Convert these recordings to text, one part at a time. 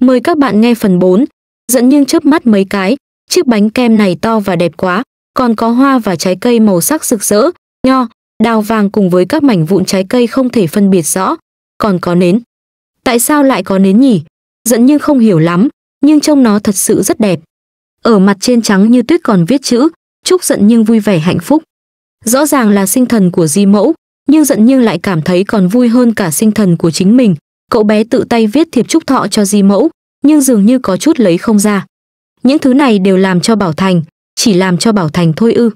Mời các bạn nghe phần 4. Dẫn nhưng chớp mắt mấy cái, chiếc bánh kem này to và đẹp quá, còn có hoa và trái cây màu sắc rực rỡ, nho, đào vàng cùng với các mảnh vụn trái cây không thể phân biệt rõ, còn có nến. Tại sao lại có nến nhỉ? Dẫn nhưng không hiểu lắm, nhưng trông nó thật sự rất đẹp. Ở mặt trên trắng như tuyết còn viết chữ, chúc giận nhưng vui vẻ hạnh phúc. Rõ ràng là sinh thần của di mẫu, nhưng giận nhưng lại cảm thấy còn vui hơn cả sinh thần của chính mình, cậu bé tự tay viết thiệp chúc thọ cho di mẫu, nhưng dường như có chút lấy không ra. Những thứ này đều làm cho Bảo Thành, chỉ làm cho Bảo Thành thôi ư.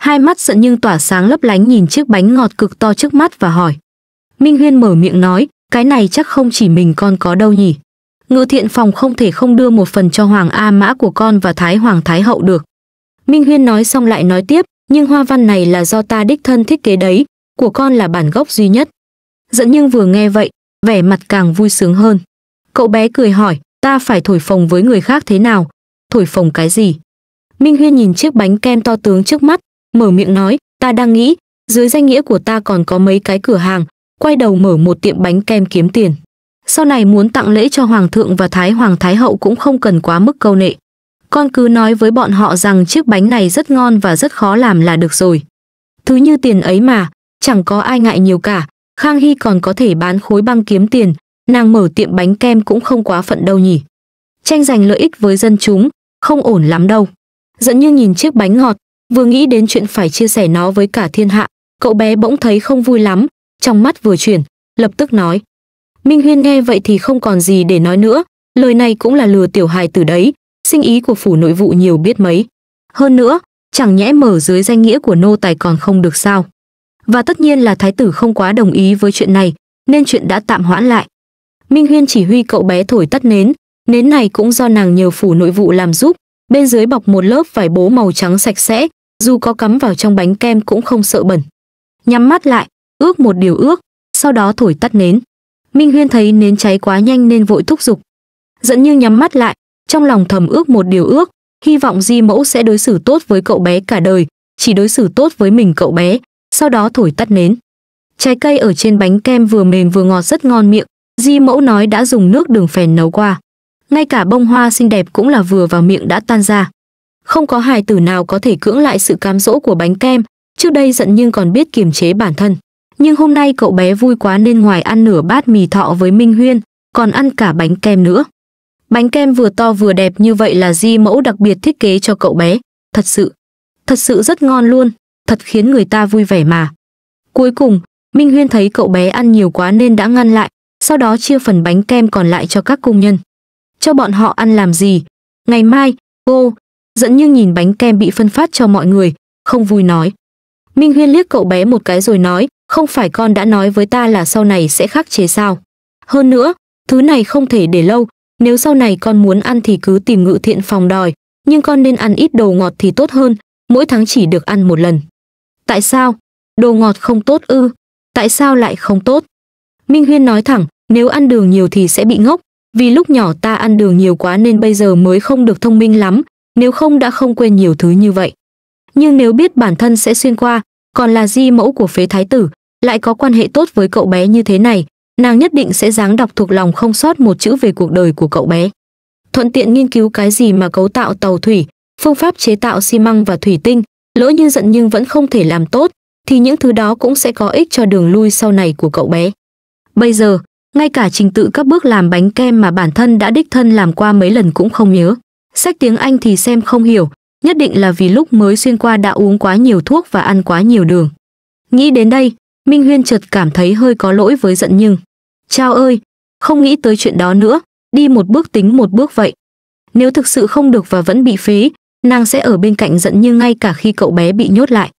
Hai mắt giận nhưng tỏa sáng lấp lánh nhìn chiếc bánh ngọt cực to trước mắt và hỏi. Minh Huyên mở miệng nói, cái này chắc không chỉ mình con có đâu nhỉ. Ngự thiện phòng không thể không đưa một phần cho Hoàng A Mã của con và Thái Hoàng Thái Hậu được. Minh Huyên nói xong lại nói tiếp, nhưng hoa văn này là do ta đích thân thiết kế đấy, của con là bản gốc duy nhất. Dẫn nhưng vừa nghe vậy, vẻ mặt càng vui sướng hơn. Cậu bé cười hỏi, ta phải thổi phồng với người khác thế nào? Thổi phồng cái gì? Minh Huyên nhìn chiếc bánh kem to tướng trước mắt, mở miệng nói, ta đang nghĩ, dưới danh nghĩa của ta còn có mấy cái cửa hàng, quay đầu mở một tiệm bánh kem kiếm tiền. Sau này muốn tặng lễ cho Hoàng thượng và Thái Hoàng Thái Hậu cũng không cần quá mức câu nệ. Con cứ nói với bọn họ rằng chiếc bánh này rất ngon và rất khó làm là được rồi. Thứ như tiền ấy mà, chẳng có ai ngại nhiều cả, Khang Hy còn có thể bán khối băng kiếm tiền, nàng mở tiệm bánh kem cũng không quá phận đâu nhỉ. Tranh giành lợi ích với dân chúng, không ổn lắm đâu. Dẫn như nhìn chiếc bánh ngọt, vừa nghĩ đến chuyện phải chia sẻ nó với cả thiên hạ, cậu bé bỗng thấy không vui lắm, trong mắt vừa chuyển, lập tức nói. Minh Huyên nghe vậy thì không còn gì để nói nữa, lời này cũng là lừa tiểu hài từ đấy, sinh ý của phủ nội vụ nhiều biết mấy. Hơn nữa, chẳng nhẽ mở dưới danh nghĩa của nô tài còn không được sao và tất nhiên là thái tử không quá đồng ý với chuyện này nên chuyện đã tạm hoãn lại minh huyên chỉ huy cậu bé thổi tắt nến nến này cũng do nàng nhờ phủ nội vụ làm giúp bên dưới bọc một lớp vải bố màu trắng sạch sẽ dù có cắm vào trong bánh kem cũng không sợ bẩn nhắm mắt lại ước một điều ước sau đó thổi tắt nến minh huyên thấy nến cháy quá nhanh nên vội thúc giục dẫn như nhắm mắt lại trong lòng thầm ước một điều ước hy vọng di mẫu sẽ đối xử tốt với cậu bé cả đời chỉ đối xử tốt với mình cậu bé sau đó thổi tắt nến. Trái cây ở trên bánh kem vừa mềm vừa ngọt rất ngon miệng, Di Mẫu nói đã dùng nước đường phèn nấu qua. Ngay cả bông hoa xinh đẹp cũng là vừa vào miệng đã tan ra. Không có hài tử nào có thể cưỡng lại sự cám dỗ của bánh kem, trước đây giận nhưng còn biết kiềm chế bản thân. Nhưng hôm nay cậu bé vui quá nên ngoài ăn nửa bát mì thọ với Minh Huyên, còn ăn cả bánh kem nữa. Bánh kem vừa to vừa đẹp như vậy là Di Mẫu đặc biệt thiết kế cho cậu bé, thật sự, thật sự rất ngon luôn thật khiến người ta vui vẻ mà. Cuối cùng, Minh Huyên thấy cậu bé ăn nhiều quá nên đã ngăn lại, sau đó chia phần bánh kem còn lại cho các công nhân. Cho bọn họ ăn làm gì? Ngày mai, cô, dẫn như nhìn bánh kem bị phân phát cho mọi người, không vui nói. Minh Huyên liếc cậu bé một cái rồi nói, không phải con đã nói với ta là sau này sẽ khắc chế sao. Hơn nữa, thứ này không thể để lâu, nếu sau này con muốn ăn thì cứ tìm ngự thiện phòng đòi, nhưng con nên ăn ít đồ ngọt thì tốt hơn, mỗi tháng chỉ được ăn một lần. Tại sao? Đồ ngọt không tốt ư? Tại sao lại không tốt? Minh Huyên nói thẳng, nếu ăn đường nhiều thì sẽ bị ngốc, vì lúc nhỏ ta ăn đường nhiều quá nên bây giờ mới không được thông minh lắm, nếu không đã không quên nhiều thứ như vậy. Nhưng nếu biết bản thân sẽ xuyên qua, còn là di mẫu của phế thái tử, lại có quan hệ tốt với cậu bé như thế này, nàng nhất định sẽ dáng đọc thuộc lòng không sót một chữ về cuộc đời của cậu bé. Thuận tiện nghiên cứu cái gì mà cấu tạo tàu thủy, phương pháp chế tạo xi măng và thủy tinh, lỡ như giận nhưng vẫn không thể làm tốt, thì những thứ đó cũng sẽ có ích cho đường lui sau này của cậu bé. Bây giờ, ngay cả trình tự các bước làm bánh kem mà bản thân đã đích thân làm qua mấy lần cũng không nhớ. Sách tiếng Anh thì xem không hiểu, nhất định là vì lúc mới xuyên qua đã uống quá nhiều thuốc và ăn quá nhiều đường. Nghĩ đến đây, Minh Huyên chợt cảm thấy hơi có lỗi với giận nhưng. Chao ơi, không nghĩ tới chuyện đó nữa, đi một bước tính một bước vậy. Nếu thực sự không được và vẫn bị phế nàng sẽ ở bên cạnh dẫn như ngay cả khi cậu bé bị nhốt lại.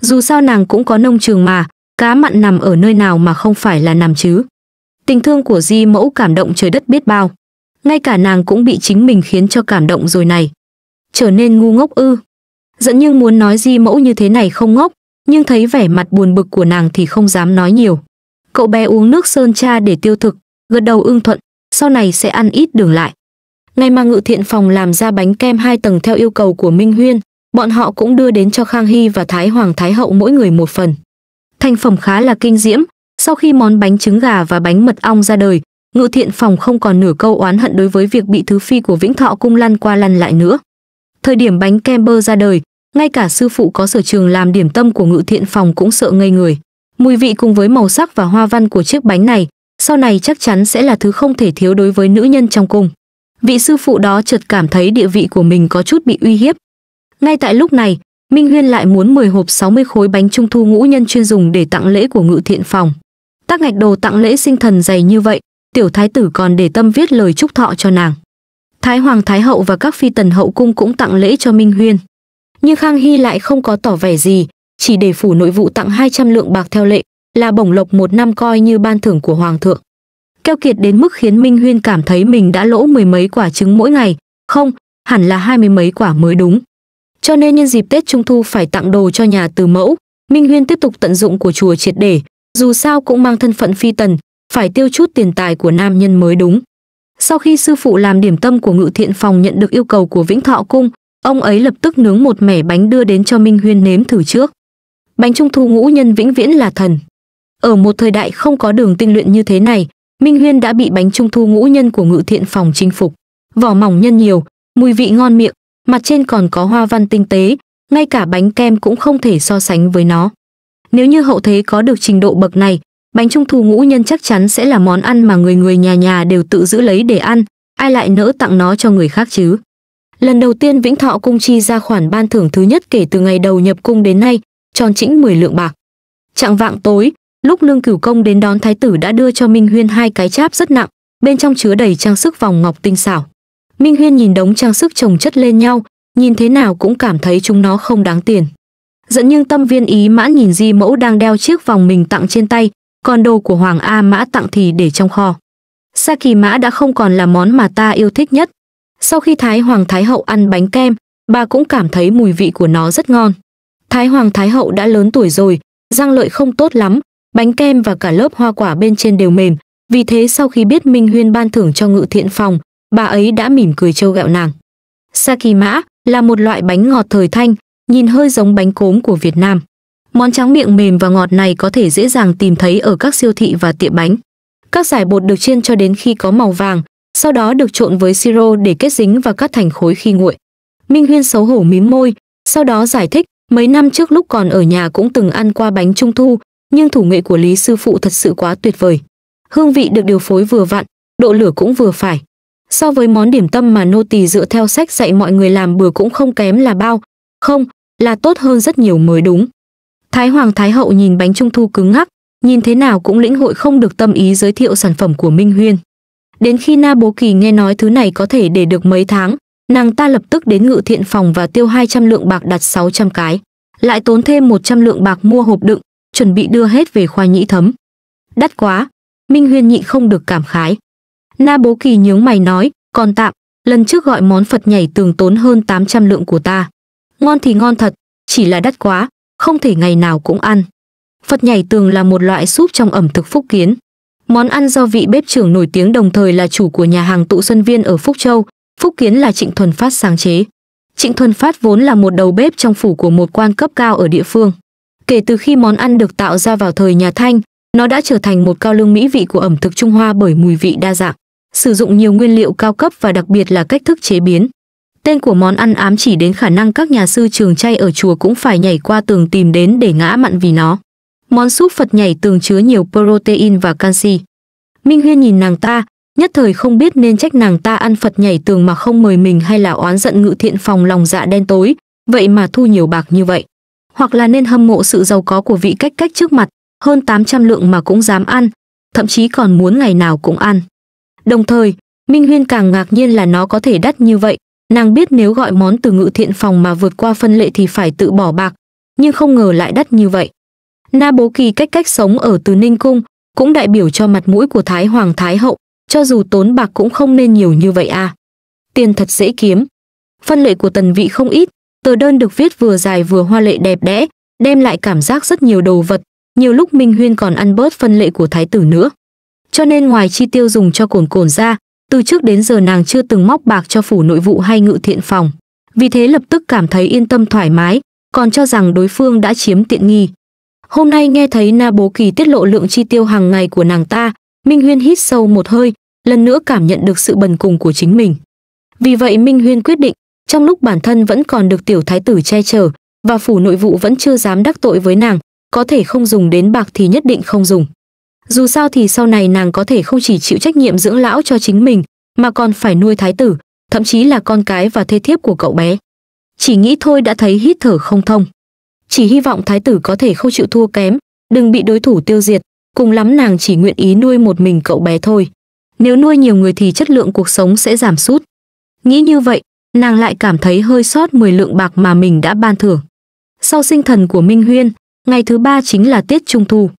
Dù sao nàng cũng có nông trường mà, cá mặn nằm ở nơi nào mà không phải là nằm chứ. Tình thương của Di mẫu cảm động trời đất biết bao. Ngay cả nàng cũng bị chính mình khiến cho cảm động rồi này. Trở nên ngu ngốc ư. Dẫn nhưng muốn nói Di mẫu như thế này không ngốc, nhưng thấy vẻ mặt buồn bực của nàng thì không dám nói nhiều. Cậu bé uống nước sơn cha để tiêu thực, gật đầu ưng thuận, sau này sẽ ăn ít đường lại. Ngay mà ngự thiện phòng làm ra bánh kem hai tầng theo yêu cầu của Minh Huyên, bọn họ cũng đưa đến cho Khang Hy và Thái Hoàng Thái Hậu mỗi người một phần. Thành phẩm khá là kinh diễm, sau khi món bánh trứng gà và bánh mật ong ra đời, ngự thiện phòng không còn nửa câu oán hận đối với việc bị thứ phi của Vĩnh Thọ cung lăn qua lăn lại nữa. Thời điểm bánh kem bơ ra đời, ngay cả sư phụ có sở trường làm điểm tâm của ngự thiện phòng cũng sợ ngây người. Mùi vị cùng với màu sắc và hoa văn của chiếc bánh này, sau này chắc chắn sẽ là thứ không thể thiếu đối với nữ nhân trong cung vị sư phụ đó chợt cảm thấy địa vị của mình có chút bị uy hiếp. Ngay tại lúc này, Minh Huyên lại muốn 10 hộp 60 khối bánh trung thu ngũ nhân chuyên dùng để tặng lễ của ngự thiện phòng. Tác ngạch đồ tặng lễ sinh thần dày như vậy, tiểu thái tử còn để tâm viết lời chúc thọ cho nàng. Thái hoàng thái hậu và các phi tần hậu cung cũng tặng lễ cho Minh Huyên. Nhưng Khang Hy lại không có tỏ vẻ gì, chỉ để phủ nội vụ tặng 200 lượng bạc theo lệ, là bổng lộc một năm coi như ban thưởng của hoàng thượng keo kiệt đến mức khiến Minh Huyên cảm thấy mình đã lỗ mười mấy quả trứng mỗi ngày, không, hẳn là hai mươi mấy quả mới đúng. Cho nên nhân dịp Tết Trung Thu phải tặng đồ cho nhà từ mẫu, Minh Huyên tiếp tục tận dụng của chùa triệt để, dù sao cũng mang thân phận phi tần, phải tiêu chút tiền tài của nam nhân mới đúng. Sau khi sư phụ làm điểm tâm của ngự thiện phòng nhận được yêu cầu của Vĩnh Thọ Cung, ông ấy lập tức nướng một mẻ bánh đưa đến cho Minh Huyên nếm thử trước. Bánh trung thu ngũ nhân vĩnh viễn là thần. Ở một thời đại không có đường tinh luyện như thế này, Minh Huyên đã bị bánh trung thu ngũ nhân của Ngự Thiện phòng chinh phục. Vỏ mỏng nhân nhiều, mùi vị ngon miệng, mặt trên còn có hoa văn tinh tế, ngay cả bánh kem cũng không thể so sánh với nó. Nếu như hậu thế có được trình độ bậc này, bánh trung thu ngũ nhân chắc chắn sẽ là món ăn mà người người nhà nhà đều tự giữ lấy để ăn, ai lại nỡ tặng nó cho người khác chứ? Lần đầu tiên Vĩnh Thọ cung chi ra khoản ban thưởng thứ nhất kể từ ngày đầu nhập cung đến nay, tròn chỉnh 10 lượng bạc. Trạng vạng tối, lúc lương cửu công đến đón thái tử đã đưa cho minh huyên hai cái cháp rất nặng bên trong chứa đầy trang sức vòng ngọc tinh xảo minh huyên nhìn đống trang sức chồng chất lên nhau nhìn thế nào cũng cảm thấy chúng nó không đáng tiền dẫn nhưng tâm viên ý mãn nhìn di mẫu đang đeo chiếc vòng mình tặng trên tay còn đồ của hoàng a mã tặng thì để trong kho sa kỳ mã đã không còn là món mà ta yêu thích nhất sau khi thái hoàng thái hậu ăn bánh kem bà cũng cảm thấy mùi vị của nó rất ngon thái hoàng thái hậu đã lớn tuổi rồi răng lợi không tốt lắm Bánh kem và cả lớp hoa quả bên trên đều mềm, vì thế sau khi biết Minh Huyên ban thưởng cho ngự thiện phòng, bà ấy đã mỉm cười trêu gẹo nàng. Sa kỳ mã là một loại bánh ngọt thời thanh, nhìn hơi giống bánh cốm của Việt Nam. Món tráng miệng mềm và ngọt này có thể dễ dàng tìm thấy ở các siêu thị và tiệm bánh. Các giải bột được chiên cho đến khi có màu vàng, sau đó được trộn với siro để kết dính và cắt thành khối khi nguội. Minh Huyên xấu hổ mím môi, sau đó giải thích, mấy năm trước lúc còn ở nhà cũng từng ăn qua bánh trung thu, nhưng thủ nghệ của Lý sư phụ thật sự quá tuyệt vời. Hương vị được điều phối vừa vặn, độ lửa cũng vừa phải. So với món điểm tâm mà nô tỳ dựa theo sách dạy mọi người làm bừa cũng không kém là bao, không, là tốt hơn rất nhiều mới đúng. Thái hoàng thái hậu nhìn bánh trung thu cứng ngắc, nhìn thế nào cũng lĩnh hội không được tâm ý giới thiệu sản phẩm của Minh Huyên. Đến khi Na Bố Kỳ nghe nói thứ này có thể để được mấy tháng, nàng ta lập tức đến ngự thiện phòng và tiêu 200 lượng bạc đặt 600 cái, lại tốn thêm 100 lượng bạc mua hộp đựng, chuẩn bị đưa hết về khoai nhĩ thấm. Đắt quá, Minh Huyên nhị không được cảm khái. Na Bố Kỳ nhướng mày nói, còn tạm, lần trước gọi món Phật nhảy tường tốn hơn 800 lượng của ta. Ngon thì ngon thật, chỉ là đắt quá, không thể ngày nào cũng ăn. Phật nhảy tường là một loại súp trong ẩm thực Phúc Kiến. Món ăn do vị bếp trưởng nổi tiếng đồng thời là chủ của nhà hàng tụ Xuân Viên ở Phúc Châu, Phúc Kiến là Trịnh Thuần Phát sáng chế. Trịnh Thuần Phát vốn là một đầu bếp trong phủ của một quan cấp cao ở địa phương. Kể từ khi món ăn được tạo ra vào thời nhà Thanh, nó đã trở thành một cao lương mỹ vị của ẩm thực Trung Hoa bởi mùi vị đa dạng, sử dụng nhiều nguyên liệu cao cấp và đặc biệt là cách thức chế biến. Tên của món ăn ám chỉ đến khả năng các nhà sư trường chay ở chùa cũng phải nhảy qua tường tìm đến để ngã mặn vì nó. Món súp Phật nhảy tường chứa nhiều protein và canxi. Minh Huyên nhìn nàng ta, nhất thời không biết nên trách nàng ta ăn Phật nhảy tường mà không mời mình hay là oán giận ngự thiện phòng lòng dạ đen tối, vậy mà thu nhiều bạc như vậy hoặc là nên hâm mộ sự giàu có của vị cách cách trước mặt, hơn 800 lượng mà cũng dám ăn, thậm chí còn muốn ngày nào cũng ăn. Đồng thời, Minh Huyên càng ngạc nhiên là nó có thể đắt như vậy, nàng biết nếu gọi món từ ngự thiện phòng mà vượt qua phân lệ thì phải tự bỏ bạc, nhưng không ngờ lại đắt như vậy. Na Bố Kỳ cách cách sống ở từ Ninh Cung, cũng đại biểu cho mặt mũi của Thái Hoàng Thái Hậu, cho dù tốn bạc cũng không nên nhiều như vậy à. Tiền thật dễ kiếm. Phân lệ của tần vị không ít, Tờ đơn được viết vừa dài vừa hoa lệ đẹp đẽ, đem lại cảm giác rất nhiều đồ vật, nhiều lúc Minh Huyên còn ăn bớt phân lệ của thái tử nữa. Cho nên ngoài chi tiêu dùng cho cồn cồn ra, từ trước đến giờ nàng chưa từng móc bạc cho phủ nội vụ hay ngự thiện phòng. Vì thế lập tức cảm thấy yên tâm thoải mái, còn cho rằng đối phương đã chiếm tiện nghi. Hôm nay nghe thấy Na Bố Kỳ tiết lộ lượng chi tiêu hàng ngày của nàng ta, Minh Huyên hít sâu một hơi, lần nữa cảm nhận được sự bần cùng của chính mình. Vì vậy Minh Huyên quyết định trong lúc bản thân vẫn còn được tiểu thái tử che chở và phủ nội vụ vẫn chưa dám đắc tội với nàng, có thể không dùng đến bạc thì nhất định không dùng. Dù sao thì sau này nàng có thể không chỉ chịu trách nhiệm dưỡng lão cho chính mình, mà còn phải nuôi thái tử, thậm chí là con cái và thê thiếp của cậu bé. Chỉ nghĩ thôi đã thấy hít thở không thông. Chỉ hy vọng thái tử có thể không chịu thua kém, đừng bị đối thủ tiêu diệt, cùng lắm nàng chỉ nguyện ý nuôi một mình cậu bé thôi. Nếu nuôi nhiều người thì chất lượng cuộc sống sẽ giảm sút. Nghĩ như vậy, nàng lại cảm thấy hơi sót 10 lượng bạc mà mình đã ban thưởng. Sau sinh thần của Minh Huyên, ngày thứ ba chính là Tết Trung Thu.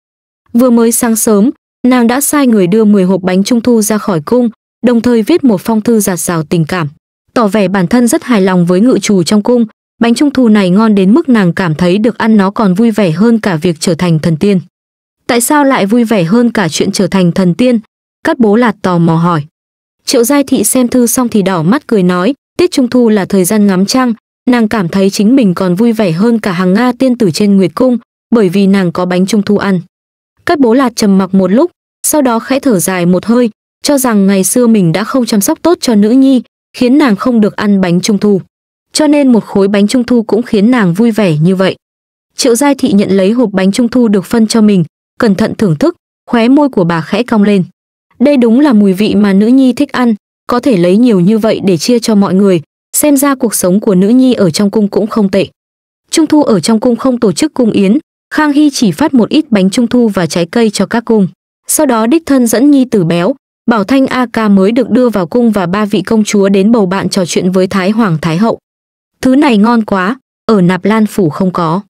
Vừa mới sáng sớm, nàng đã sai người đưa 10 hộp bánh Trung Thu ra khỏi cung, đồng thời viết một phong thư giạt rào tình cảm. Tỏ vẻ bản thân rất hài lòng với ngự chủ trong cung, bánh Trung Thu này ngon đến mức nàng cảm thấy được ăn nó còn vui vẻ hơn cả việc trở thành thần tiên. Tại sao lại vui vẻ hơn cả chuyện trở thành thần tiên? Cát bố lạt tò mò hỏi. Triệu Giai Thị xem thư xong thì đỏ mắt cười nói, Tết Trung Thu là thời gian ngắm trăng, nàng cảm thấy chính mình còn vui vẻ hơn cả hàng Nga tiên tử trên Nguyệt Cung, bởi vì nàng có bánh Trung Thu ăn. Các bố lạt trầm mặc một lúc, sau đó khẽ thở dài một hơi, cho rằng ngày xưa mình đã không chăm sóc tốt cho nữ nhi, khiến nàng không được ăn bánh Trung Thu. Cho nên một khối bánh Trung Thu cũng khiến nàng vui vẻ như vậy. Triệu Giai Thị nhận lấy hộp bánh Trung Thu được phân cho mình, cẩn thận thưởng thức, khóe môi của bà khẽ cong lên. Đây đúng là mùi vị mà nữ nhi thích ăn, có thể lấy nhiều như vậy để chia cho mọi người, xem ra cuộc sống của nữ nhi ở trong cung cũng không tệ. Trung thu ở trong cung không tổ chức cung yến, Khang Hy chỉ phát một ít bánh trung thu và trái cây cho các cung. Sau đó đích thân dẫn nhi tử béo, Bảo Thanh A Ca mới được đưa vào cung và ba vị công chúa đến bầu bạn trò chuyện với Thái Hoàng Thái Hậu. Thứ này ngon quá, ở Nạp Lan Phủ không có.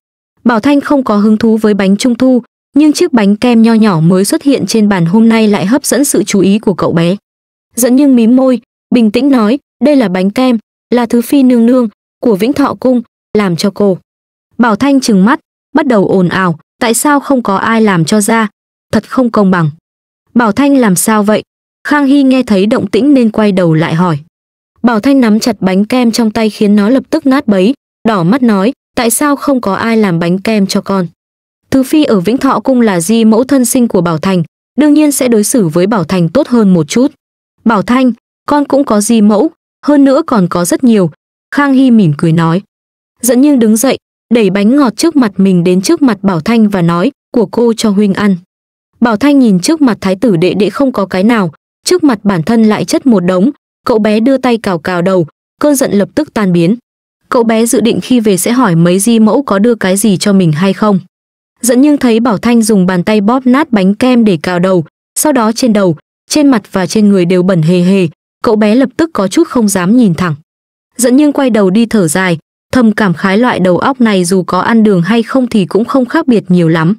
Bảo Thanh không có hứng thú với bánh trung thu, nhưng chiếc bánh kem nho nhỏ mới xuất hiện trên bàn hôm nay lại hấp dẫn sự chú ý của cậu bé dẫn nhưng mím môi bình tĩnh nói đây là bánh kem là thứ phi nương nương của vĩnh thọ cung làm cho cô bảo thanh trừng mắt bắt đầu ồn ào tại sao không có ai làm cho ra thật không công bằng bảo thanh làm sao vậy khang hy nghe thấy động tĩnh nên quay đầu lại hỏi bảo thanh nắm chặt bánh kem trong tay khiến nó lập tức nát bấy đỏ mắt nói tại sao không có ai làm bánh kem cho con thứ phi ở vĩnh thọ cung là di mẫu thân sinh của bảo thành đương nhiên sẽ đối xử với bảo thành tốt hơn một chút Bảo Thanh, con cũng có di mẫu, hơn nữa còn có rất nhiều. Khang Hy mỉm cười nói. Dẫn nhưng đứng dậy, đẩy bánh ngọt trước mặt mình đến trước mặt Bảo Thanh và nói, của cô cho huynh ăn. Bảo Thanh nhìn trước mặt thái tử đệ đệ không có cái nào, trước mặt bản thân lại chất một đống, cậu bé đưa tay cào cào đầu, cơn giận lập tức tan biến. Cậu bé dự định khi về sẽ hỏi mấy di mẫu có đưa cái gì cho mình hay không. Dẫn nhưng thấy Bảo Thanh dùng bàn tay bóp nát bánh kem để cào đầu, sau đó trên đầu, trên mặt và trên người đều bẩn hề hề, cậu bé lập tức có chút không dám nhìn thẳng. Dẫn nhưng quay đầu đi thở dài, thầm cảm khái loại đầu óc này dù có ăn đường hay không thì cũng không khác biệt nhiều lắm.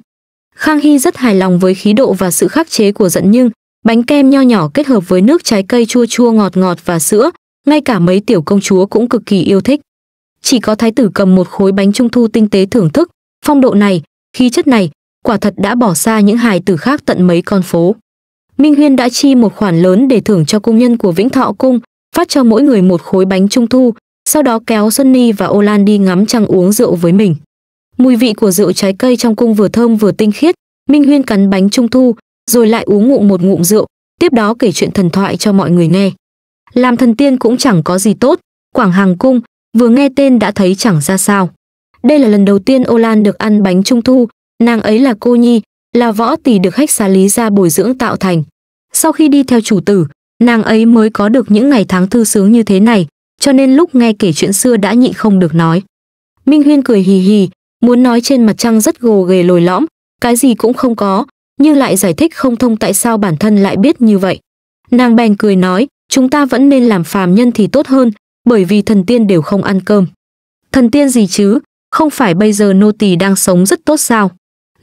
Khang Hy rất hài lòng với khí độ và sự khắc chế của dẫn nhưng, bánh kem nho nhỏ kết hợp với nước trái cây chua chua ngọt ngọt và sữa, ngay cả mấy tiểu công chúa cũng cực kỳ yêu thích. Chỉ có thái tử cầm một khối bánh trung thu tinh tế thưởng thức, phong độ này, khí chất này, quả thật đã bỏ xa những hài tử khác tận mấy con phố. Minh Huyên đã chi một khoản lớn để thưởng cho công nhân của Vĩnh Thọ Cung, phát cho mỗi người một khối bánh trung thu, sau đó kéo Sunny và Olan đi ngắm trăng uống rượu với mình. Mùi vị của rượu trái cây trong cung vừa thơm vừa tinh khiết, Minh Huyên cắn bánh trung thu, rồi lại uống ngụm một ngụm rượu, tiếp đó kể chuyện thần thoại cho mọi người nghe. Làm thần tiên cũng chẳng có gì tốt, Quảng Hàng Cung, vừa nghe tên đã thấy chẳng ra sao. Đây là lần đầu tiên Olan được ăn bánh trung thu, nàng ấy là cô nhi, là võ tỷ được hách xá lý ra bồi dưỡng tạo thành. Sau khi đi theo chủ tử, nàng ấy mới có được những ngày tháng thư sướng như thế này, cho nên lúc nghe kể chuyện xưa đã nhịn không được nói. Minh Huyên cười hì hì, muốn nói trên mặt trăng rất gồ ghề lồi lõm, cái gì cũng không có, nhưng lại giải thích không thông tại sao bản thân lại biết như vậy. Nàng bèn cười nói, chúng ta vẫn nên làm phàm nhân thì tốt hơn, bởi vì thần tiên đều không ăn cơm. Thần tiên gì chứ, không phải bây giờ nô tỳ đang sống rất tốt sao?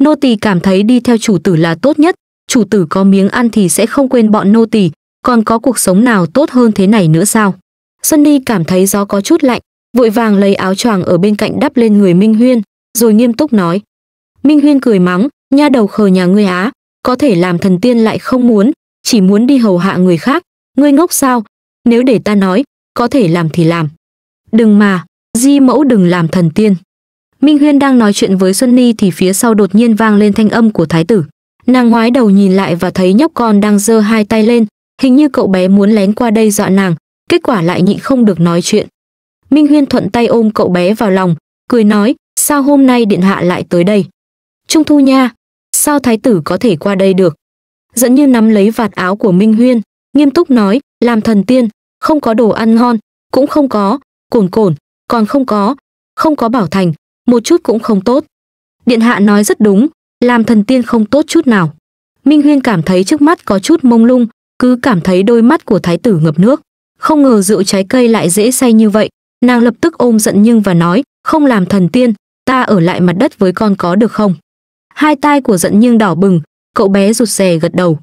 nô tỳ cảm thấy đi theo chủ tử là tốt nhất, chủ tử có miếng ăn thì sẽ không quên bọn nô tỳ, còn có cuộc sống nào tốt hơn thế này nữa sao? Xuân Sunny cảm thấy gió có chút lạnh, vội vàng lấy áo choàng ở bên cạnh đắp lên người Minh Huyên, rồi nghiêm túc nói. Minh Huyên cười mắng, nha đầu khờ nhà ngươi á, có thể làm thần tiên lại không muốn, chỉ muốn đi hầu hạ người khác, ngươi ngốc sao? Nếu để ta nói, có thể làm thì làm. Đừng mà, di mẫu đừng làm thần tiên. Minh Huyên đang nói chuyện với Xuân Ni thì phía sau đột nhiên vang lên thanh âm của thái tử. Nàng ngoái đầu nhìn lại và thấy nhóc con đang giơ hai tay lên, hình như cậu bé muốn lén qua đây dọa nàng, kết quả lại nhịn không được nói chuyện. Minh Huyên thuận tay ôm cậu bé vào lòng, cười nói, sao hôm nay điện hạ lại tới đây? Trung thu nha, sao thái tử có thể qua đây được? Dẫn như nắm lấy vạt áo của Minh Huyên, nghiêm túc nói, làm thần tiên, không có đồ ăn ngon, cũng không có, cồn cồn, còn không có, không có bảo thành, một chút cũng không tốt. Điện hạ nói rất đúng, làm thần tiên không tốt chút nào. Minh Huyên cảm thấy trước mắt có chút mông lung, cứ cảm thấy đôi mắt của thái tử ngập nước. Không ngờ rượu trái cây lại dễ say như vậy, nàng lập tức ôm giận nhưng và nói, không làm thần tiên, ta ở lại mặt đất với con có được không? Hai tai của giận nhưng đỏ bừng, cậu bé rụt rè gật đầu.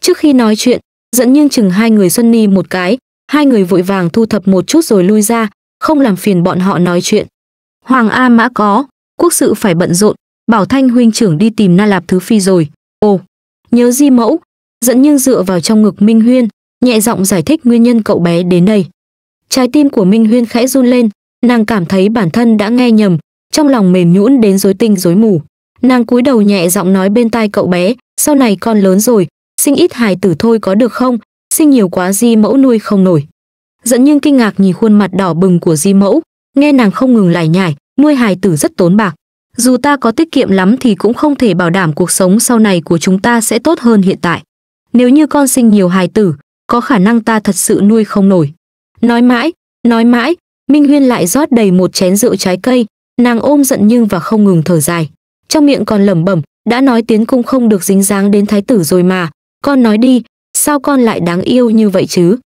Trước khi nói chuyện, giận nhưng chừng hai người Xuân Ni một cái, hai người vội vàng thu thập một chút rồi lui ra, không làm phiền bọn họ nói chuyện. Hoàng A Mã có, quốc sự phải bận rộn, bảo Thanh huynh trưởng đi tìm Na Lạp Thứ Phi rồi. Ồ, nhớ di mẫu, dẫn nhưng dựa vào trong ngực Minh Huyên, nhẹ giọng giải thích nguyên nhân cậu bé đến đây. Trái tim của Minh Huyên khẽ run lên, nàng cảm thấy bản thân đã nghe nhầm, trong lòng mềm nhũn đến rối tinh rối mù. Nàng cúi đầu nhẹ giọng nói bên tai cậu bé, sau này con lớn rồi, sinh ít hài tử thôi có được không, sinh nhiều quá di mẫu nuôi không nổi. Dẫn nhưng kinh ngạc nhìn khuôn mặt đỏ bừng của di mẫu, nghe nàng không ngừng lải nhải, nuôi hài tử rất tốn bạc. Dù ta có tiết kiệm lắm thì cũng không thể bảo đảm cuộc sống sau này của chúng ta sẽ tốt hơn hiện tại. Nếu như con sinh nhiều hài tử, có khả năng ta thật sự nuôi không nổi. Nói mãi, nói mãi, Minh Huyên lại rót đầy một chén rượu trái cây, nàng ôm giận nhưng và không ngừng thở dài. Trong miệng còn lẩm bẩm, đã nói tiến cung không được dính dáng đến thái tử rồi mà, con nói đi, sao con lại đáng yêu như vậy chứ?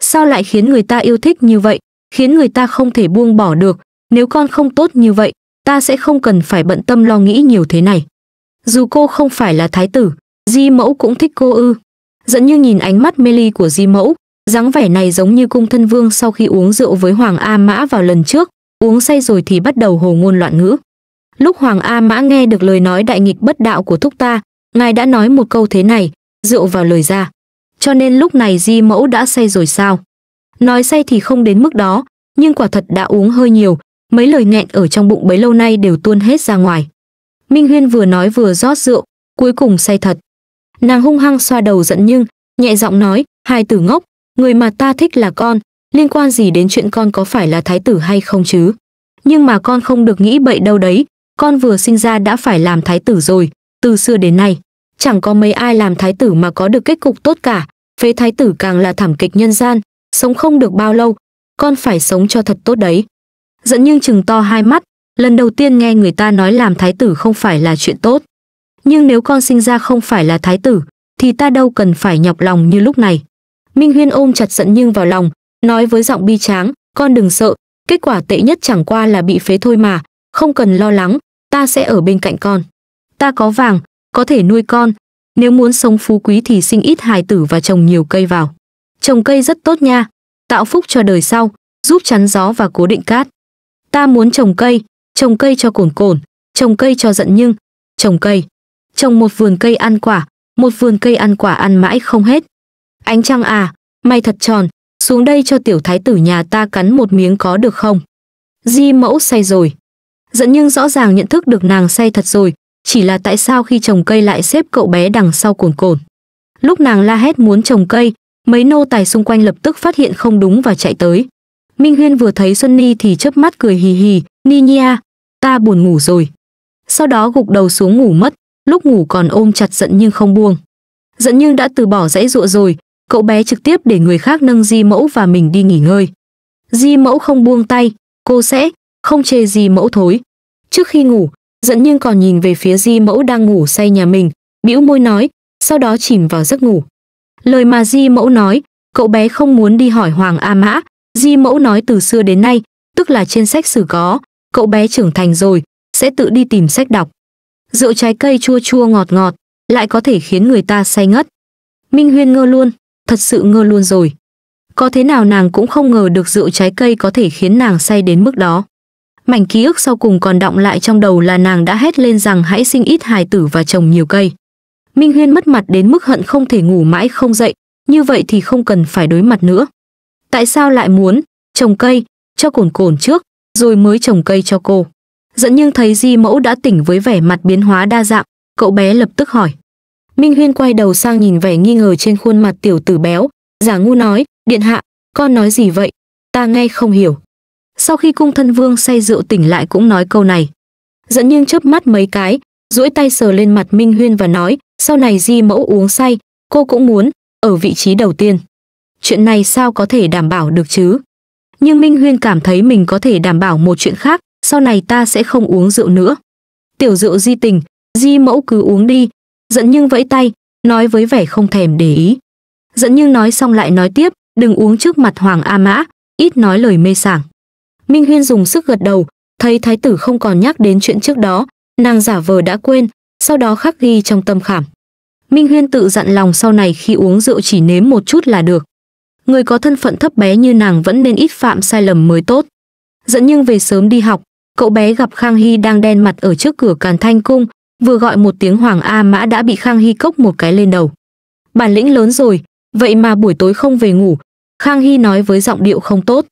Sao lại khiến người ta yêu thích như vậy, khiến người ta không thể buông bỏ được, nếu con không tốt như vậy, ta sẽ không cần phải bận tâm lo nghĩ nhiều thế này. Dù cô không phải là thái tử, Di Mẫu cũng thích cô ư. Dẫn như nhìn ánh mắt mê ly của Di Mẫu, dáng vẻ này giống như cung thân vương sau khi uống rượu với Hoàng A Mã vào lần trước, uống say rồi thì bắt đầu hồ ngôn loạn ngữ. Lúc Hoàng A Mã nghe được lời nói đại nghịch bất đạo của thúc ta, ngài đã nói một câu thế này, rượu vào lời ra. Cho nên lúc này Di Mẫu đã say rồi sao? Nói say thì không đến mức đó, nhưng quả thật đã uống hơi nhiều, mấy lời nghẹn ở trong bụng bấy lâu nay đều tuôn hết ra ngoài. Minh Huyên vừa nói vừa rót rượu, cuối cùng say thật. Nàng hung hăng xoa đầu giận nhưng, nhẹ giọng nói, hai tử ngốc, người mà ta thích là con, liên quan gì đến chuyện con có phải là thái tử hay không chứ? Nhưng mà con không được nghĩ bậy đâu đấy, con vừa sinh ra đã phải làm thái tử rồi, từ xưa đến nay. Chẳng có mấy ai làm thái tử mà có được kết cục tốt cả, phế thái tử càng là thảm kịch nhân gian, sống không được bao lâu, con phải sống cho thật tốt đấy dẫn nhưng chừng to hai mắt, lần đầu tiên nghe người ta nói làm thái tử không phải là chuyện tốt. Nhưng nếu con sinh ra không phải là thái tử, thì ta đâu cần phải nhọc lòng như lúc này. Minh Huyên ôm chặt giận nhưng vào lòng, nói với giọng bi tráng, con đừng sợ, kết quả tệ nhất chẳng qua là bị phế thôi mà, không cần lo lắng, ta sẽ ở bên cạnh con. Ta có vàng, có thể nuôi con, nếu muốn sống phú quý thì sinh ít hài tử và trồng nhiều cây vào. Trồng cây rất tốt nha, tạo phúc cho đời sau, giúp chắn gió và cố định cát ta muốn trồng cây, trồng cây cho cồn cồn, trồng cây cho giận nhưng, trồng cây. Trồng một vườn cây ăn quả, một vườn cây ăn quả ăn mãi không hết. Ánh trăng à, mày thật tròn, xuống đây cho tiểu thái tử nhà ta cắn một miếng có được không? Di mẫu say rồi. giận nhưng rõ ràng nhận thức được nàng say thật rồi, chỉ là tại sao khi trồng cây lại xếp cậu bé đằng sau cồn cồn. Lúc nàng la hét muốn trồng cây, mấy nô tài xung quanh lập tức phát hiện không đúng và chạy tới. Minh Huyên vừa thấy Xuân Ni thì chớp mắt cười hì hì, Ni Nha, à, ta buồn ngủ rồi. Sau đó gục đầu xuống ngủ mất, lúc ngủ còn ôm chặt giận nhưng không buông. Giận nhưng đã từ bỏ dãy dụa rồi, cậu bé trực tiếp để người khác nâng di mẫu và mình đi nghỉ ngơi. Di mẫu không buông tay, cô sẽ không chê di mẫu thối. Trước khi ngủ, dẫn nhưng còn nhìn về phía di mẫu đang ngủ say nhà mình, bĩu môi nói, sau đó chìm vào giấc ngủ. Lời mà di mẫu nói, cậu bé không muốn đi hỏi Hoàng A Mã, Di mẫu nói từ xưa đến nay, tức là trên sách sử có, cậu bé trưởng thành rồi, sẽ tự đi tìm sách đọc. Rượu trái cây chua chua ngọt ngọt, lại có thể khiến người ta say ngất. Minh Huyên ngơ luôn, thật sự ngơ luôn rồi. Có thế nào nàng cũng không ngờ được rượu trái cây có thể khiến nàng say đến mức đó. Mảnh ký ức sau cùng còn động lại trong đầu là nàng đã hét lên rằng hãy sinh ít hài tử và trồng nhiều cây. Minh Huyên mất mặt đến mức hận không thể ngủ mãi không dậy, như vậy thì không cần phải đối mặt nữa tại sao lại muốn trồng cây cho cồn cồn trước rồi mới trồng cây cho cô dẫn nhưng thấy di mẫu đã tỉnh với vẻ mặt biến hóa đa dạng cậu bé lập tức hỏi minh huyên quay đầu sang nhìn vẻ nghi ngờ trên khuôn mặt tiểu tử béo giả ngu nói điện hạ con nói gì vậy ta nghe không hiểu sau khi cung thân vương say rượu tỉnh lại cũng nói câu này dẫn nhưng chớp mắt mấy cái duỗi tay sờ lên mặt minh huyên và nói sau này di mẫu uống say cô cũng muốn ở vị trí đầu tiên chuyện này sao có thể đảm bảo được chứ? Nhưng Minh Huyên cảm thấy mình có thể đảm bảo một chuyện khác, sau này ta sẽ không uống rượu nữa. Tiểu rượu di tình, di mẫu cứ uống đi. Dẫn nhưng vẫy tay, nói với vẻ không thèm để ý. Dẫn nhưng nói xong lại nói tiếp, đừng uống trước mặt Hoàng A Mã, ít nói lời mê sảng. Minh Huyên dùng sức gật đầu, thấy thái tử không còn nhắc đến chuyện trước đó, nàng giả vờ đã quên, sau đó khắc ghi trong tâm khảm. Minh Huyên tự dặn lòng sau này khi uống rượu chỉ nếm một chút là được người có thân phận thấp bé như nàng vẫn nên ít phạm sai lầm mới tốt. Dẫn nhưng về sớm đi học, cậu bé gặp Khang Hy đang đen mặt ở trước cửa Càn Thanh Cung, vừa gọi một tiếng Hoàng A Mã đã bị Khang Hy cốc một cái lên đầu. Bản lĩnh lớn rồi, vậy mà buổi tối không về ngủ, Khang Hy nói với giọng điệu không tốt.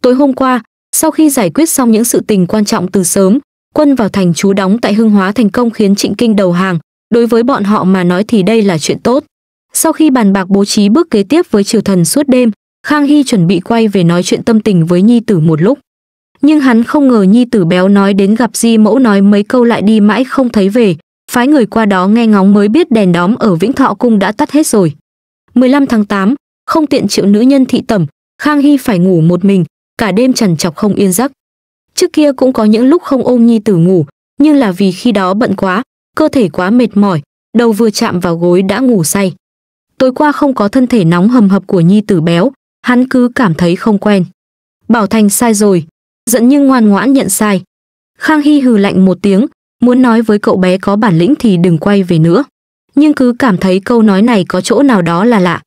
Tối hôm qua, sau khi giải quyết xong những sự tình quan trọng từ sớm, quân vào thành chú đóng tại Hưng Hóa thành công khiến Trịnh Kinh đầu hàng, đối với bọn họ mà nói thì đây là chuyện tốt. Sau khi bàn bạc bố trí bước kế tiếp với triều thần suốt đêm, Khang Hy chuẩn bị quay về nói chuyện tâm tình với Nhi Tử một lúc. Nhưng hắn không ngờ Nhi Tử béo nói đến gặp Di Mẫu nói mấy câu lại đi mãi không thấy về, phái người qua đó nghe ngóng mới biết đèn đóm ở Vĩnh Thọ Cung đã tắt hết rồi. 15 tháng 8, không tiện triệu nữ nhân thị tẩm, Khang Hy phải ngủ một mình, cả đêm trằn chọc không yên giấc. Trước kia cũng có những lúc không ôm Nhi Tử ngủ, nhưng là vì khi đó bận quá, cơ thể quá mệt mỏi, đầu vừa chạm vào gối đã ngủ say tối qua không có thân thể nóng hầm hập của nhi tử béo, hắn cứ cảm thấy không quen. Bảo Thành sai rồi, giận nhưng ngoan ngoãn nhận sai. Khang Hy hừ lạnh một tiếng, muốn nói với cậu bé có bản lĩnh thì đừng quay về nữa. Nhưng cứ cảm thấy câu nói này có chỗ nào đó là lạ.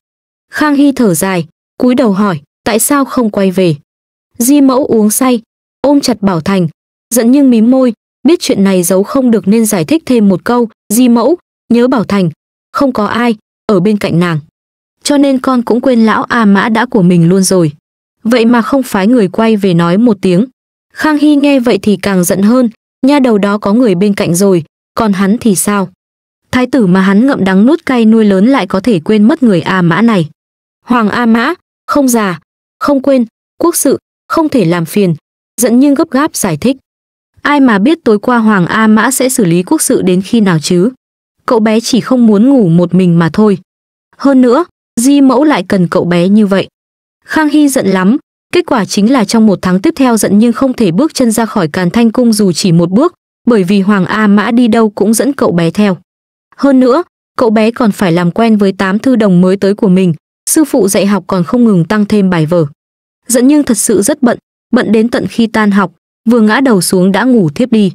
Khang Hy thở dài, cúi đầu hỏi, tại sao không quay về? Di mẫu uống say, ôm chặt Bảo Thành, giận nhưng mím môi, biết chuyện này giấu không được nên giải thích thêm một câu, Di mẫu, nhớ Bảo Thành, không có ai, ở bên cạnh nàng. Cho nên con cũng quên lão A Mã đã của mình luôn rồi. Vậy mà không phái người quay về nói một tiếng. Khang Hy nghe vậy thì càng giận hơn, nha đầu đó có người bên cạnh rồi, còn hắn thì sao? Thái tử mà hắn ngậm đắng nuốt cay nuôi lớn lại có thể quên mất người A Mã này. Hoàng A Mã, không già, không quên, quốc sự, không thể làm phiền, giận nhưng gấp gáp giải thích. Ai mà biết tối qua Hoàng A Mã sẽ xử lý quốc sự đến khi nào chứ? cậu bé chỉ không muốn ngủ một mình mà thôi. Hơn nữa, Di mẫu lại cần cậu bé như vậy. Khang Hy giận lắm, kết quả chính là trong một tháng tiếp theo giận nhưng không thể bước chân ra khỏi Càn Thanh Cung dù chỉ một bước, bởi vì Hoàng A Mã đi đâu cũng dẫn cậu bé theo. Hơn nữa, cậu bé còn phải làm quen với tám thư đồng mới tới của mình, sư phụ dạy học còn không ngừng tăng thêm bài vở. Dẫn nhưng thật sự rất bận, bận đến tận khi tan học, vừa ngã đầu xuống đã ngủ thiếp đi.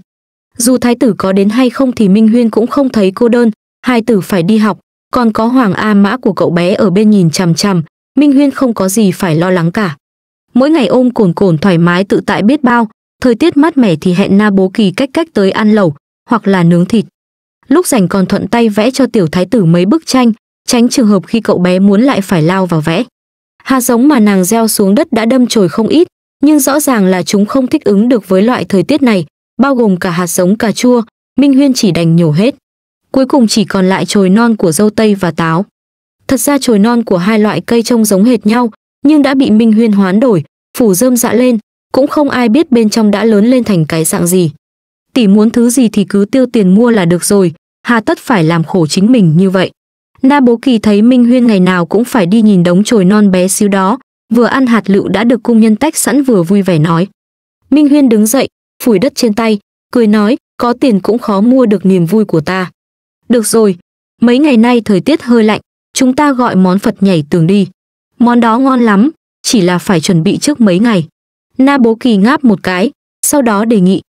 Dù thái tử có đến hay không thì Minh Huyên cũng không thấy cô đơn, hai tử phải đi học, còn có Hoàng A Mã của cậu bé ở bên nhìn chằm chằm, Minh Huyên không có gì phải lo lắng cả. Mỗi ngày ôm cồn cồn thoải mái tự tại biết bao, thời tiết mát mẻ thì hẹn Na Bố Kỳ cách cách tới ăn lẩu, hoặc là nướng thịt. Lúc rảnh còn thuận tay vẽ cho tiểu thái tử mấy bức tranh, tránh trường hợp khi cậu bé muốn lại phải lao vào vẽ. Hạt giống mà nàng gieo xuống đất đã đâm chồi không ít, nhưng rõ ràng là chúng không thích ứng được với loại thời tiết này, bao gồm cả hạt giống cà chua, Minh Huyên chỉ đành nhổ hết. Cuối cùng chỉ còn lại chồi non của dâu tây và táo. Thật ra chồi non của hai loại cây trông giống hệt nhau, nhưng đã bị Minh Huyên hoán đổi, phủ rơm dạ lên, cũng không ai biết bên trong đã lớn lên thành cái dạng gì. Tỷ muốn thứ gì thì cứ tiêu tiền mua là được rồi, hà tất phải làm khổ chính mình như vậy. Na Bố Kỳ thấy Minh Huyên ngày nào cũng phải đi nhìn đống chồi non bé xíu đó, vừa ăn hạt lựu đã được cung nhân tách sẵn vừa vui vẻ nói. Minh Huyên đứng dậy, phủi đất trên tay, cười nói, có tiền cũng khó mua được niềm vui của ta. Được rồi, mấy ngày nay thời tiết hơi lạnh, chúng ta gọi món Phật nhảy tường đi. Món đó ngon lắm, chỉ là phải chuẩn bị trước mấy ngày. Na Bố Kỳ ngáp một cái, sau đó đề nghị.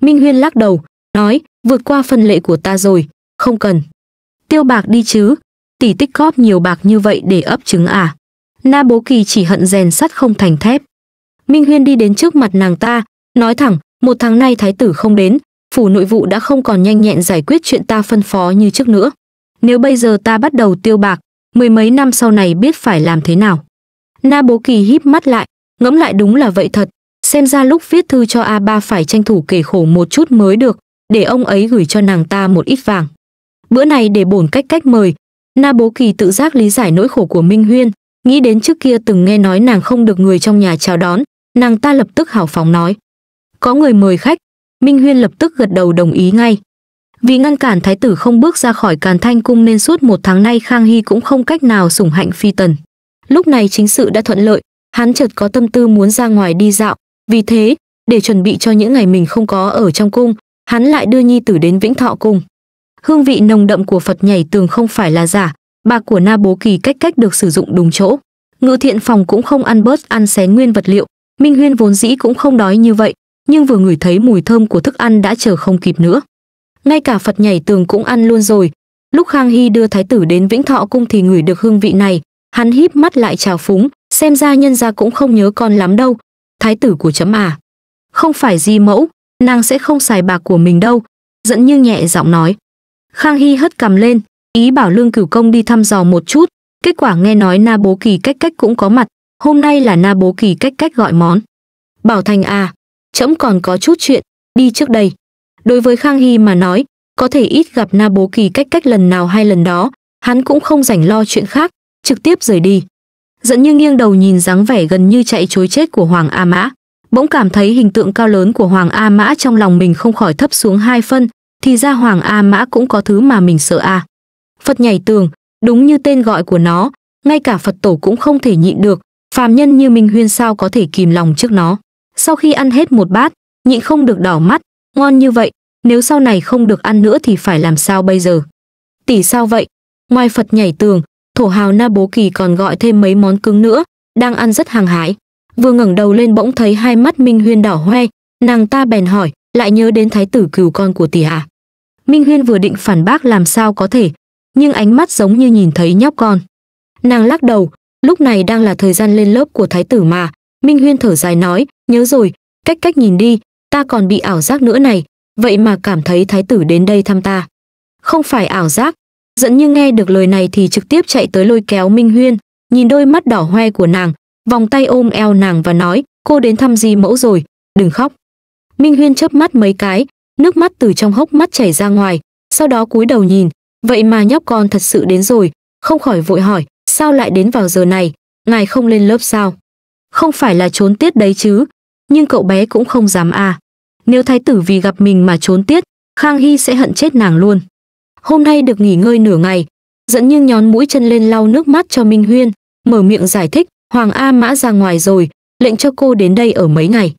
Minh Huyên lắc đầu, nói, vượt qua phần lệ của ta rồi, không cần. Tiêu bạc đi chứ, tỷ tích góp nhiều bạc như vậy để ấp trứng à. Na Bố Kỳ chỉ hận rèn sắt không thành thép. Minh Huyên đi đến trước mặt nàng ta, nói thẳng, một tháng nay thái tử không đến, phủ nội vụ đã không còn nhanh nhẹn giải quyết chuyện ta phân phó như trước nữa. Nếu bây giờ ta bắt đầu tiêu bạc, mười mấy năm sau này biết phải làm thế nào. Na Bố Kỳ híp mắt lại, ngẫm lại đúng là vậy thật, xem ra lúc viết thư cho A Ba phải tranh thủ kể khổ một chút mới được, để ông ấy gửi cho nàng ta một ít vàng. Bữa này để bổn cách cách mời, Na Bố Kỳ tự giác lý giải nỗi khổ của Minh Huyên, nghĩ đến trước kia từng nghe nói nàng không được người trong nhà chào đón, nàng ta lập tức hào phóng nói, có người mời khách minh huyên lập tức gật đầu đồng ý ngay vì ngăn cản thái tử không bước ra khỏi càn thanh cung nên suốt một tháng nay khang hy cũng không cách nào sủng hạnh phi tần lúc này chính sự đã thuận lợi hắn chợt có tâm tư muốn ra ngoài đi dạo vì thế để chuẩn bị cho những ngày mình không có ở trong cung hắn lại đưa nhi tử đến vĩnh thọ cung hương vị nồng đậm của phật nhảy tường không phải là giả bạc của na bố kỳ cách cách được sử dụng đúng chỗ ngự thiện phòng cũng không ăn bớt ăn xén nguyên vật liệu minh huyên vốn dĩ cũng không đói như vậy nhưng vừa ngửi thấy mùi thơm của thức ăn đã chờ không kịp nữa. Ngay cả Phật nhảy tường cũng ăn luôn rồi. Lúc Khang Hy đưa thái tử đến Vĩnh Thọ cung thì ngửi được hương vị này, hắn híp mắt lại trào phúng, xem ra nhân gia cũng không nhớ con lắm đâu. Thái tử của chấm à? Không phải di mẫu, nàng sẽ không xài bạc của mình đâu, dẫn như nhẹ giọng nói. Khang Hy hất cầm lên, ý bảo Lương Cửu Công đi thăm dò một chút, kết quả nghe nói Na Bố Kỳ cách cách cũng có mặt, hôm nay là Na Bố Kỳ cách cách gọi món. Bảo Thành à, trẫm còn có chút chuyện, đi trước đây. Đối với Khang Hy mà nói, có thể ít gặp Na Bố Kỳ cách cách lần nào hay lần đó, hắn cũng không rảnh lo chuyện khác, trực tiếp rời đi. Dẫn như nghiêng đầu nhìn dáng vẻ gần như chạy chối chết của Hoàng A Mã, bỗng cảm thấy hình tượng cao lớn của Hoàng A Mã trong lòng mình không khỏi thấp xuống hai phân, thì ra Hoàng A Mã cũng có thứ mà mình sợ a. À. Phật nhảy tường, đúng như tên gọi của nó, ngay cả Phật tổ cũng không thể nhịn được, phàm nhân như Minh Huyên sao có thể kìm lòng trước nó. Sau khi ăn hết một bát, nhịn không được đỏ mắt, ngon như vậy, nếu sau này không được ăn nữa thì phải làm sao bây giờ? Tỷ sao vậy? Ngoài Phật nhảy tường, thổ hào Na Bố Kỳ còn gọi thêm mấy món cứng nữa, đang ăn rất hàng hái. Vừa ngẩng đầu lên bỗng thấy hai mắt Minh Huyên đỏ hoe, nàng ta bèn hỏi, lại nhớ đến thái tử cừu con của tỷ à? Minh Huyên vừa định phản bác làm sao có thể, nhưng ánh mắt giống như nhìn thấy nhóc con. Nàng lắc đầu, lúc này đang là thời gian lên lớp của thái tử mà, Minh Huyên thở dài nói, nhớ rồi, cách cách nhìn đi, ta còn bị ảo giác nữa này, vậy mà cảm thấy thái tử đến đây thăm ta. Không phải ảo giác, dẫn như nghe được lời này thì trực tiếp chạy tới lôi kéo Minh Huyên, nhìn đôi mắt đỏ hoe của nàng, vòng tay ôm eo nàng và nói, cô đến thăm gì mẫu rồi, đừng khóc. Minh Huyên chớp mắt mấy cái, nước mắt từ trong hốc mắt chảy ra ngoài, sau đó cúi đầu nhìn, vậy mà nhóc con thật sự đến rồi, không khỏi vội hỏi, sao lại đến vào giờ này, ngài không lên lớp sao? không phải là trốn tiết đấy chứ, nhưng cậu bé cũng không dám à. Nếu thái tử vì gặp mình mà trốn tiết, Khang Hy sẽ hận chết nàng luôn. Hôm nay được nghỉ ngơi nửa ngày, dẫn nhưng nhón mũi chân lên lau nước mắt cho Minh Huyên, mở miệng giải thích, Hoàng A Mã ra ngoài rồi, lệnh cho cô đến đây ở mấy ngày.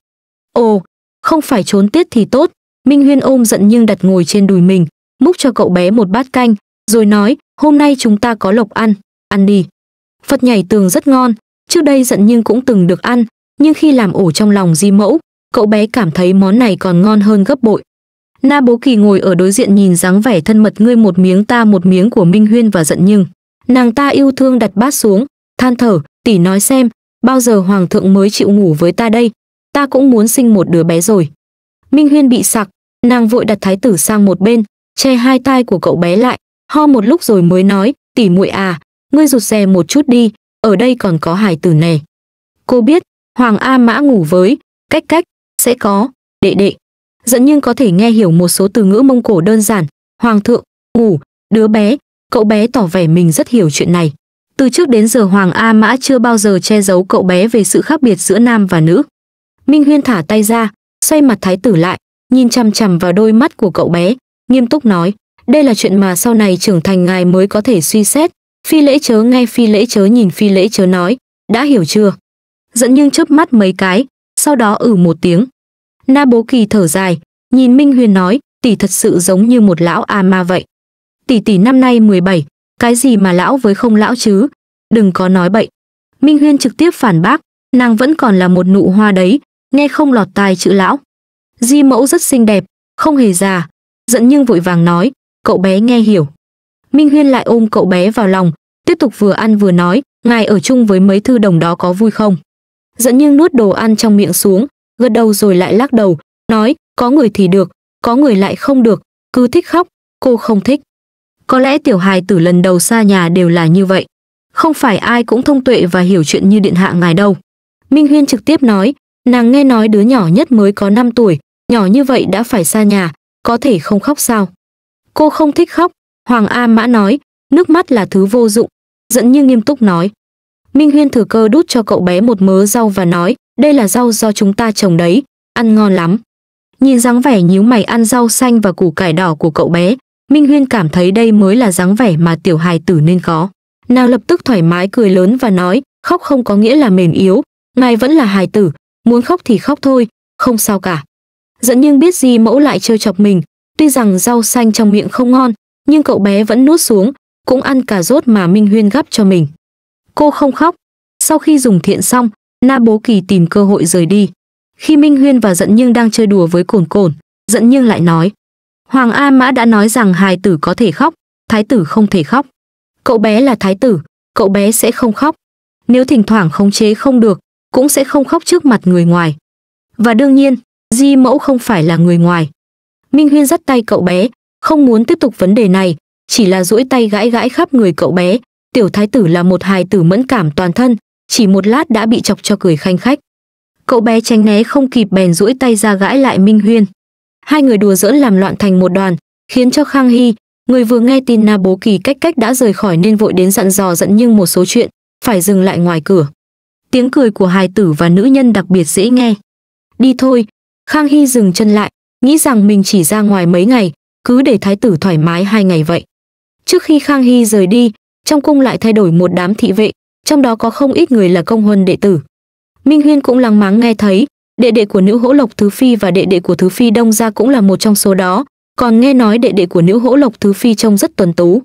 Ồ, không phải trốn tiết thì tốt, Minh Huyên ôm giận nhưng đặt ngồi trên đùi mình, múc cho cậu bé một bát canh, rồi nói, hôm nay chúng ta có lộc ăn, ăn đi. Phật nhảy tường rất ngon, Trước đây giận nhưng cũng từng được ăn, nhưng khi làm ổ trong lòng di mẫu, cậu bé cảm thấy món này còn ngon hơn gấp bội. Na Bố Kỳ ngồi ở đối diện nhìn dáng vẻ thân mật ngươi một miếng ta một miếng của Minh Huyên và giận nhưng. Nàng ta yêu thương đặt bát xuống, than thở, tỷ nói xem, bao giờ hoàng thượng mới chịu ngủ với ta đây, ta cũng muốn sinh một đứa bé rồi. Minh Huyên bị sặc, nàng vội đặt thái tử sang một bên, che hai tai của cậu bé lại, ho một lúc rồi mới nói, tỷ muội à, ngươi rụt rè một chút đi, ở đây còn có hài tử nè Cô biết, Hoàng A Mã ngủ với, cách cách, sẽ có, đệ đệ. Dẫn nhưng có thể nghe hiểu một số từ ngữ mông cổ đơn giản, hoàng thượng, ngủ, đứa bé, cậu bé tỏ vẻ mình rất hiểu chuyện này. Từ trước đến giờ Hoàng A Mã chưa bao giờ che giấu cậu bé về sự khác biệt giữa nam và nữ. Minh Huyên thả tay ra, xoay mặt thái tử lại, nhìn chằm chằm vào đôi mắt của cậu bé, nghiêm túc nói, đây là chuyện mà sau này trưởng thành ngài mới có thể suy xét, Phi lễ chớ nghe phi lễ chớ nhìn phi lễ chớ nói, đã hiểu chưa? Dẫn nhưng chớp mắt mấy cái, sau đó ử ừ một tiếng. Na bố kỳ thở dài, nhìn Minh Huyền nói, tỷ thật sự giống như một lão à ma vậy. Tỷ tỷ năm nay 17, cái gì mà lão với không lão chứ, đừng có nói bậy. Minh Huyên trực tiếp phản bác, nàng vẫn còn là một nụ hoa đấy, nghe không lọt tai chữ lão. Di mẫu rất xinh đẹp, không hề già, dẫn nhưng vội vàng nói, cậu bé nghe hiểu. Minh Huyên lại ôm cậu bé vào lòng, tiếp tục vừa ăn vừa nói, ngài ở chung với mấy thư đồng đó có vui không? Dẫn nhưng nuốt đồ ăn trong miệng xuống, gật đầu rồi lại lắc đầu, nói, có người thì được, có người lại không được, cứ thích khóc, cô không thích. Có lẽ tiểu hài tử lần đầu xa nhà đều là như vậy. Không phải ai cũng thông tuệ và hiểu chuyện như điện hạ ngài đâu. Minh Huyên trực tiếp nói, nàng nghe nói đứa nhỏ nhất mới có 5 tuổi, nhỏ như vậy đã phải xa nhà, có thể không khóc sao. Cô không thích khóc, Hoàng A Mã nói, nước mắt là thứ vô dụng, dẫn như nghiêm túc nói. Minh Huyên thử cơ đút cho cậu bé một mớ rau và nói, đây là rau do chúng ta trồng đấy, ăn ngon lắm. Nhìn dáng vẻ nhíu mày ăn rau xanh và củ cải đỏ của cậu bé, Minh Huyên cảm thấy đây mới là dáng vẻ mà tiểu hài tử nên có. Nào lập tức thoải mái cười lớn và nói, khóc không có nghĩa là mềm yếu, ngài vẫn là hài tử, muốn khóc thì khóc thôi, không sao cả. Dẫn nhưng biết gì mẫu lại trêu chọc mình, tuy rằng rau xanh trong miệng không ngon, nhưng cậu bé vẫn nuốt xuống, cũng ăn cà rốt mà Minh Huyên gắp cho mình. Cô không khóc. Sau khi dùng thiện xong, Na Bố Kỳ tìm cơ hội rời đi. Khi Minh Huyên và Dận Nhưng đang chơi đùa với cồn cồn, Dận Nhưng lại nói. Hoàng A Mã đã nói rằng hài tử có thể khóc, thái tử không thể khóc. Cậu bé là thái tử, cậu bé sẽ không khóc. Nếu thỉnh thoảng khống chế không được, cũng sẽ không khóc trước mặt người ngoài. Và đương nhiên, Di Mẫu không phải là người ngoài. Minh Huyên dắt tay cậu bé, không muốn tiếp tục vấn đề này, chỉ là duỗi tay gãi gãi khắp người cậu bé. Tiểu thái tử là một hài tử mẫn cảm toàn thân, chỉ một lát đã bị chọc cho cười khanh khách. Cậu bé tránh né không kịp bèn duỗi tay ra gãi lại Minh Huyên. Hai người đùa giỡn làm loạn thành một đoàn, khiến cho Khang Hy, người vừa nghe tin Na Bố Kỳ cách cách đã rời khỏi nên vội đến dặn dò dẫn nhưng một số chuyện, phải dừng lại ngoài cửa. Tiếng cười của hài tử và nữ nhân đặc biệt dễ nghe. Đi thôi, Khang Hy dừng chân lại, nghĩ rằng mình chỉ ra ngoài mấy ngày, cứ để thái tử thoải mái hai ngày vậy. Trước khi Khang Hy rời đi, trong cung lại thay đổi một đám thị vệ, trong đó có không ít người là công huân đệ tử. Minh Huyên cũng lăng máng nghe thấy, đệ đệ của nữ hỗ lộc thứ phi và đệ đệ của thứ phi đông gia cũng là một trong số đó, còn nghe nói đệ đệ của nữ hỗ lộc thứ phi trông rất tuấn tú.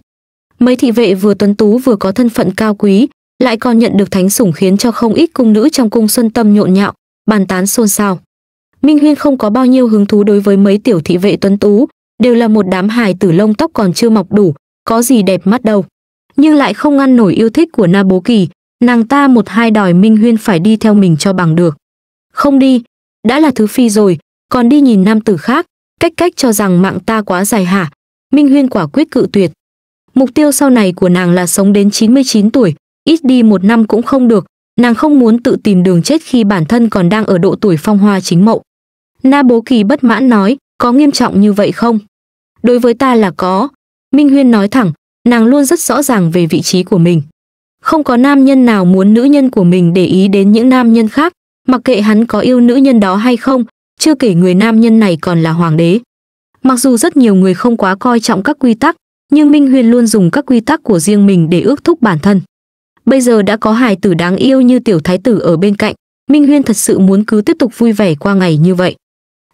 Mấy thị vệ vừa tuấn tú vừa có thân phận cao quý, lại còn nhận được thánh sủng khiến cho không ít cung nữ trong cung xuân tâm nhộn nhạo, bàn tán xôn xao. Minh Huyên không có bao nhiêu hứng thú đối với mấy tiểu thị vệ tuấn tú, đều là một đám hài tử lông tóc còn chưa mọc đủ, có gì đẹp mắt đâu. Nhưng lại không ngăn nổi yêu thích của Na Bố Kỳ, nàng ta một hai đòi Minh Huyên phải đi theo mình cho bằng được. Không đi, đã là thứ phi rồi, còn đi nhìn nam tử khác, cách cách cho rằng mạng ta quá dài hả, Minh Huyên quả quyết cự tuyệt. Mục tiêu sau này của nàng là sống đến 99 tuổi, ít đi một năm cũng không được, nàng không muốn tự tìm đường chết khi bản thân còn đang ở độ tuổi phong hoa chính mậu. Na Bố Kỳ bất mãn nói, có nghiêm trọng như vậy không? Đối với ta là có. Minh Huyên nói thẳng, nàng luôn rất rõ ràng về vị trí của mình. Không có nam nhân nào muốn nữ nhân của mình để ý đến những nam nhân khác, mặc kệ hắn có yêu nữ nhân đó hay không, chưa kể người nam nhân này còn là hoàng đế. Mặc dù rất nhiều người không quá coi trọng các quy tắc, nhưng Minh Huyên luôn dùng các quy tắc của riêng mình để ước thúc bản thân. Bây giờ đã có hài tử đáng yêu như tiểu thái tử ở bên cạnh, Minh Huyên thật sự muốn cứ tiếp tục vui vẻ qua ngày như vậy.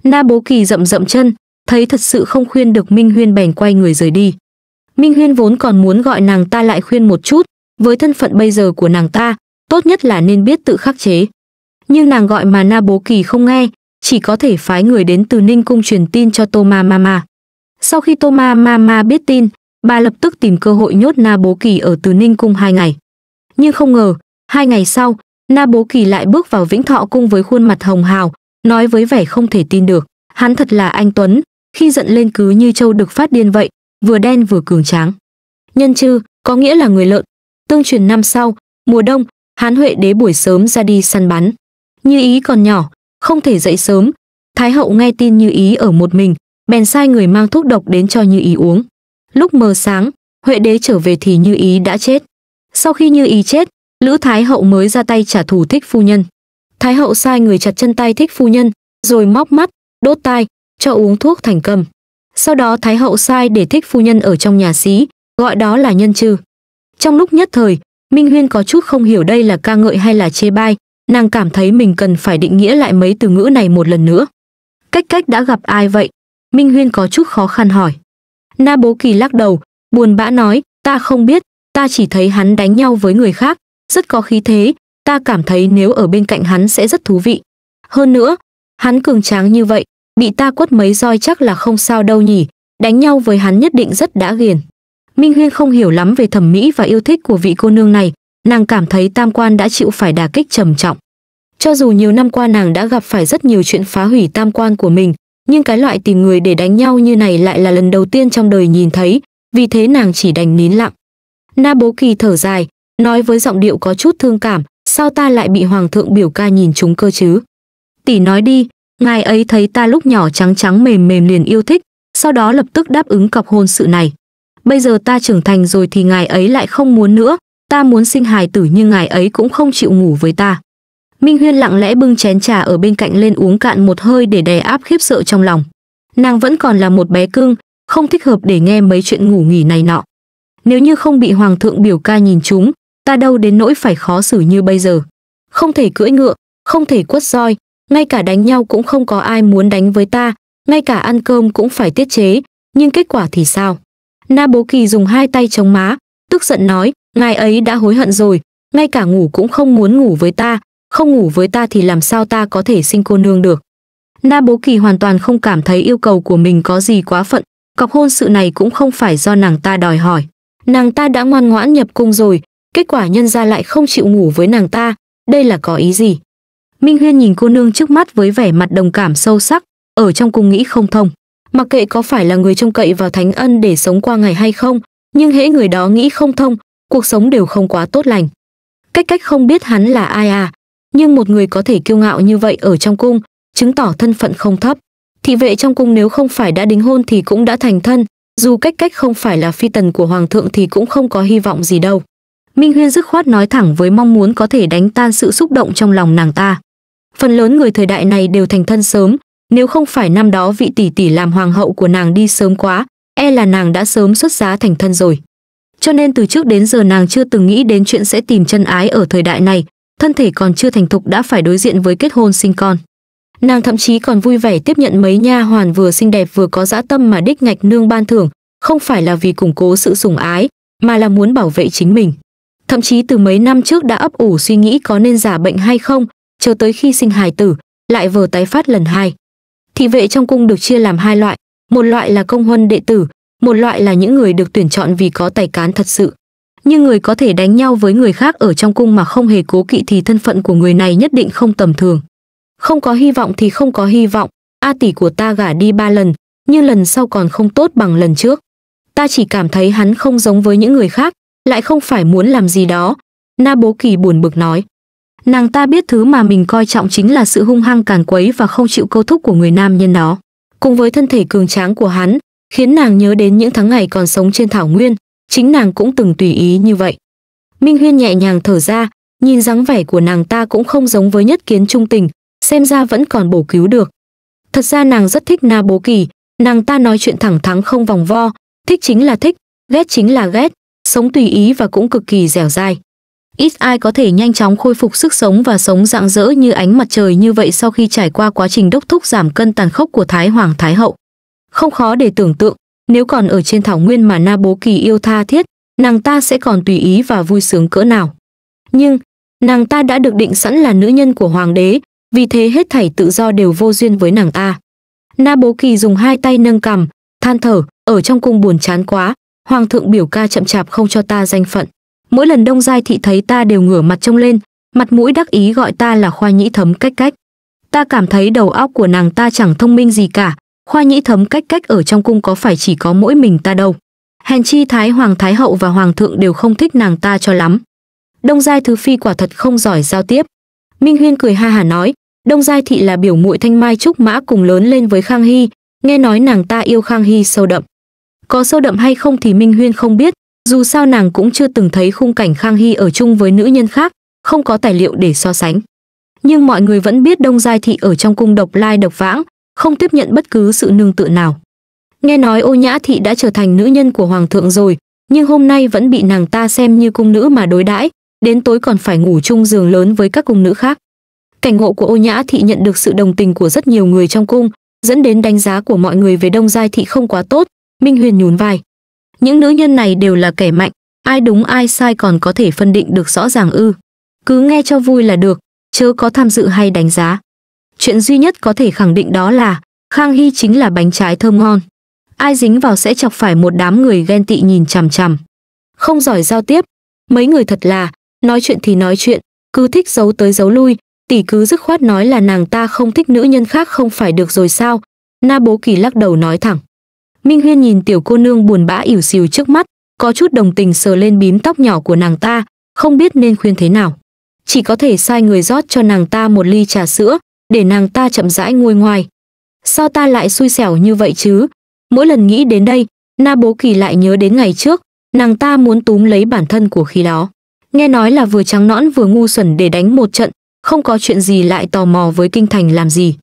Na Bố Kỳ rậm rậm chân, thấy thật sự không khuyên được Minh Huyên bèn quay người rời đi. Minh Huyên vốn còn muốn gọi nàng ta lại khuyên một chút, với thân phận bây giờ của nàng ta, tốt nhất là nên biết tự khắc chế. Nhưng nàng gọi mà Na Bố Kỳ không nghe, chỉ có thể phái người đến từ Ninh Cung truyền tin cho Ma Ma Ma. Sau khi Ma Ma Ma biết tin, bà lập tức tìm cơ hội nhốt Na Bố Kỳ ở từ Ninh Cung hai ngày. Nhưng không ngờ, hai ngày sau, Na Bố Kỳ lại bước vào Vĩnh Thọ Cung với khuôn mặt hồng hào, nói với vẻ không thể tin được. Hắn thật là anh Tuấn, khi giận lên cứ như châu được phát điên vậy, vừa đen vừa cường tráng. Nhân chư có nghĩa là người lợn. Tương truyền năm sau, mùa đông, Hán Huệ đế buổi sớm ra đi săn bắn. Như ý còn nhỏ, không thể dậy sớm. Thái hậu nghe tin Như ý ở một mình, bèn sai người mang thuốc độc đến cho Như ý uống. Lúc mờ sáng, Huệ đế trở về thì Như ý đã chết. Sau khi Như ý chết, Lữ Thái hậu mới ra tay trả thù thích phu nhân. Thái hậu sai người chặt chân tay thích phu nhân, rồi móc mắt, đốt tai, cho uống thuốc thành cầm. Sau đó Thái hậu sai để thích phu nhân ở trong nhà xí, gọi đó là nhân trừ. Trong lúc nhất thời, Minh Huyên có chút không hiểu đây là ca ngợi hay là chê bai, nàng cảm thấy mình cần phải định nghĩa lại mấy từ ngữ này một lần nữa. Cách cách đã gặp ai vậy? Minh Huyên có chút khó khăn hỏi. Na Bố Kỳ lắc đầu, buồn bã nói, ta không biết, ta chỉ thấy hắn đánh nhau với người khác, rất có khí thế, ta cảm thấy nếu ở bên cạnh hắn sẽ rất thú vị. Hơn nữa, hắn cường tráng như vậy, bị ta quất mấy roi chắc là không sao đâu nhỉ, đánh nhau với hắn nhất định rất đã ghiền. Minh Huyên không hiểu lắm về thẩm mỹ và yêu thích của vị cô nương này, nàng cảm thấy tam quan đã chịu phải đà kích trầm trọng. Cho dù nhiều năm qua nàng đã gặp phải rất nhiều chuyện phá hủy tam quan của mình, nhưng cái loại tìm người để đánh nhau như này lại là lần đầu tiên trong đời nhìn thấy, vì thế nàng chỉ đành nín lặng. Na Bố Kỳ thở dài, nói với giọng điệu có chút thương cảm, sao ta lại bị hoàng thượng biểu ca nhìn chúng cơ chứ? Tỷ nói đi, ngài ấy thấy ta lúc nhỏ trắng trắng mềm mềm liền yêu thích sau đó lập tức đáp ứng cọc hôn sự này bây giờ ta trưởng thành rồi thì ngài ấy lại không muốn nữa ta muốn sinh hài tử nhưng ngài ấy cũng không chịu ngủ với ta minh huyên lặng lẽ bưng chén trà ở bên cạnh lên uống cạn một hơi để đè áp khiếp sợ trong lòng nàng vẫn còn là một bé cưng không thích hợp để nghe mấy chuyện ngủ nghỉ này nọ nếu như không bị hoàng thượng biểu ca nhìn chúng ta đâu đến nỗi phải khó xử như bây giờ không thể cưỡi ngựa không thể quất roi ngay cả đánh nhau cũng không có ai muốn đánh với ta, ngay cả ăn cơm cũng phải tiết chế, nhưng kết quả thì sao? Na Bố Kỳ dùng hai tay chống má, tức giận nói, ngài ấy đã hối hận rồi, ngay cả ngủ cũng không muốn ngủ với ta, không ngủ với ta thì làm sao ta có thể sinh cô nương được. Na Bố Kỳ hoàn toàn không cảm thấy yêu cầu của mình có gì quá phận, cọc hôn sự này cũng không phải do nàng ta đòi hỏi. Nàng ta đã ngoan ngoãn nhập cung rồi, kết quả nhân ra lại không chịu ngủ với nàng ta, đây là có ý gì? Minh Huyên nhìn cô nương trước mắt với vẻ mặt đồng cảm sâu sắc, ở trong cung nghĩ không thông. Mặc kệ có phải là người trông cậy vào thánh ân để sống qua ngày hay không, nhưng hễ người đó nghĩ không thông, cuộc sống đều không quá tốt lành. Cách cách không biết hắn là ai à, nhưng một người có thể kiêu ngạo như vậy ở trong cung, chứng tỏ thân phận không thấp. Thị vệ trong cung nếu không phải đã đính hôn thì cũng đã thành thân, dù cách cách không phải là phi tần của hoàng thượng thì cũng không có hy vọng gì đâu. Minh Huyên dứt khoát nói thẳng với mong muốn có thể đánh tan sự xúc động trong lòng nàng ta phần lớn người thời đại này đều thành thân sớm nếu không phải năm đó vị tỷ tỷ làm hoàng hậu của nàng đi sớm quá e là nàng đã sớm xuất giá thành thân rồi cho nên từ trước đến giờ nàng chưa từng nghĩ đến chuyện sẽ tìm chân ái ở thời đại này thân thể còn chưa thành thục đã phải đối diện với kết hôn sinh con nàng thậm chí còn vui vẻ tiếp nhận mấy nha hoàn vừa xinh đẹp vừa có dã tâm mà đích ngạch nương ban thưởng không phải là vì củng cố sự sủng ái mà là muốn bảo vệ chính mình thậm chí từ mấy năm trước đã ấp ủ suy nghĩ có nên giả bệnh hay không chờ tới khi sinh hài tử, lại vờ tái phát lần hai. Thị vệ trong cung được chia làm hai loại, một loại là công huân đệ tử, một loại là những người được tuyển chọn vì có tài cán thật sự. Nhưng người có thể đánh nhau với người khác ở trong cung mà không hề cố kỵ thì thân phận của người này nhất định không tầm thường. Không có hy vọng thì không có hy vọng, A tỷ của ta gả đi ba lần, nhưng lần sau còn không tốt bằng lần trước. Ta chỉ cảm thấy hắn không giống với những người khác, lại không phải muốn làm gì đó. Na Bố Kỳ buồn bực nói. Nàng ta biết thứ mà mình coi trọng chính là sự hung hăng càn quấy và không chịu câu thúc của người nam nhân đó. Cùng với thân thể cường tráng của hắn, khiến nàng nhớ đến những tháng ngày còn sống trên thảo nguyên, chính nàng cũng từng tùy ý như vậy. Minh Huyên nhẹ nhàng thở ra, nhìn dáng vẻ của nàng ta cũng không giống với nhất kiến trung tình, xem ra vẫn còn bổ cứu được. Thật ra nàng rất thích Na Bố Kỳ, nàng ta nói chuyện thẳng thắng không vòng vo, thích chính là thích, ghét chính là ghét, sống tùy ý và cũng cực kỳ dẻo dai. Ít ai có thể nhanh chóng khôi phục sức sống và sống rạng rỡ như ánh mặt trời như vậy sau khi trải qua quá trình đốc thúc giảm cân tàn khốc của Thái Hoàng Thái Hậu. Không khó để tưởng tượng, nếu còn ở trên thảo nguyên mà Na Bố Kỳ yêu tha thiết, nàng ta sẽ còn tùy ý và vui sướng cỡ nào. Nhưng, nàng ta đã được định sẵn là nữ nhân của hoàng đế, vì thế hết thảy tự do đều vô duyên với nàng ta. Na Bố Kỳ dùng hai tay nâng cằm, than thở, ở trong cung buồn chán quá, hoàng thượng biểu ca chậm chạp không cho ta danh phận mỗi lần đông giai thị thấy ta đều ngửa mặt trông lên mặt mũi đắc ý gọi ta là khoa nhĩ thấm cách cách ta cảm thấy đầu óc của nàng ta chẳng thông minh gì cả khoa nhĩ thấm cách cách ở trong cung có phải chỉ có mỗi mình ta đâu hèn chi thái hoàng thái hậu và hoàng thượng đều không thích nàng ta cho lắm đông giai thứ phi quả thật không giỏi giao tiếp minh huyên cười ha hả nói đông giai thị là biểu muội thanh mai trúc mã cùng lớn lên với khang hy nghe nói nàng ta yêu khang hy sâu đậm có sâu đậm hay không thì minh huyên không biết dù sao nàng cũng chưa từng thấy khung cảnh Khang Hy ở chung với nữ nhân khác, không có tài liệu để so sánh. Nhưng mọi người vẫn biết Đông Giai Thị ở trong cung độc lai độc vãng, không tiếp nhận bất cứ sự nương tựa nào. Nghe nói ô nhã thị đã trở thành nữ nhân của hoàng thượng rồi, nhưng hôm nay vẫn bị nàng ta xem như cung nữ mà đối đãi, đến tối còn phải ngủ chung giường lớn với các cung nữ khác. Cảnh ngộ của ô nhã thị nhận được sự đồng tình của rất nhiều người trong cung, dẫn đến đánh giá của mọi người về đông giai thị không quá tốt, Minh Huyền nhún vai. Những nữ nhân này đều là kẻ mạnh, ai đúng ai sai còn có thể phân định được rõ ràng ư. Cứ nghe cho vui là được, chớ có tham dự hay đánh giá. Chuyện duy nhất có thể khẳng định đó là Khang Hy chính là bánh trái thơm ngon. Ai dính vào sẽ chọc phải một đám người ghen tị nhìn chằm chằm. Không giỏi giao tiếp, mấy người thật là, nói chuyện thì nói chuyện, cứ thích giấu tới giấu lui, tỷ cứ dứt khoát nói là nàng ta không thích nữ nhân khác không phải được rồi sao. Na bố kỳ lắc đầu nói thẳng. Minh Huyên nhìn tiểu cô nương buồn bã ỉu xìu trước mắt, có chút đồng tình sờ lên bím tóc nhỏ của nàng ta, không biết nên khuyên thế nào. Chỉ có thể sai người rót cho nàng ta một ly trà sữa, để nàng ta chậm rãi nguôi ngoài. Sao ta lại xui xẻo như vậy chứ? Mỗi lần nghĩ đến đây, Na Bố Kỳ lại nhớ đến ngày trước, nàng ta muốn túm lấy bản thân của khi đó. Nghe nói là vừa trắng nõn vừa ngu xuẩn để đánh một trận, không có chuyện gì lại tò mò với kinh thành làm gì.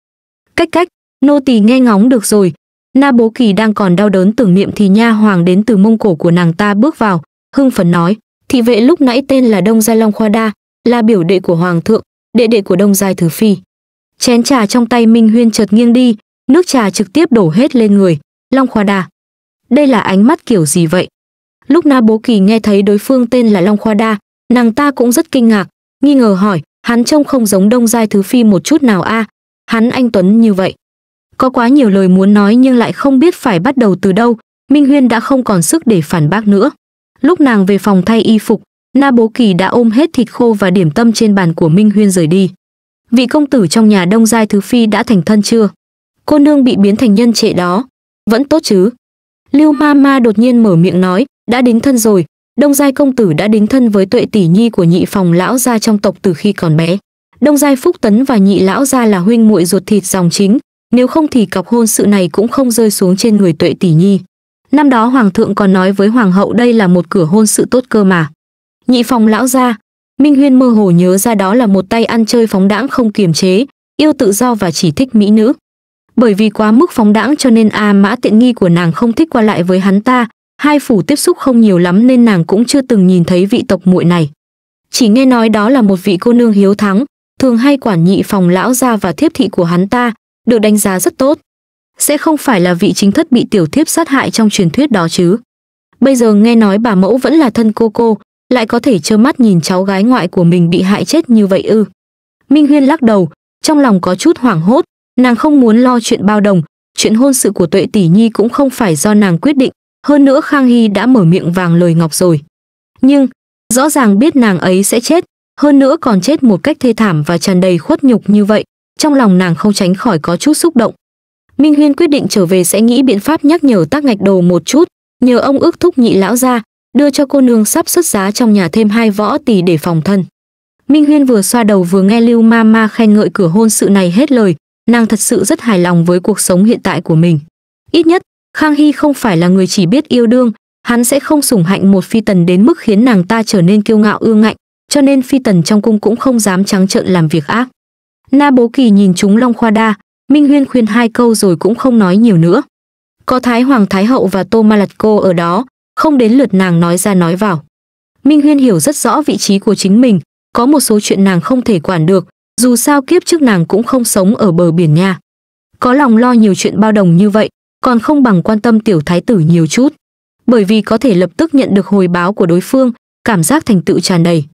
Cách cách, nô tỳ nghe ngóng được rồi, Na Bố Kỳ đang còn đau đớn tưởng niệm thì nha hoàng đến từ mông cổ của nàng ta bước vào, hưng phấn nói, thị vệ lúc nãy tên là Đông Gia Long Khoa Đa, là biểu đệ của hoàng thượng, đệ đệ của Đông Giai Thứ Phi. Chén trà trong tay Minh Huyên chợt nghiêng đi, nước trà trực tiếp đổ hết lên người, Long Khoa Đa. Đây là ánh mắt kiểu gì vậy? Lúc Na Bố Kỳ nghe thấy đối phương tên là Long Khoa Đa, nàng ta cũng rất kinh ngạc, nghi ngờ hỏi, hắn trông không giống Đông Giai Thứ Phi một chút nào a à? hắn anh Tuấn như vậy. Có quá nhiều lời muốn nói nhưng lại không biết phải bắt đầu từ đâu, Minh Huyên đã không còn sức để phản bác nữa. Lúc nàng về phòng thay y phục, Na Bố Kỳ đã ôm hết thịt khô và điểm tâm trên bàn của Minh Huyên rời đi. Vị công tử trong nhà Đông Giai Thứ Phi đã thành thân chưa? Cô nương bị biến thành nhân trệ đó. Vẫn tốt chứ? Lưu Ma Ma đột nhiên mở miệng nói, đã đính thân rồi, Đông Giai công tử đã đính thân với tuệ tỷ nhi của nhị phòng lão gia trong tộc từ khi còn bé. Đông Giai Phúc Tấn và nhị lão gia là huynh muội ruột thịt dòng chính, nếu không thì cặp hôn sự này cũng không rơi xuống trên người tuệ tỷ nhi. Năm đó hoàng thượng còn nói với hoàng hậu đây là một cửa hôn sự tốt cơ mà. Nhị phòng lão gia, Minh Huyên mơ hồ nhớ ra đó là một tay ăn chơi phóng đãng không kiềm chế, yêu tự do và chỉ thích mỹ nữ. Bởi vì quá mức phóng đãng cho nên A Mã tiện nghi của nàng không thích qua lại với hắn ta, hai phủ tiếp xúc không nhiều lắm nên nàng cũng chưa từng nhìn thấy vị tộc muội này. Chỉ nghe nói đó là một vị cô nương hiếu thắng, thường hay quản nhị phòng lão gia và thiếp thị của hắn ta, được đánh giá rất tốt. Sẽ không phải là vị chính thất bị tiểu thiếp sát hại trong truyền thuyết đó chứ. Bây giờ nghe nói bà mẫu vẫn là thân cô cô, lại có thể trơ mắt nhìn cháu gái ngoại của mình bị hại chết như vậy ư. Minh Huyên lắc đầu, trong lòng có chút hoảng hốt, nàng không muốn lo chuyện bao đồng, chuyện hôn sự của Tuệ Tỷ Nhi cũng không phải do nàng quyết định, hơn nữa Khang Hy đã mở miệng vàng lời ngọc rồi. Nhưng, rõ ràng biết nàng ấy sẽ chết, hơn nữa còn chết một cách thê thảm và tràn đầy khuất nhục như vậy, trong lòng nàng không tránh khỏi có chút xúc động. Minh Huyên quyết định trở về sẽ nghĩ biện pháp nhắc nhở tác ngạch đồ một chút, nhờ ông ước thúc nhị lão ra, đưa cho cô nương sắp xuất giá trong nhà thêm hai võ tỷ để phòng thân. Minh Huyên vừa xoa đầu vừa nghe Lưu Ma Ma khen ngợi cửa hôn sự này hết lời, nàng thật sự rất hài lòng với cuộc sống hiện tại của mình. Ít nhất, Khang Hy không phải là người chỉ biết yêu đương, hắn sẽ không sủng hạnh một phi tần đến mức khiến nàng ta trở nên kiêu ngạo ương ngạnh, cho nên phi tần trong cung cũng không dám trắng trợn làm việc ác. Na Bố Kỳ nhìn chúng Long Khoa Đa, Minh Huyên khuyên hai câu rồi cũng không nói nhiều nữa. Có Thái Hoàng Thái Hậu và Tô Ma Lật Cô ở đó, không đến lượt nàng nói ra nói vào. Minh Huyên hiểu rất rõ vị trí của chính mình, có một số chuyện nàng không thể quản được, dù sao kiếp trước nàng cũng không sống ở bờ biển nha. Có lòng lo nhiều chuyện bao đồng như vậy, còn không bằng quan tâm tiểu thái tử nhiều chút. Bởi vì có thể lập tức nhận được hồi báo của đối phương, cảm giác thành tựu tràn đầy.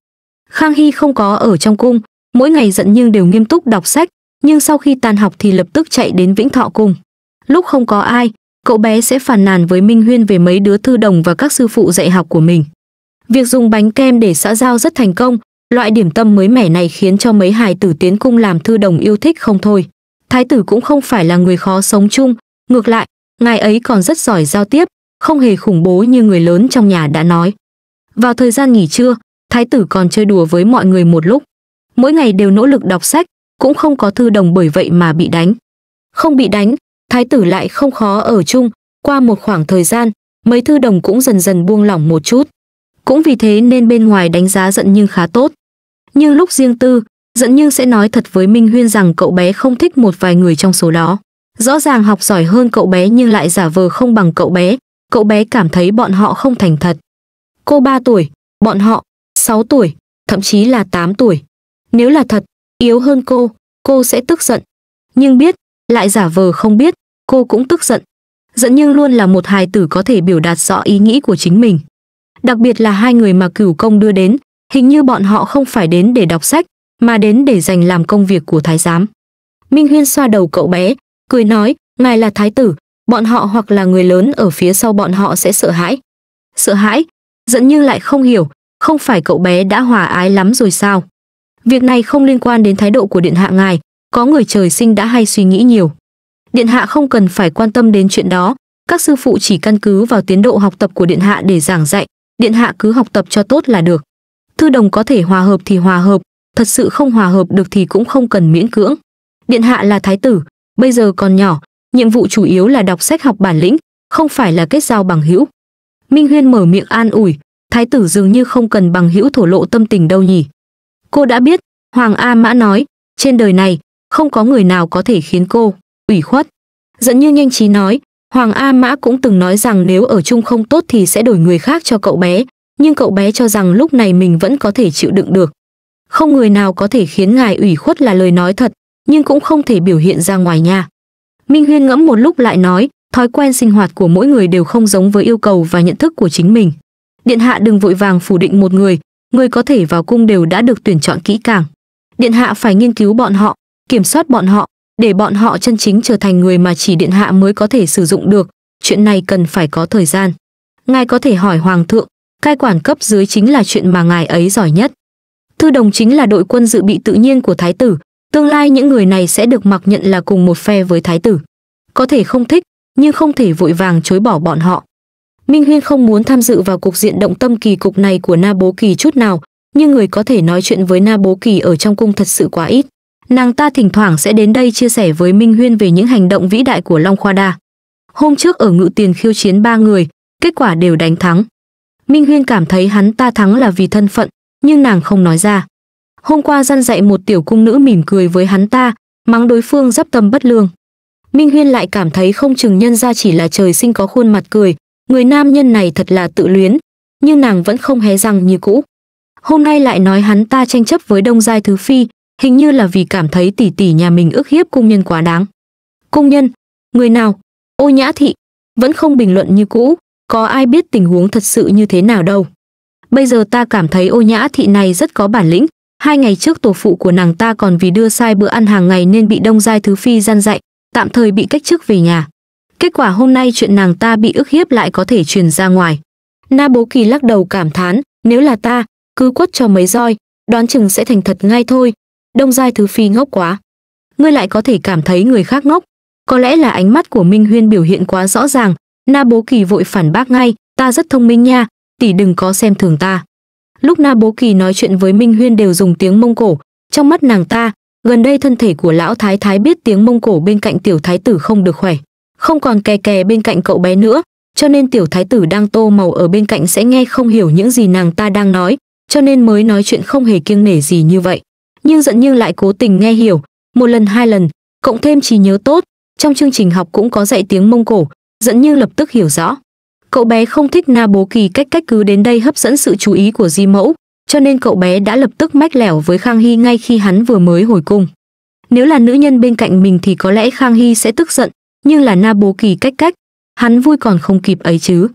Khang Hy không có ở trong cung, mỗi ngày giận nhưng đều nghiêm túc đọc sách nhưng sau khi tan học thì lập tức chạy đến vĩnh thọ cùng lúc không có ai cậu bé sẽ phàn nàn với minh huyên về mấy đứa thư đồng và các sư phụ dạy học của mình việc dùng bánh kem để xã giao rất thành công loại điểm tâm mới mẻ này khiến cho mấy hài tử tiến cung làm thư đồng yêu thích không thôi thái tử cũng không phải là người khó sống chung ngược lại ngài ấy còn rất giỏi giao tiếp không hề khủng bố như người lớn trong nhà đã nói vào thời gian nghỉ trưa thái tử còn chơi đùa với mọi người một lúc mỗi ngày đều nỗ lực đọc sách, cũng không có thư đồng bởi vậy mà bị đánh. Không bị đánh, thái tử lại không khó ở chung, qua một khoảng thời gian, mấy thư đồng cũng dần dần buông lỏng một chút. Cũng vì thế nên bên ngoài đánh giá giận nhưng khá tốt. Nhưng lúc riêng tư, giận nhưng sẽ nói thật với Minh Huyên rằng cậu bé không thích một vài người trong số đó. Rõ ràng học giỏi hơn cậu bé nhưng lại giả vờ không bằng cậu bé, cậu bé cảm thấy bọn họ không thành thật. Cô 3 tuổi, bọn họ 6 tuổi, thậm chí là 8 tuổi. Nếu là thật, yếu hơn cô, cô sẽ tức giận. Nhưng biết, lại giả vờ không biết, cô cũng tức giận. Dẫn nhưng luôn là một hài tử có thể biểu đạt rõ ý nghĩ của chính mình. Đặc biệt là hai người mà cửu công đưa đến, hình như bọn họ không phải đến để đọc sách, mà đến để dành làm công việc của thái giám. Minh Huyên xoa đầu cậu bé, cười nói, ngài là thái tử, bọn họ hoặc là người lớn ở phía sau bọn họ sẽ sợ hãi. Sợ hãi, dẫn nhưng lại không hiểu, không phải cậu bé đã hòa ái lắm rồi sao? Việc này không liên quan đến thái độ của điện hạ ngài, có người trời sinh đã hay suy nghĩ nhiều. Điện hạ không cần phải quan tâm đến chuyện đó, các sư phụ chỉ căn cứ vào tiến độ học tập của điện hạ để giảng dạy, điện hạ cứ học tập cho tốt là được. Thư đồng có thể hòa hợp thì hòa hợp, thật sự không hòa hợp được thì cũng không cần miễn cưỡng. Điện hạ là thái tử, bây giờ còn nhỏ, nhiệm vụ chủ yếu là đọc sách học bản lĩnh, không phải là kết giao bằng hữu. Minh Huyên mở miệng an ủi, thái tử dường như không cần bằng hữu thổ lộ tâm tình đâu nhỉ. Cô đã biết, Hoàng A Mã nói, trên đời này, không có người nào có thể khiến cô ủy khuất. Dẫn như nhanh trí nói, Hoàng A Mã cũng từng nói rằng nếu ở chung không tốt thì sẽ đổi người khác cho cậu bé, nhưng cậu bé cho rằng lúc này mình vẫn có thể chịu đựng được. Không người nào có thể khiến ngài ủy khuất là lời nói thật, nhưng cũng không thể biểu hiện ra ngoài nhà. Minh Huyên ngẫm một lúc lại nói, thói quen sinh hoạt của mỗi người đều không giống với yêu cầu và nhận thức của chính mình. Điện hạ đừng vội vàng phủ định một người, người có thể vào cung đều đã được tuyển chọn kỹ càng. Điện hạ phải nghiên cứu bọn họ, kiểm soát bọn họ, để bọn họ chân chính trở thành người mà chỉ điện hạ mới có thể sử dụng được, chuyện này cần phải có thời gian. Ngài có thể hỏi hoàng thượng, cai quản cấp dưới chính là chuyện mà ngài ấy giỏi nhất. Thư đồng chính là đội quân dự bị tự nhiên của thái tử, tương lai những người này sẽ được mặc nhận là cùng một phe với thái tử. Có thể không thích, nhưng không thể vội vàng chối bỏ bọn họ. Minh Huyên không muốn tham dự vào cuộc diện động tâm kỳ cục này của Na Bố Kỳ chút nào, nhưng người có thể nói chuyện với Na Bố Kỳ ở trong cung thật sự quá ít. Nàng ta thỉnh thoảng sẽ đến đây chia sẻ với Minh Huyên về những hành động vĩ đại của Long Khoa Đa. Hôm trước ở ngự tiền khiêu chiến ba người, kết quả đều đánh thắng. Minh Huyên cảm thấy hắn ta thắng là vì thân phận, nhưng nàng không nói ra. Hôm qua răn dạy một tiểu cung nữ mỉm cười với hắn ta, mắng đối phương dấp tâm bất lương. Minh Huyên lại cảm thấy không chừng nhân ra chỉ là trời sinh có khuôn mặt cười, Người nam nhân này thật là tự luyến, nhưng nàng vẫn không hé răng như cũ. Hôm nay lại nói hắn ta tranh chấp với Đông Giai Thứ Phi, hình như là vì cảm thấy tỷ tỷ nhà mình ức hiếp cung nhân quá đáng. Cung nhân, người nào? Ô nhã thị, vẫn không bình luận như cũ, có ai biết tình huống thật sự như thế nào đâu. Bây giờ ta cảm thấy ô nhã thị này rất có bản lĩnh, hai ngày trước tổ phụ của nàng ta còn vì đưa sai bữa ăn hàng ngày nên bị đông giai thứ phi gian dạy, tạm thời bị cách chức về nhà. Kết quả hôm nay chuyện nàng ta bị ức hiếp lại có thể truyền ra ngoài. Na Bố Kỳ lắc đầu cảm thán, nếu là ta, cứ quất cho mấy roi, đoán chừng sẽ thành thật ngay thôi. Đông Giai Thứ Phi ngốc quá. Ngươi lại có thể cảm thấy người khác ngốc. Có lẽ là ánh mắt của Minh Huyên biểu hiện quá rõ ràng. Na Bố Kỳ vội phản bác ngay, ta rất thông minh nha, tỷ đừng có xem thường ta. Lúc Na Bố Kỳ nói chuyện với Minh Huyên đều dùng tiếng Mông Cổ, trong mắt nàng ta, gần đây thân thể của lão thái thái biết tiếng Mông Cổ bên cạnh tiểu thái tử không được khỏe không còn kè kè bên cạnh cậu bé nữa, cho nên tiểu thái tử đang tô màu ở bên cạnh sẽ nghe không hiểu những gì nàng ta đang nói, cho nên mới nói chuyện không hề kiêng nể gì như vậy. Nhưng giận nhưng lại cố tình nghe hiểu, một lần hai lần, cộng thêm trí nhớ tốt, trong chương trình học cũng có dạy tiếng Mông Cổ, dẫn như lập tức hiểu rõ. Cậu bé không thích Na Bố Kỳ cách cách cứ đến đây hấp dẫn sự chú ý của Di Mẫu, cho nên cậu bé đã lập tức mách lẻo với Khang Hy ngay khi hắn vừa mới hồi cung. Nếu là nữ nhân bên cạnh mình thì có lẽ Khang Hy sẽ tức giận, nhưng là na bố kỳ cách cách hắn vui còn không kịp ấy chứ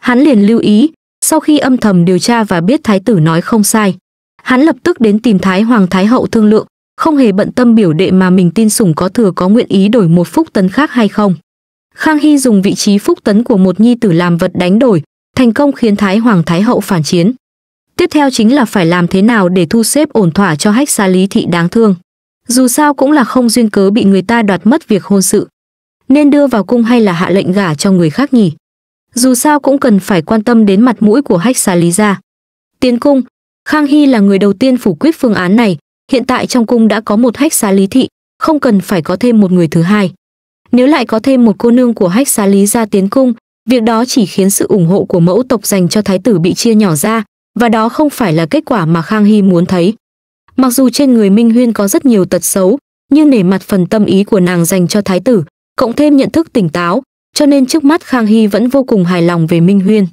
hắn liền lưu ý sau khi âm thầm điều tra và biết thái tử nói không sai hắn lập tức đến tìm thái hoàng thái hậu thương lượng không hề bận tâm biểu đệ mà mình tin sủng có thừa có nguyện ý đổi một phúc tấn khác hay không khang hy dùng vị trí phúc tấn của một nhi tử làm vật đánh đổi thành công khiến thái hoàng thái hậu phản chiến tiếp theo chính là phải làm thế nào để thu xếp ổn thỏa cho hách xá lý thị đáng thương dù sao cũng là không duyên cớ bị người ta đoạt mất việc hôn sự nên đưa vào cung hay là hạ lệnh gả cho người khác nhỉ? Dù sao cũng cần phải quan tâm đến mặt mũi của hách xá lý gia. Tiến cung, Khang Hy là người đầu tiên phủ quyết phương án này, hiện tại trong cung đã có một hách xá lý thị, không cần phải có thêm một người thứ hai. Nếu lại có thêm một cô nương của hách xá lý gia tiến cung, việc đó chỉ khiến sự ủng hộ của mẫu tộc dành cho thái tử bị chia nhỏ ra, và đó không phải là kết quả mà Khang Hy muốn thấy. Mặc dù trên người Minh Huyên có rất nhiều tật xấu, nhưng nể mặt phần tâm ý của nàng dành cho thái tử, cộng thêm nhận thức tỉnh táo, cho nên trước mắt Khang Hy vẫn vô cùng hài lòng về Minh Huyên.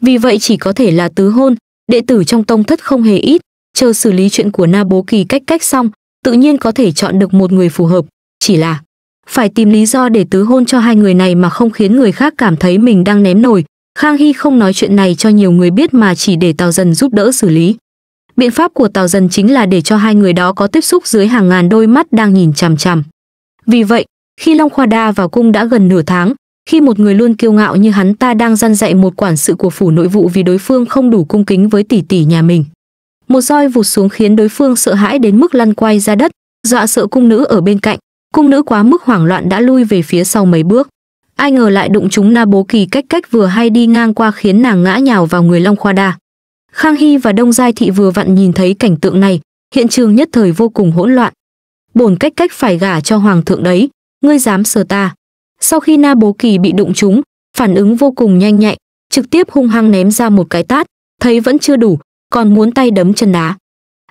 Vì vậy chỉ có thể là tứ hôn, đệ tử trong tông thất không hề ít, chờ xử lý chuyện của Na Bố Kỳ cách cách xong, tự nhiên có thể chọn được một người phù hợp, chỉ là phải tìm lý do để tứ hôn cho hai người này mà không khiến người khác cảm thấy mình đang ném nổi. Khang Hy không nói chuyện này cho nhiều người biết mà chỉ để Tào Dần giúp đỡ xử lý. Biện pháp của Tào Dần chính là để cho hai người đó có tiếp xúc dưới hàng ngàn đôi mắt đang nhìn chằm chằm. Vì vậy, khi long khoa đa vào cung đã gần nửa tháng khi một người luôn kiêu ngạo như hắn ta đang răn dạy một quản sự của phủ nội vụ vì đối phương không đủ cung kính với tỷ tỷ nhà mình một roi vụt xuống khiến đối phương sợ hãi đến mức lăn quay ra đất dọa sợ cung nữ ở bên cạnh cung nữ quá mức hoảng loạn đã lui về phía sau mấy bước ai ngờ lại đụng chúng na bố kỳ cách cách vừa hay đi ngang qua khiến nàng ngã nhào vào người long khoa đa khang hy và đông giai thị vừa vặn nhìn thấy cảnh tượng này hiện trường nhất thời vô cùng hỗn loạn bổn cách cách phải gả cho hoàng thượng đấy ngươi dám sờ ta sau khi na bố kỳ bị đụng trúng phản ứng vô cùng nhanh nhạy trực tiếp hung hăng ném ra một cái tát thấy vẫn chưa đủ còn muốn tay đấm chân đá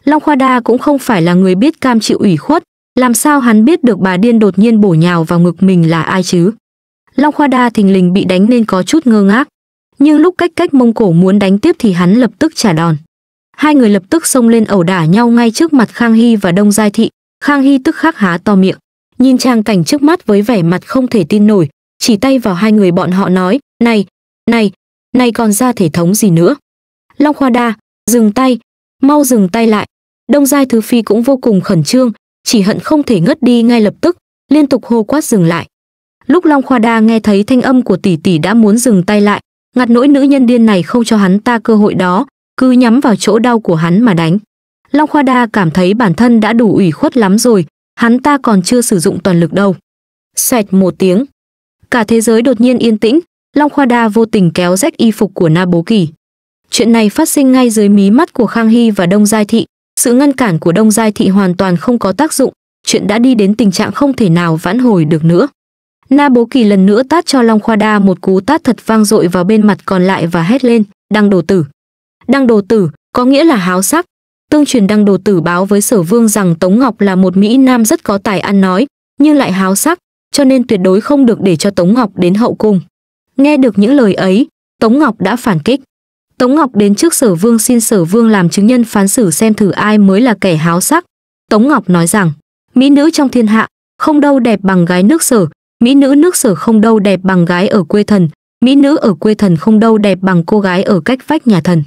long khoa đa cũng không phải là người biết cam chịu ủy khuất làm sao hắn biết được bà điên đột nhiên bổ nhào vào ngực mình là ai chứ long khoa đa thình lình bị đánh nên có chút ngơ ngác nhưng lúc cách cách mông cổ muốn đánh tiếp thì hắn lập tức trả đòn hai người lập tức xông lên ẩu đả nhau ngay trước mặt khang hy và đông giai thị khang hy tức khắc há to miệng nhìn trang cảnh trước mắt với vẻ mặt không thể tin nổi, chỉ tay vào hai người bọn họ nói, này, này, này còn ra thể thống gì nữa. Long Khoa Đa, dừng tay, mau dừng tay lại. Đông Giai Thứ Phi cũng vô cùng khẩn trương, chỉ hận không thể ngất đi ngay lập tức, liên tục hô quát dừng lại. Lúc Long Khoa Đa nghe thấy thanh âm của tỷ tỷ đã muốn dừng tay lại, ngặt nỗi nữ nhân điên này không cho hắn ta cơ hội đó, cứ nhắm vào chỗ đau của hắn mà đánh. Long Khoa Đa cảm thấy bản thân đã đủ ủy khuất lắm rồi, hắn ta còn chưa sử dụng toàn lực đâu. Xoẹt một tiếng. Cả thế giới đột nhiên yên tĩnh, Long Khoa Đa vô tình kéo rách y phục của Na Bố Kỳ. Chuyện này phát sinh ngay dưới mí mắt của Khang Hy và Đông Giai Thị, sự ngăn cản của Đông Giai Thị hoàn toàn không có tác dụng, chuyện đã đi đến tình trạng không thể nào vãn hồi được nữa. Na Bố Kỳ lần nữa tát cho Long Khoa Đa một cú tát thật vang dội vào bên mặt còn lại và hét lên, đang đồ tử. Đang đồ tử, có nghĩa là háo sắc, tương truyền đăng đồ tử báo với sở vương rằng Tống Ngọc là một Mỹ Nam rất có tài ăn nói, nhưng lại háo sắc, cho nên tuyệt đối không được để cho Tống Ngọc đến hậu cung. Nghe được những lời ấy, Tống Ngọc đã phản kích. Tống Ngọc đến trước sở vương xin sở vương làm chứng nhân phán xử xem thử ai mới là kẻ háo sắc. Tống Ngọc nói rằng, Mỹ nữ trong thiên hạ, không đâu đẹp bằng gái nước sở, Mỹ nữ nước sở không đâu đẹp bằng gái ở quê thần, Mỹ nữ ở quê thần không đâu đẹp bằng cô gái ở cách vách nhà thần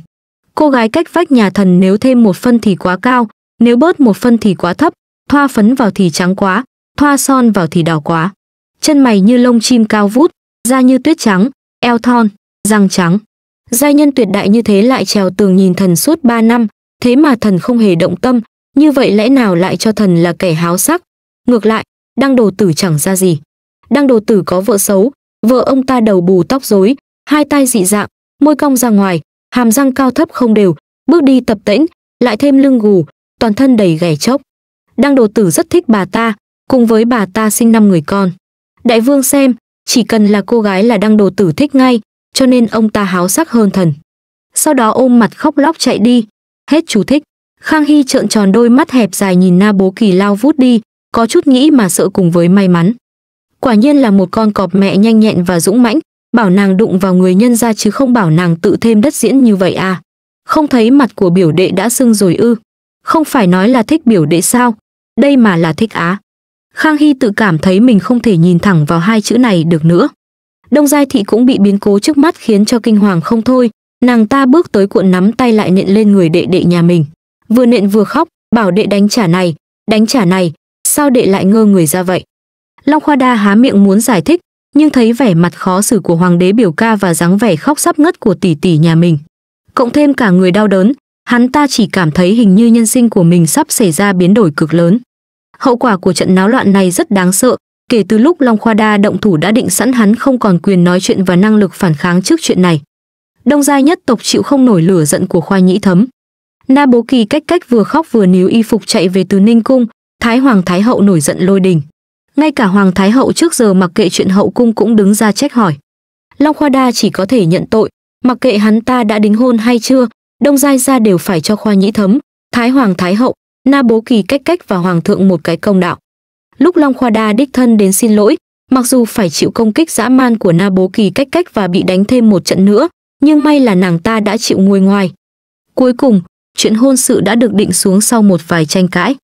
cô gái cách vách nhà thần nếu thêm một phân thì quá cao nếu bớt một phân thì quá thấp thoa phấn vào thì trắng quá thoa son vào thì đỏ quá chân mày như lông chim cao vút da như tuyết trắng eo thon răng trắng giai nhân tuyệt đại như thế lại trèo tường nhìn thần suốt ba năm thế mà thần không hề động tâm như vậy lẽ nào lại cho thần là kẻ háo sắc ngược lại đăng đồ tử chẳng ra gì đăng đồ tử có vợ xấu vợ ông ta đầu bù tóc rối hai tay dị dạng môi cong ra ngoài hàm răng cao thấp không đều, bước đi tập tễnh, lại thêm lưng gù, toàn thân đầy ghẻ chốc. đăng đồ tử rất thích bà ta, cùng với bà ta sinh năm người con. Đại vương xem, chỉ cần là cô gái là đăng đồ tử thích ngay, cho nên ông ta háo sắc hơn thần. Sau đó ôm mặt khóc lóc chạy đi, hết chú thích. Khang Hy trợn tròn đôi mắt hẹp dài nhìn na bố kỳ lao vút đi, có chút nghĩ mà sợ cùng với may mắn. Quả nhiên là một con cọp mẹ nhanh nhẹn và dũng mãnh, bảo nàng đụng vào người nhân ra chứ không bảo nàng tự thêm đất diễn như vậy à. Không thấy mặt của biểu đệ đã sưng rồi ư. Không phải nói là thích biểu đệ sao, đây mà là thích á. Khang Hy tự cảm thấy mình không thể nhìn thẳng vào hai chữ này được nữa. Đông Giai Thị cũng bị biến cố trước mắt khiến cho kinh hoàng không thôi, nàng ta bước tới cuộn nắm tay lại nện lên người đệ đệ nhà mình. Vừa nện vừa khóc, bảo đệ đánh trả này, đánh trả này, sao đệ lại ngơ người ra vậy? Long Khoa Đa há miệng muốn giải thích, nhưng thấy vẻ mặt khó xử của hoàng đế biểu ca và dáng vẻ khóc sắp ngất của tỷ tỷ nhà mình cộng thêm cả người đau đớn hắn ta chỉ cảm thấy hình như nhân sinh của mình sắp xảy ra biến đổi cực lớn hậu quả của trận náo loạn này rất đáng sợ kể từ lúc long khoa đa động thủ đã định sẵn hắn không còn quyền nói chuyện và năng lực phản kháng trước chuyện này đông gia nhất tộc chịu không nổi lửa giận của khoa nhĩ thấm na bố kỳ cách cách vừa khóc vừa níu y phục chạy về từ ninh cung thái hoàng thái hậu nổi giận lôi đình ngay cả hoàng thái hậu trước giờ mặc kệ chuyện hậu cung cũng đứng ra trách hỏi long khoa đa chỉ có thể nhận tội mặc kệ hắn ta đã đính hôn hay chưa đông giai gia đều phải cho khoa nhĩ thấm thái hoàng thái hậu na bố kỳ cách cách và hoàng thượng một cái công đạo lúc long khoa đa đích thân đến xin lỗi mặc dù phải chịu công kích dã man của na bố kỳ cách cách và bị đánh thêm một trận nữa nhưng may là nàng ta đã chịu nguôi ngoài cuối cùng chuyện hôn sự đã được định xuống sau một vài tranh cãi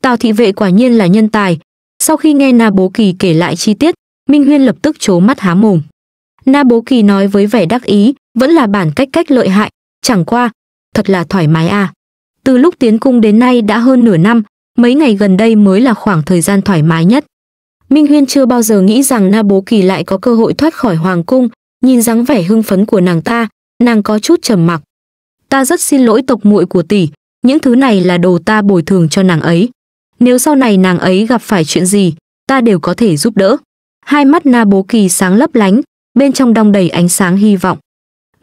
tào thị vệ quả nhiên là nhân tài sau khi nghe Na Bố Kỳ kể lại chi tiết, Minh Huyên lập tức trố mắt há mồm. Na Bố Kỳ nói với vẻ đắc ý, vẫn là bản cách cách lợi hại, chẳng qua, thật là thoải mái à. Từ lúc tiến cung đến nay đã hơn nửa năm, mấy ngày gần đây mới là khoảng thời gian thoải mái nhất. Minh Huyên chưa bao giờ nghĩ rằng Na Bố Kỳ lại có cơ hội thoát khỏi hoàng cung, nhìn dáng vẻ hưng phấn của nàng ta, nàng có chút trầm mặc. Ta rất xin lỗi tộc muội của tỷ, những thứ này là đồ ta bồi thường cho nàng ấy. Nếu sau này nàng ấy gặp phải chuyện gì, ta đều có thể giúp đỡ. Hai mắt Na Bố Kỳ sáng lấp lánh, bên trong đong đầy ánh sáng hy vọng.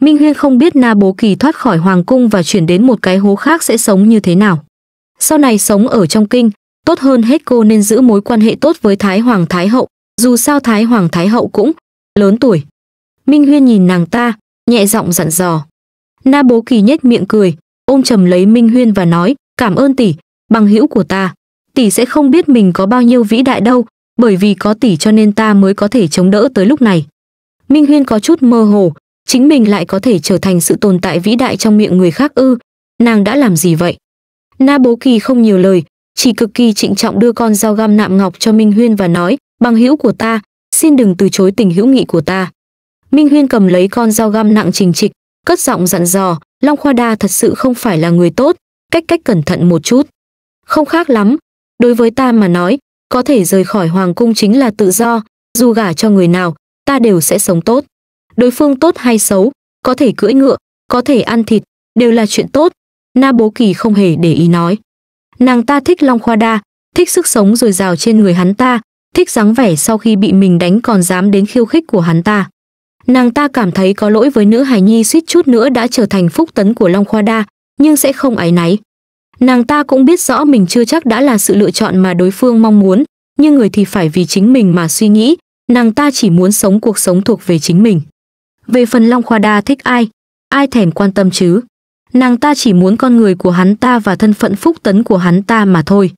Minh Huyên không biết Na Bố Kỳ thoát khỏi hoàng cung và chuyển đến một cái hố khác sẽ sống như thế nào. Sau này sống ở trong kinh, tốt hơn hết cô nên giữ mối quan hệ tốt với Thái Hoàng Thái Hậu, dù sao Thái Hoàng Thái Hậu cũng lớn tuổi. Minh Huyên nhìn nàng ta, nhẹ giọng dặn dò. Na Bố Kỳ nhếch miệng cười, ôm trầm lấy Minh Huyên và nói, cảm ơn tỷ, bằng hữu của ta tỷ sẽ không biết mình có bao nhiêu vĩ đại đâu, bởi vì có tỷ cho nên ta mới có thể chống đỡ tới lúc này. Minh Huyên có chút mơ hồ, chính mình lại có thể trở thành sự tồn tại vĩ đại trong miệng người khác ư, nàng đã làm gì vậy? Na Bố Kỳ không nhiều lời, chỉ cực kỳ trịnh trọng đưa con dao găm nạm ngọc cho Minh Huyên và nói, bằng hữu của ta, xin đừng từ chối tình hữu nghị của ta. Minh Huyên cầm lấy con dao găm nặng trình trịch, cất giọng dặn dò, Long Khoa Đa thật sự không phải là người tốt, cách cách cẩn thận một chút. Không khác lắm, Đối với ta mà nói, có thể rời khỏi hoàng cung chính là tự do, dù gả cho người nào, ta đều sẽ sống tốt. Đối phương tốt hay xấu, có thể cưỡi ngựa, có thể ăn thịt, đều là chuyện tốt. Na Bố Kỳ không hề để ý nói. Nàng ta thích Long Khoa Đa, thích sức sống dồi dào trên người hắn ta, thích dáng vẻ sau khi bị mình đánh còn dám đến khiêu khích của hắn ta. Nàng ta cảm thấy có lỗi với nữ hài nhi suýt chút nữa đã trở thành phúc tấn của Long Khoa Đa, nhưng sẽ không áy náy. Nàng ta cũng biết rõ mình chưa chắc đã là sự lựa chọn mà đối phương mong muốn, nhưng người thì phải vì chính mình mà suy nghĩ, nàng ta chỉ muốn sống cuộc sống thuộc về chính mình. Về phần Long Khoa Đa thích ai, ai thèm quan tâm chứ? Nàng ta chỉ muốn con người của hắn ta và thân phận phúc tấn của hắn ta mà thôi.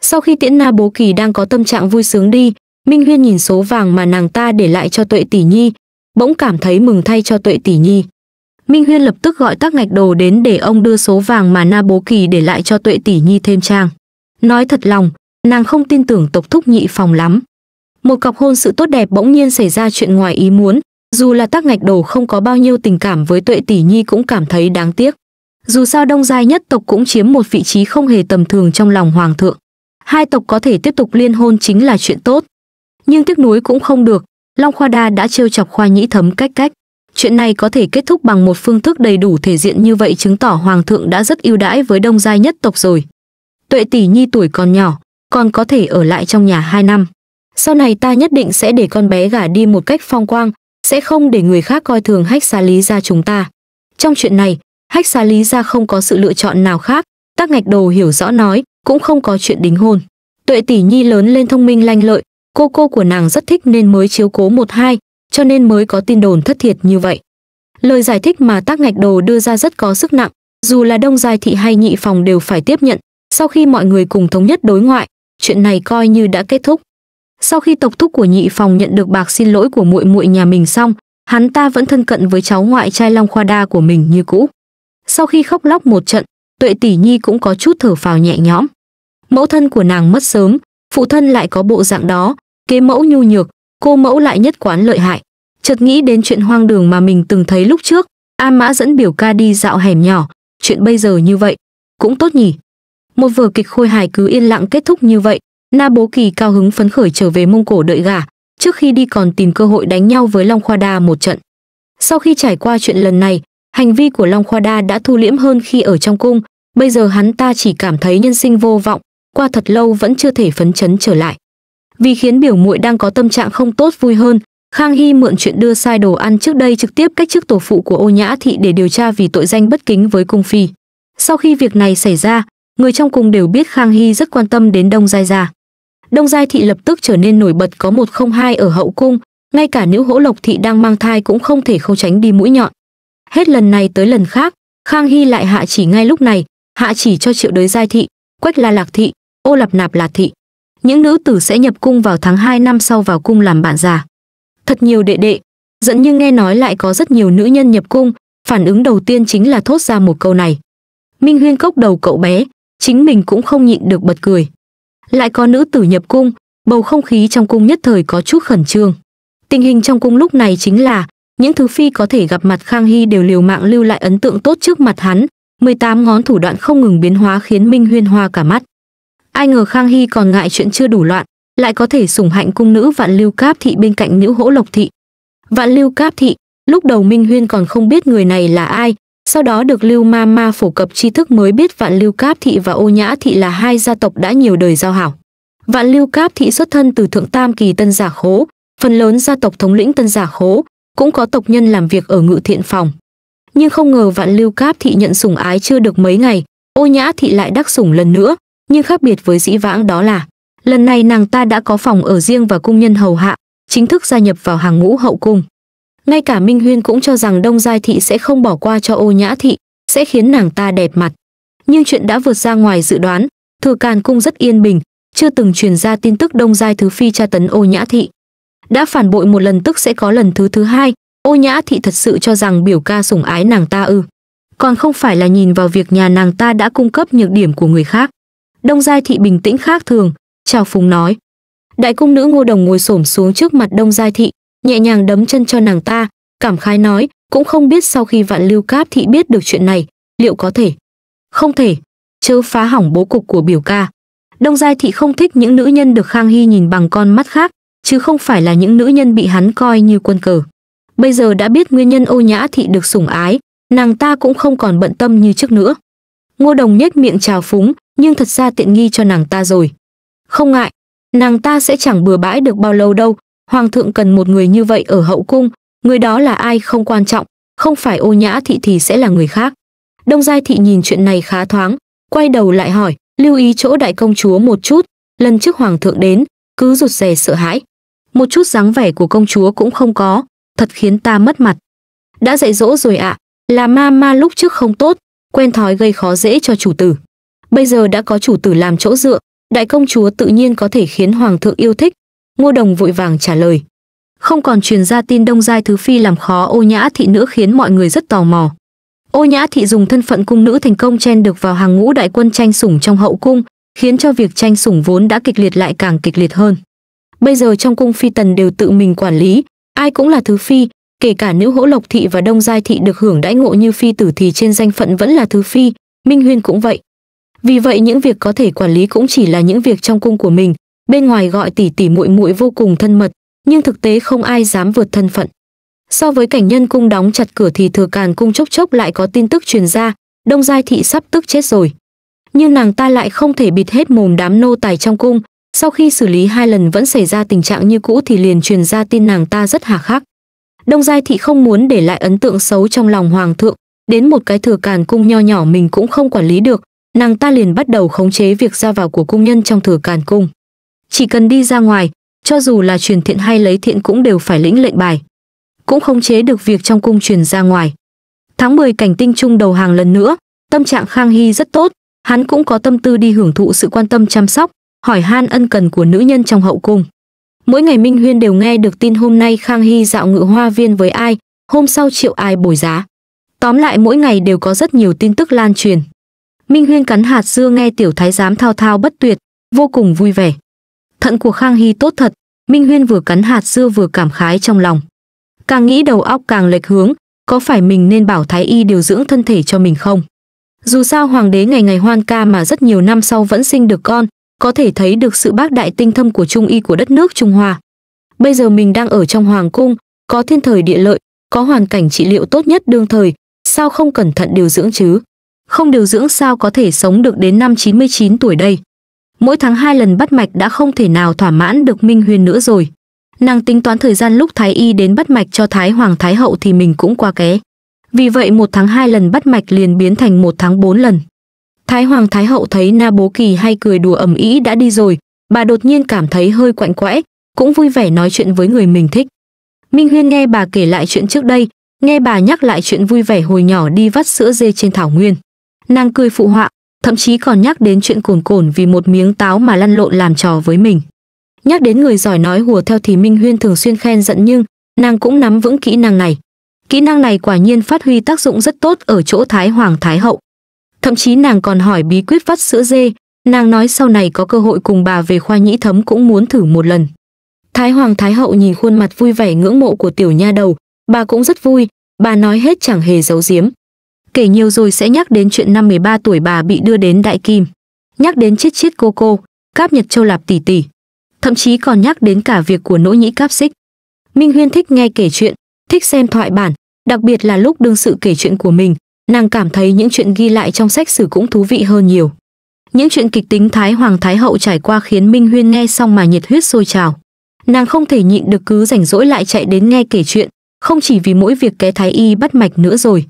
Sau khi tiễn na bố kỳ đang có tâm trạng vui sướng đi, Minh Huyên nhìn số vàng mà nàng ta để lại cho Tuệ Tỷ Nhi, bỗng cảm thấy mừng thay cho Tuệ Tỷ Nhi. Minh Huyên lập tức gọi tác ngạch đồ đến để ông đưa số vàng mà Na Bố Kỳ để lại cho Tuệ Tỷ Nhi thêm trang. Nói thật lòng, nàng không tin tưởng tộc thúc nhị phòng lắm. Một cặp hôn sự tốt đẹp bỗng nhiên xảy ra chuyện ngoài ý muốn, dù là tác ngạch đồ không có bao nhiêu tình cảm với Tuệ Tỷ Nhi cũng cảm thấy đáng tiếc. Dù sao đông giai nhất tộc cũng chiếm một vị trí không hề tầm thường trong lòng hoàng thượng. Hai tộc có thể tiếp tục liên hôn chính là chuyện tốt. Nhưng tiếc nuối cũng không được, Long Khoa Đa đã trêu chọc Khoa Nhĩ Thấm cách cách. Chuyện này có thể kết thúc bằng một phương thức đầy đủ thể diện như vậy chứng tỏ hoàng thượng đã rất ưu đãi với đông giai nhất tộc rồi. Tuệ tỷ nhi tuổi còn nhỏ, còn có thể ở lại trong nhà 2 năm. Sau này ta nhất định sẽ để con bé gả đi một cách phong quang, sẽ không để người khác coi thường hách xa lý ra chúng ta. Trong chuyện này, hách xa lý ra không có sự lựa chọn nào khác, tác ngạch đồ hiểu rõ nói, cũng không có chuyện đính hôn. Tuệ tỷ nhi lớn lên thông minh lanh lợi, cô cô của nàng rất thích nên mới chiếu cố một hai, cho nên mới có tin đồn thất thiệt như vậy. Lời giải thích mà tác ngạch đồ đưa ra rất có sức nặng, dù là đông giai thị hay nhị phòng đều phải tiếp nhận, sau khi mọi người cùng thống nhất đối ngoại, chuyện này coi như đã kết thúc. Sau khi tộc thúc của nhị phòng nhận được bạc xin lỗi của muội muội nhà mình xong, hắn ta vẫn thân cận với cháu ngoại trai Long Khoa Đa của mình như cũ. Sau khi khóc lóc một trận, Tuệ tỷ nhi cũng có chút thở phào nhẹ nhõm. Mẫu thân của nàng mất sớm, phụ thân lại có bộ dạng đó, kế mẫu nhu nhược, cô mẫu lại nhất quán lợi hại. Chợt nghĩ đến chuyện hoang đường mà mình từng thấy lúc trước, A Mã dẫn biểu ca đi dạo hẻm nhỏ, chuyện bây giờ như vậy, cũng tốt nhỉ. Một vở kịch khôi hài cứ yên lặng kết thúc như vậy, Na Bố Kỳ cao hứng phấn khởi trở về Mông Cổ đợi gả, trước khi đi còn tìm cơ hội đánh nhau với Long Khoa Đa một trận. Sau khi trải qua chuyện lần này, hành vi của Long Khoa Đa đã thu liễm hơn khi ở trong cung, bây giờ hắn ta chỉ cảm thấy nhân sinh vô vọng, qua thật lâu vẫn chưa thể phấn chấn trở lại. Vì khiến biểu muội đang có tâm trạng không tốt vui hơn, Khang Hy mượn chuyện đưa sai đồ ăn trước đây trực tiếp cách chức tổ phụ của Ô Nhã thị để điều tra vì tội danh bất kính với cung phi. Sau khi việc này xảy ra, người trong cung đều biết Khang Hy rất quan tâm đến Đông Giai Gia. Đông Giai thị lập tức trở nên nổi bật có một không hai ở hậu cung, ngay cả nữ hỗ lộc thị đang mang thai cũng không thể không tránh đi mũi nhọn. Hết lần này tới lần khác, Khang Hy lại hạ chỉ ngay lúc này, hạ chỉ cho triệu đới Giai thị, Quách La Lạc thị, Ô Lạp Nạp Lạt thị những nữ tử sẽ nhập cung vào tháng 2 năm sau vào cung làm bạn già. Thật nhiều đệ đệ, dẫn nhưng nghe nói lại có rất nhiều nữ nhân nhập cung, phản ứng đầu tiên chính là thốt ra một câu này. Minh Huyên cốc đầu cậu bé, chính mình cũng không nhịn được bật cười. Lại có nữ tử nhập cung, bầu không khí trong cung nhất thời có chút khẩn trương. Tình hình trong cung lúc này chính là những thứ phi có thể gặp mặt Khang Hy đều liều mạng lưu lại ấn tượng tốt trước mặt hắn, 18 ngón thủ đoạn không ngừng biến hóa khiến Minh Huyên hoa cả mắt ai ngờ khang hy còn ngại chuyện chưa đủ loạn lại có thể sủng hạnh cung nữ vạn lưu cáp thị bên cạnh nữ hỗ lộc thị vạn lưu cáp thị lúc đầu minh huyên còn không biết người này là ai sau đó được lưu ma ma phổ cập tri thức mới biết vạn lưu cáp thị và ô nhã thị là hai gia tộc đã nhiều đời giao hảo vạn lưu cáp thị xuất thân từ thượng tam kỳ tân giả khố phần lớn gia tộc thống lĩnh tân giả khố cũng có tộc nhân làm việc ở ngự thiện phòng nhưng không ngờ vạn lưu cáp thị nhận sủng ái chưa được mấy ngày ô nhã thị lại đắc sủng lần nữa nhưng khác biệt với dĩ vãng đó là lần này nàng ta đã có phòng ở riêng và cung nhân hầu hạ chính thức gia nhập vào hàng ngũ hậu cung ngay cả minh huyên cũng cho rằng đông giai thị sẽ không bỏ qua cho ô nhã thị sẽ khiến nàng ta đẹp mặt nhưng chuyện đã vượt ra ngoài dự đoán thừa càn cung rất yên bình chưa từng truyền ra tin tức đông giai thứ phi tra tấn ô nhã thị đã phản bội một lần tức sẽ có lần thứ thứ hai ô nhã thị thật sự cho rằng biểu ca sủng ái nàng ta ư còn không phải là nhìn vào việc nhà nàng ta đã cung cấp nhược điểm của người khác Đông Giai Thị bình tĩnh khác thường, chào phúng nói. Đại cung nữ Ngô Đồng ngồi xổm xuống trước mặt Đông Giai Thị, nhẹ nhàng đấm chân cho nàng ta, cảm khái nói, cũng không biết sau khi vạn lưu cáp thị biết được chuyện này, liệu có thể? Không thể, chớ phá hỏng bố cục của biểu ca. Đông Giai Thị không thích những nữ nhân được Khang Hy nhìn bằng con mắt khác, chứ không phải là những nữ nhân bị hắn coi như quân cờ. Bây giờ đã biết nguyên nhân ô nhã thị được sủng ái, nàng ta cũng không còn bận tâm như trước nữa. Ngô Đồng nhếch miệng chào phúng, nhưng thật ra tiện nghi cho nàng ta rồi. Không ngại, nàng ta sẽ chẳng bừa bãi được bao lâu đâu, hoàng thượng cần một người như vậy ở hậu cung, người đó là ai không quan trọng, không phải ô nhã thị thì sẽ là người khác. Đông Giai thị nhìn chuyện này khá thoáng, quay đầu lại hỏi, lưu ý chỗ đại công chúa một chút, lần trước hoàng thượng đến, cứ rụt rè sợ hãi. Một chút dáng vẻ của công chúa cũng không có, thật khiến ta mất mặt. Đã dạy dỗ rồi ạ, à, là ma ma lúc trước không tốt, quen thói gây khó dễ cho chủ tử bây giờ đã có chủ tử làm chỗ dựa, đại công chúa tự nhiên có thể khiến hoàng thượng yêu thích. Ngô Đồng vội vàng trả lời. Không còn truyền ra tin Đông Giai Thứ Phi làm khó ô nhã thị nữa khiến mọi người rất tò mò. Ô nhã thị dùng thân phận cung nữ thành công chen được vào hàng ngũ đại quân tranh sủng trong hậu cung, khiến cho việc tranh sủng vốn đã kịch liệt lại càng kịch liệt hơn. Bây giờ trong cung phi tần đều tự mình quản lý, ai cũng là thứ phi, kể cả nữ hỗ lộc thị và đông giai thị được hưởng đãi ngộ như phi tử thì trên danh phận vẫn là thứ phi, Minh Huyên cũng vậy. Vì vậy những việc có thể quản lý cũng chỉ là những việc trong cung của mình, bên ngoài gọi tỷ tỷ muội muội vô cùng thân mật, nhưng thực tế không ai dám vượt thân phận. So với cảnh nhân cung đóng chặt cửa thì thừa càn cung chốc chốc lại có tin tức truyền ra, Đông Giai thị sắp tức chết rồi. Nhưng nàng ta lại không thể bịt hết mồm đám nô tài trong cung, sau khi xử lý hai lần vẫn xảy ra tình trạng như cũ thì liền truyền ra tin nàng ta rất hà khắc. Đông Giai thị không muốn để lại ấn tượng xấu trong lòng hoàng thượng, đến một cái thừa càn cung nho nhỏ mình cũng không quản lý được, nàng ta liền bắt đầu khống chế việc ra vào của cung nhân trong thừa càn cung. Chỉ cần đi ra ngoài, cho dù là truyền thiện hay lấy thiện cũng đều phải lĩnh lệnh bài. Cũng khống chế được việc trong cung truyền ra ngoài. Tháng 10 cảnh tinh trung đầu hàng lần nữa, tâm trạng Khang Hy rất tốt, hắn cũng có tâm tư đi hưởng thụ sự quan tâm chăm sóc, hỏi han ân cần của nữ nhân trong hậu cung. Mỗi ngày Minh Huyên đều nghe được tin hôm nay Khang Hy dạo ngự hoa viên với ai, hôm sau triệu ai bồi giá. Tóm lại mỗi ngày đều có rất nhiều tin tức lan truyền. Minh Huyên cắn hạt dưa nghe tiểu thái giám thao thao bất tuyệt, vô cùng vui vẻ. Thận của Khang Hy tốt thật, Minh Huyên vừa cắn hạt dưa vừa cảm khái trong lòng. Càng nghĩ đầu óc càng lệch hướng, có phải mình nên bảo Thái Y điều dưỡng thân thể cho mình không? Dù sao hoàng đế ngày ngày hoan ca mà rất nhiều năm sau vẫn sinh được con, có thể thấy được sự bác đại tinh thâm của trung y của đất nước Trung Hoa. Bây giờ mình đang ở trong hoàng cung, có thiên thời địa lợi, có hoàn cảnh trị liệu tốt nhất đương thời, sao không cẩn thận điều dưỡng chứ? không điều dưỡng sao có thể sống được đến năm 99 tuổi đây. Mỗi tháng hai lần bắt mạch đã không thể nào thỏa mãn được Minh Huyền nữa rồi. Nàng tính toán thời gian lúc Thái Y đến bắt mạch cho Thái Hoàng Thái Hậu thì mình cũng qua ké. Vì vậy một tháng hai lần bắt mạch liền biến thành một tháng bốn lần. Thái Hoàng Thái Hậu thấy Na Bố Kỳ hay cười đùa ẩm ý đã đi rồi, bà đột nhiên cảm thấy hơi quạnh quẽ, cũng vui vẻ nói chuyện với người mình thích. Minh Huyên nghe bà kể lại chuyện trước đây, nghe bà nhắc lại chuyện vui vẻ hồi nhỏ đi vắt sữa dê trên thảo nguyên. Nàng cười phụ họa, thậm chí còn nhắc đến chuyện cồn cồn vì một miếng táo mà lăn lộn làm trò với mình. Nhắc đến người giỏi nói hùa theo thì Minh Huyên thường xuyên khen giận nhưng nàng cũng nắm vững kỹ năng này. Kỹ năng này quả nhiên phát huy tác dụng rất tốt ở chỗ Thái Hoàng Thái Hậu. Thậm chí nàng còn hỏi bí quyết vắt sữa dê, nàng nói sau này có cơ hội cùng bà về khoa nhĩ thấm cũng muốn thử một lần. Thái Hoàng Thái Hậu nhìn khuôn mặt vui vẻ ngưỡng mộ của tiểu nha đầu, bà cũng rất vui, bà nói hết chẳng hề giấu giếm kể nhiều rồi sẽ nhắc đến chuyện năm 13 tuổi bà bị đưa đến Đại Kim. Nhắc đến chiết chiết cô cô, cáp Nhật Châu Lạp tỷ tỷ. Thậm chí còn nhắc đến cả việc của nỗi nhĩ cáp xích. Minh Huyên thích nghe kể chuyện, thích xem thoại bản, đặc biệt là lúc đương sự kể chuyện của mình, nàng cảm thấy những chuyện ghi lại trong sách sử cũng thú vị hơn nhiều. Những chuyện kịch tính Thái Hoàng Thái Hậu trải qua khiến Minh Huyên nghe xong mà nhiệt huyết sôi trào. Nàng không thể nhịn được cứ rảnh rỗi lại chạy đến nghe kể chuyện, không chỉ vì mỗi việc cái thái y bắt mạch nữa rồi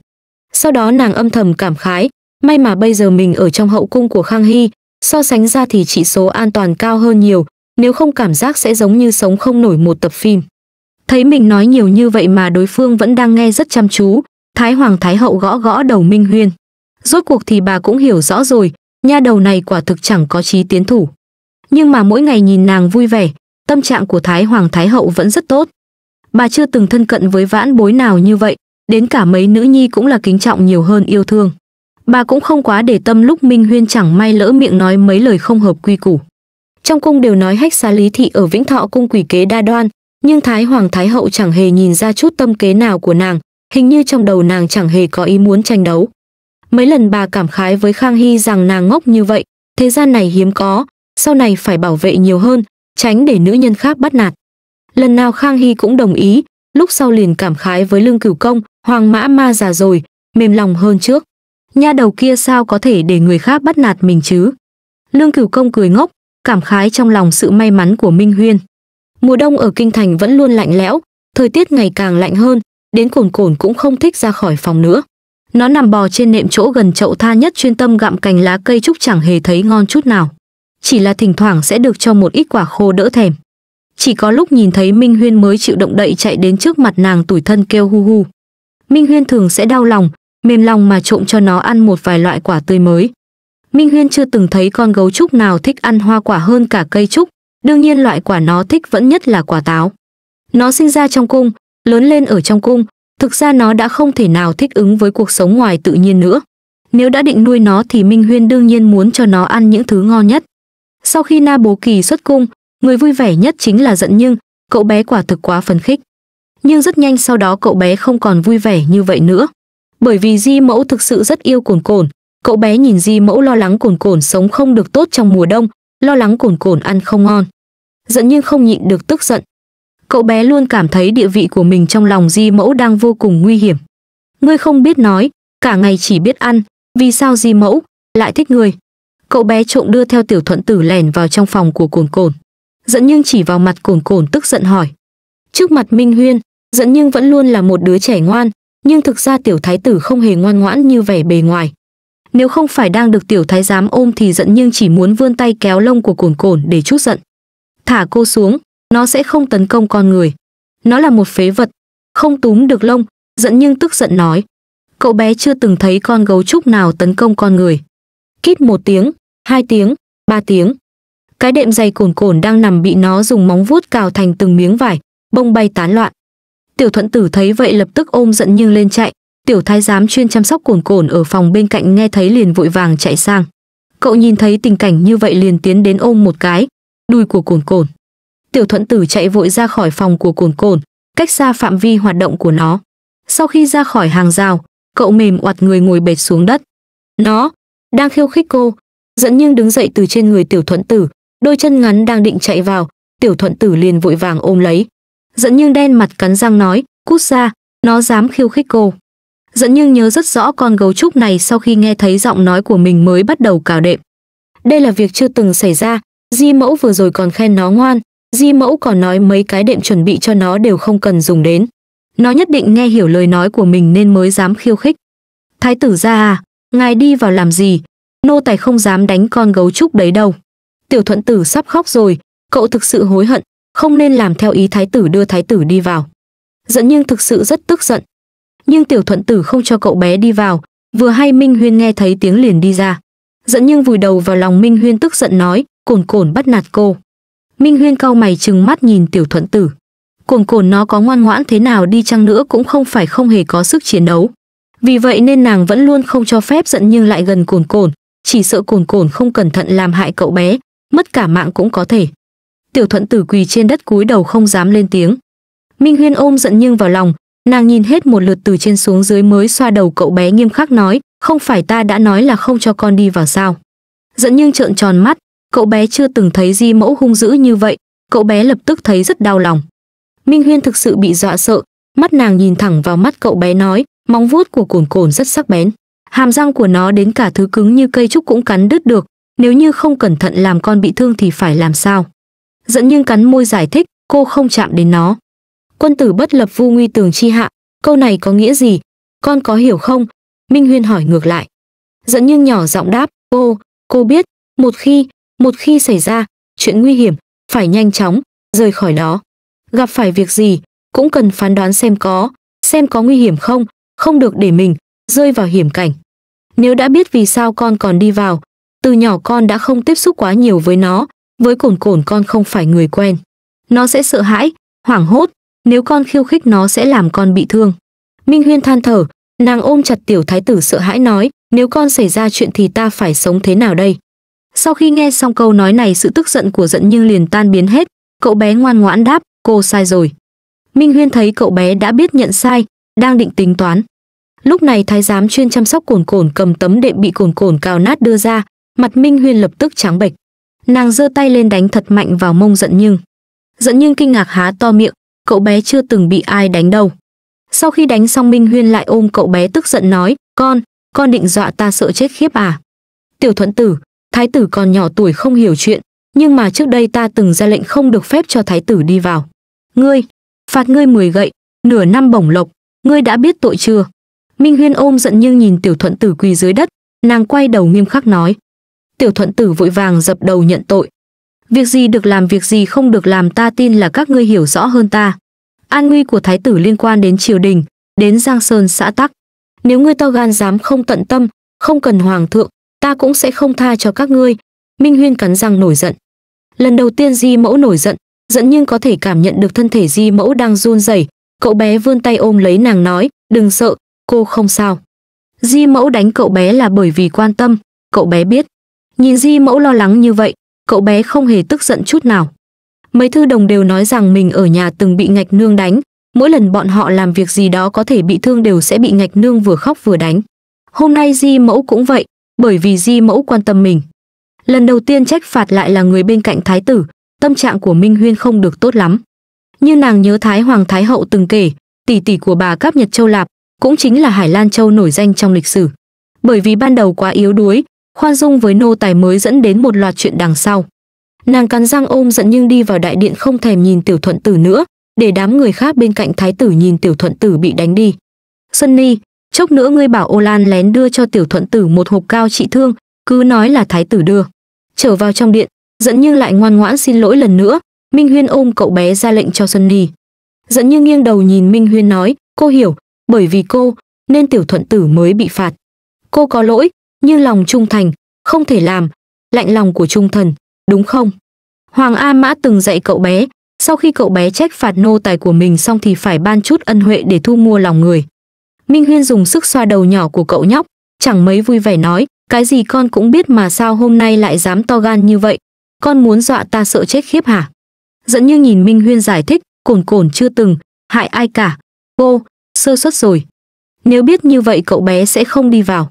sau đó nàng âm thầm cảm khái may mà bây giờ mình ở trong hậu cung của khang hy so sánh ra thì chỉ số an toàn cao hơn nhiều nếu không cảm giác sẽ giống như sống không nổi một tập phim thấy mình nói nhiều như vậy mà đối phương vẫn đang nghe rất chăm chú thái hoàng thái hậu gõ gõ đầu minh huyên rốt cuộc thì bà cũng hiểu rõ rồi nha đầu này quả thực chẳng có chí tiến thủ nhưng mà mỗi ngày nhìn nàng vui vẻ tâm trạng của thái hoàng thái hậu vẫn rất tốt bà chưa từng thân cận với vãn bối nào như vậy đến cả mấy nữ nhi cũng là kính trọng nhiều hơn yêu thương. Bà cũng không quá để tâm lúc Minh Huyên chẳng may lỡ miệng nói mấy lời không hợp quy củ. Trong cung đều nói hách xá lý thị ở Vĩnh Thọ cung quỷ kế đa đoan, nhưng Thái Hoàng Thái Hậu chẳng hề nhìn ra chút tâm kế nào của nàng, hình như trong đầu nàng chẳng hề có ý muốn tranh đấu. Mấy lần bà cảm khái với Khang Hy rằng nàng ngốc như vậy, thế gian này hiếm có, sau này phải bảo vệ nhiều hơn, tránh để nữ nhân khác bắt nạt. Lần nào Khang Hy cũng đồng ý, lúc sau liền cảm khái với lương cửu công hoàng mã ma già rồi mềm lòng hơn trước nha đầu kia sao có thể để người khác bắt nạt mình chứ lương cửu công cười ngốc cảm khái trong lòng sự may mắn của minh huyên mùa đông ở kinh thành vẫn luôn lạnh lẽo thời tiết ngày càng lạnh hơn đến cồn cồn cũng không thích ra khỏi phòng nữa nó nằm bò trên nệm chỗ gần chậu tha nhất chuyên tâm gặm cành lá cây trúc chẳng hề thấy ngon chút nào chỉ là thỉnh thoảng sẽ được cho một ít quả khô đỡ thèm chỉ có lúc nhìn thấy Minh Huyên mới chịu động đậy chạy đến trước mặt nàng tủi thân kêu hu hu. Minh Huyên thường sẽ đau lòng, mềm lòng mà trộm cho nó ăn một vài loại quả tươi mới. Minh Huyên chưa từng thấy con gấu trúc nào thích ăn hoa quả hơn cả cây trúc, đương nhiên loại quả nó thích vẫn nhất là quả táo. Nó sinh ra trong cung, lớn lên ở trong cung, thực ra nó đã không thể nào thích ứng với cuộc sống ngoài tự nhiên nữa. Nếu đã định nuôi nó thì Minh Huyên đương nhiên muốn cho nó ăn những thứ ngon nhất. Sau khi Na Bố Kỳ xuất cung, người vui vẻ nhất chính là giận nhưng cậu bé quả thực quá phấn khích nhưng rất nhanh sau đó cậu bé không còn vui vẻ như vậy nữa bởi vì di mẫu thực sự rất yêu cồn cồn cậu bé nhìn di mẫu lo lắng cồn cồn sống không được tốt trong mùa đông lo lắng cồn cồn ăn không ngon giận nhưng không nhịn được tức giận cậu bé luôn cảm thấy địa vị của mình trong lòng di mẫu đang vô cùng nguy hiểm ngươi không biết nói cả ngày chỉ biết ăn vì sao di mẫu lại thích ngươi cậu bé trộm đưa theo tiểu thuận tử lẻn vào trong phòng của cồn cồn dẫn nhưng chỉ vào mặt cồn cồn tức giận hỏi trước mặt minh huyên dẫn nhưng vẫn luôn là một đứa trẻ ngoan nhưng thực ra tiểu thái tử không hề ngoan ngoãn như vẻ bề ngoài nếu không phải đang được tiểu thái giám ôm thì dẫn nhưng chỉ muốn vươn tay kéo lông của cồn cồn để chút giận thả cô xuống nó sẽ không tấn công con người nó là một phế vật không túm được lông dẫn nhưng tức giận nói cậu bé chưa từng thấy con gấu trúc nào tấn công con người kít một tiếng hai tiếng ba tiếng cái đệm dày cồn cồn đang nằm bị nó dùng móng vuốt cào thành từng miếng vải bông bay tán loạn tiểu thuận tử thấy vậy lập tức ôm giận nhưng lên chạy tiểu thái giám chuyên chăm sóc cồn cồn ở phòng bên cạnh nghe thấy liền vội vàng chạy sang cậu nhìn thấy tình cảnh như vậy liền tiến đến ôm một cái đuôi của cồn cồn tiểu thuận tử chạy vội ra khỏi phòng của cồn cồn cách xa phạm vi hoạt động của nó sau khi ra khỏi hàng rào cậu mềm oặt người ngồi bệt xuống đất nó đang khiêu khích cô dẫn nhưng đứng dậy từ trên người tiểu thuận tử đôi chân ngắn đang định chạy vào, tiểu thuận tử liền vội vàng ôm lấy. Dẫn nhưng đen mặt cắn răng nói, cút ra, nó dám khiêu khích cô. Dẫn nhưng nhớ rất rõ con gấu trúc này sau khi nghe thấy giọng nói của mình mới bắt đầu cào đệm. Đây là việc chưa từng xảy ra, di mẫu vừa rồi còn khen nó ngoan, di mẫu còn nói mấy cái đệm chuẩn bị cho nó đều không cần dùng đến. Nó nhất định nghe hiểu lời nói của mình nên mới dám khiêu khích. Thái tử ra à, ngài đi vào làm gì? Nô tài không dám đánh con gấu trúc đấy đâu tiểu thuận tử sắp khóc rồi cậu thực sự hối hận không nên làm theo ý thái tử đưa thái tử đi vào dẫn nhưng thực sự rất tức giận nhưng tiểu thuận tử không cho cậu bé đi vào vừa hay minh huyên nghe thấy tiếng liền đi ra dẫn nhưng vùi đầu vào lòng minh huyên tức giận nói cồn cồn bắt nạt cô minh huyên cau mày trừng mắt nhìn tiểu thuận tử cồn cồn nó có ngoan ngoãn thế nào đi chăng nữa cũng không phải không hề có sức chiến đấu vì vậy nên nàng vẫn luôn không cho phép giận nhưng lại gần cồn cồn chỉ sợ cồn cồn không cẩn thận làm hại cậu bé mất cả mạng cũng có thể tiểu thuận tử quỳ trên đất cúi đầu không dám lên tiếng minh huyên ôm giận nhưng vào lòng nàng nhìn hết một lượt từ trên xuống dưới mới xoa đầu cậu bé nghiêm khắc nói không phải ta đã nói là không cho con đi vào sao giận nhưng trợn tròn mắt cậu bé chưa từng thấy di mẫu hung dữ như vậy cậu bé lập tức thấy rất đau lòng minh huyên thực sự bị dọa sợ mắt nàng nhìn thẳng vào mắt cậu bé nói móng vuốt của cồn cồn rất sắc bén hàm răng của nó đến cả thứ cứng như cây trúc cũng cắn đứt được nếu như không cẩn thận làm con bị thương thì phải làm sao dẫn nhưng cắn môi giải thích cô không chạm đến nó quân tử bất lập vu nguy tường chi hạ câu này có nghĩa gì con có hiểu không minh huyên hỏi ngược lại dẫn nhưng nhỏ giọng đáp cô cô biết một khi một khi xảy ra chuyện nguy hiểm phải nhanh chóng rời khỏi đó gặp phải việc gì cũng cần phán đoán xem có xem có nguy hiểm không không được để mình rơi vào hiểm cảnh nếu đã biết vì sao con còn đi vào từ nhỏ con đã không tiếp xúc quá nhiều với nó, với cồn cồn con không phải người quen. Nó sẽ sợ hãi, hoảng hốt, nếu con khiêu khích nó sẽ làm con bị thương. Minh Huyên than thở, nàng ôm chặt tiểu thái tử sợ hãi nói, nếu con xảy ra chuyện thì ta phải sống thế nào đây? Sau khi nghe xong câu nói này sự tức giận của giận nhưng liền tan biến hết, cậu bé ngoan ngoãn đáp, cô sai rồi. Minh Huyên thấy cậu bé đã biết nhận sai, đang định tính toán. Lúc này thái giám chuyên chăm sóc cồn cồn cầm tấm đệm bị cồn cồn cào nát đưa ra, mặt minh huyên lập tức trắng bệch nàng giơ tay lên đánh thật mạnh vào mông giận nhưng giận nhưng kinh ngạc há to miệng cậu bé chưa từng bị ai đánh đâu sau khi đánh xong minh huyên lại ôm cậu bé tức giận nói con con định dọa ta sợ chết khiếp à tiểu thuận tử thái tử còn nhỏ tuổi không hiểu chuyện nhưng mà trước đây ta từng ra lệnh không được phép cho thái tử đi vào ngươi phạt ngươi mười gậy nửa năm bổng lộc ngươi đã biết tội chưa minh huyên ôm giận nhưng nhìn tiểu thuận tử quỳ dưới đất nàng quay đầu nghiêm khắc nói tiểu thuận tử vội vàng dập đầu nhận tội. Việc gì được làm việc gì không được làm ta tin là các ngươi hiểu rõ hơn ta. An nguy của thái tử liên quan đến triều đình, đến Giang Sơn xã Tắc. Nếu ngươi to gan dám không tận tâm, không cần hoàng thượng, ta cũng sẽ không tha cho các ngươi. Minh Huyên cắn răng nổi giận. Lần đầu tiên Di Mẫu nổi giận, dẫn nhưng có thể cảm nhận được thân thể Di Mẫu đang run rẩy. Cậu bé vươn tay ôm lấy nàng nói, đừng sợ, cô không sao. Di Mẫu đánh cậu bé là bởi vì quan tâm, cậu bé biết. Nhìn Di mẫu lo lắng như vậy, cậu bé không hề tức giận chút nào. Mấy thư đồng đều nói rằng mình ở nhà từng bị ngạch nương đánh, mỗi lần bọn họ làm việc gì đó có thể bị thương đều sẽ bị ngạch nương vừa khóc vừa đánh. Hôm nay Di mẫu cũng vậy, bởi vì Di mẫu quan tâm mình. Lần đầu tiên trách phạt lại là người bên cạnh thái tử, tâm trạng của Minh Huyên không được tốt lắm. Như nàng nhớ Thái Hoàng Thái Hậu từng kể, tỷ tỷ của bà Cáp Nhật Châu Lạp, cũng chính là Hải Lan Châu nổi danh trong lịch sử. Bởi vì ban đầu quá yếu đuối, Khoan dung với nô tài mới dẫn đến một loạt chuyện đằng sau. Nàng cắn răng ôm giận nhưng đi vào đại điện không thèm nhìn tiểu thuận tử nữa, để đám người khác bên cạnh thái tử nhìn tiểu thuận tử bị đánh đi. Sunny, chốc nữa ngươi bảo Ô Lan lén đưa cho tiểu thuận tử một hộp cao trị thương, cứ nói là thái tử đưa. Trở vào trong điện, dẫn nhưng lại ngoan ngoãn xin lỗi lần nữa, Minh Huyên ôm cậu bé ra lệnh cho Sunny. Dẫn như nghiêng đầu nhìn Minh Huyên nói, cô hiểu, bởi vì cô, nên tiểu thuận tử mới bị phạt. Cô có lỗi, như lòng trung thành, không thể làm, lạnh lòng của trung thần, đúng không? Hoàng A Mã từng dạy cậu bé, sau khi cậu bé trách phạt nô tài của mình xong thì phải ban chút ân huệ để thu mua lòng người. Minh Huyên dùng sức xoa đầu nhỏ của cậu nhóc, chẳng mấy vui vẻ nói, cái gì con cũng biết mà sao hôm nay lại dám to gan như vậy, con muốn dọa ta sợ chết khiếp hả? Dẫn như nhìn Minh Huyên giải thích, cồn cồn chưa từng, hại ai cả, cô, sơ suất rồi. Nếu biết như vậy cậu bé sẽ không đi vào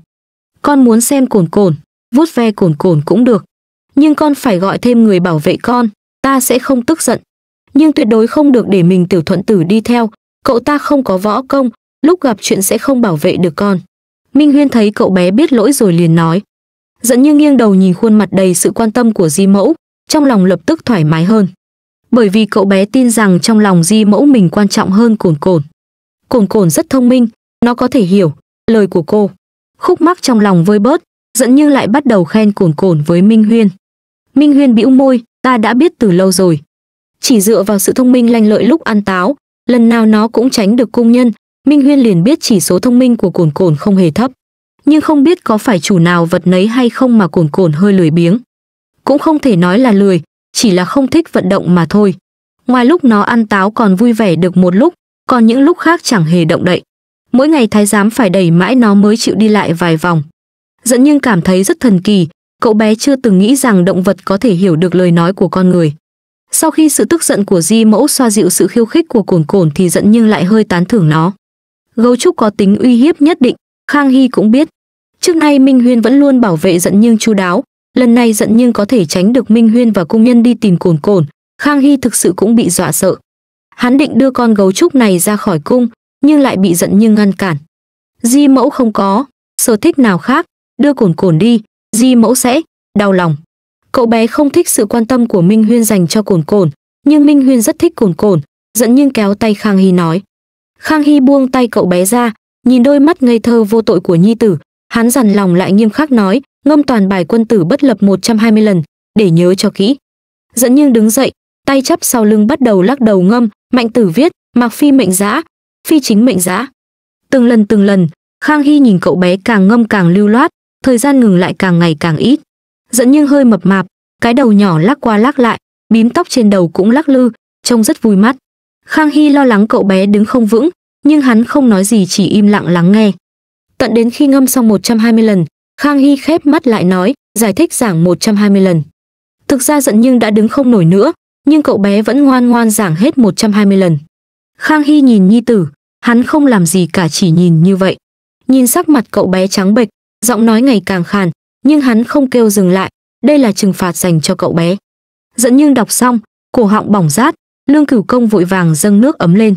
con muốn xem cồn cồn vuốt ve cồn cồn cũng được nhưng con phải gọi thêm người bảo vệ con ta sẽ không tức giận nhưng tuyệt đối không được để mình tiểu thuận tử đi theo cậu ta không có võ công lúc gặp chuyện sẽ không bảo vệ được con minh huyên thấy cậu bé biết lỗi rồi liền nói dẫn như nghiêng đầu nhìn khuôn mặt đầy sự quan tâm của di mẫu trong lòng lập tức thoải mái hơn bởi vì cậu bé tin rằng trong lòng di mẫu mình quan trọng hơn cồn cồn cồn cồn rất thông minh nó có thể hiểu lời của cô khúc mắc trong lòng vơi bớt, dẫn như lại bắt đầu khen cồn cồn với Minh Huyên. Minh Huyên bĩu môi, ta đã biết từ lâu rồi. Chỉ dựa vào sự thông minh lanh lợi lúc ăn táo, lần nào nó cũng tránh được cung nhân, Minh Huyên liền biết chỉ số thông minh của cồn cồn không hề thấp. Nhưng không biết có phải chủ nào vật nấy hay không mà cồn cồn hơi lười biếng. Cũng không thể nói là lười, chỉ là không thích vận động mà thôi. Ngoài lúc nó ăn táo còn vui vẻ được một lúc, còn những lúc khác chẳng hề động đậy mỗi ngày thái giám phải đẩy mãi nó mới chịu đi lại vài vòng dẫn nhưng cảm thấy rất thần kỳ cậu bé chưa từng nghĩ rằng động vật có thể hiểu được lời nói của con người sau khi sự tức giận của di mẫu xoa dịu sự khiêu khích của cồn cồn thì dẫn nhưng lại hơi tán thưởng nó gấu trúc có tính uy hiếp nhất định khang hy cũng biết trước nay minh huyên vẫn luôn bảo vệ dẫn nhưng chu đáo lần này dẫn nhưng có thể tránh được minh huyên và cung nhân đi tìm cồn cồn khang hy thực sự cũng bị dọa sợ hắn định đưa con gấu trúc này ra khỏi cung nhưng lại bị giận nhưng ngăn cản. Di mẫu không có, sở thích nào khác, đưa cồn cồn đi, di mẫu sẽ, đau lòng. Cậu bé không thích sự quan tâm của Minh Huyên dành cho cồn cồn, nhưng Minh Huyên rất thích cồn cồn, giận nhưng kéo tay Khang Hy nói. Khang Hy buông tay cậu bé ra, nhìn đôi mắt ngây thơ vô tội của nhi tử, hắn dằn lòng lại nghiêm khắc nói, ngâm toàn bài quân tử bất lập 120 lần, để nhớ cho kỹ. Dẫn nhưng đứng dậy, tay chắp sau lưng bắt đầu lắc đầu ngâm, mạnh tử viết, mặc phi mệnh giã, phi chính mệnh giã. Từng lần từng lần, Khang Hy nhìn cậu bé càng ngâm càng lưu loát, thời gian ngừng lại càng ngày càng ít. Dẫn nhưng hơi mập mạp, cái đầu nhỏ lắc qua lắc lại, bím tóc trên đầu cũng lắc lư, trông rất vui mắt. Khang Hy lo lắng cậu bé đứng không vững, nhưng hắn không nói gì chỉ im lặng lắng nghe. Tận đến khi ngâm xong 120 lần, Khang Hy khép mắt lại nói, giải thích giảng 120 lần. Thực ra giận nhưng đã đứng không nổi nữa, nhưng cậu bé vẫn ngoan ngoan giảng hết 120 lần. Khang Hy nhìn nhi tử, hắn không làm gì cả chỉ nhìn như vậy. Nhìn sắc mặt cậu bé trắng bệch, giọng nói ngày càng khàn, nhưng hắn không kêu dừng lại, đây là trừng phạt dành cho cậu bé. Dẫn nhưng đọc xong, cổ họng bỏng rát, lương cửu công vội vàng dâng nước ấm lên.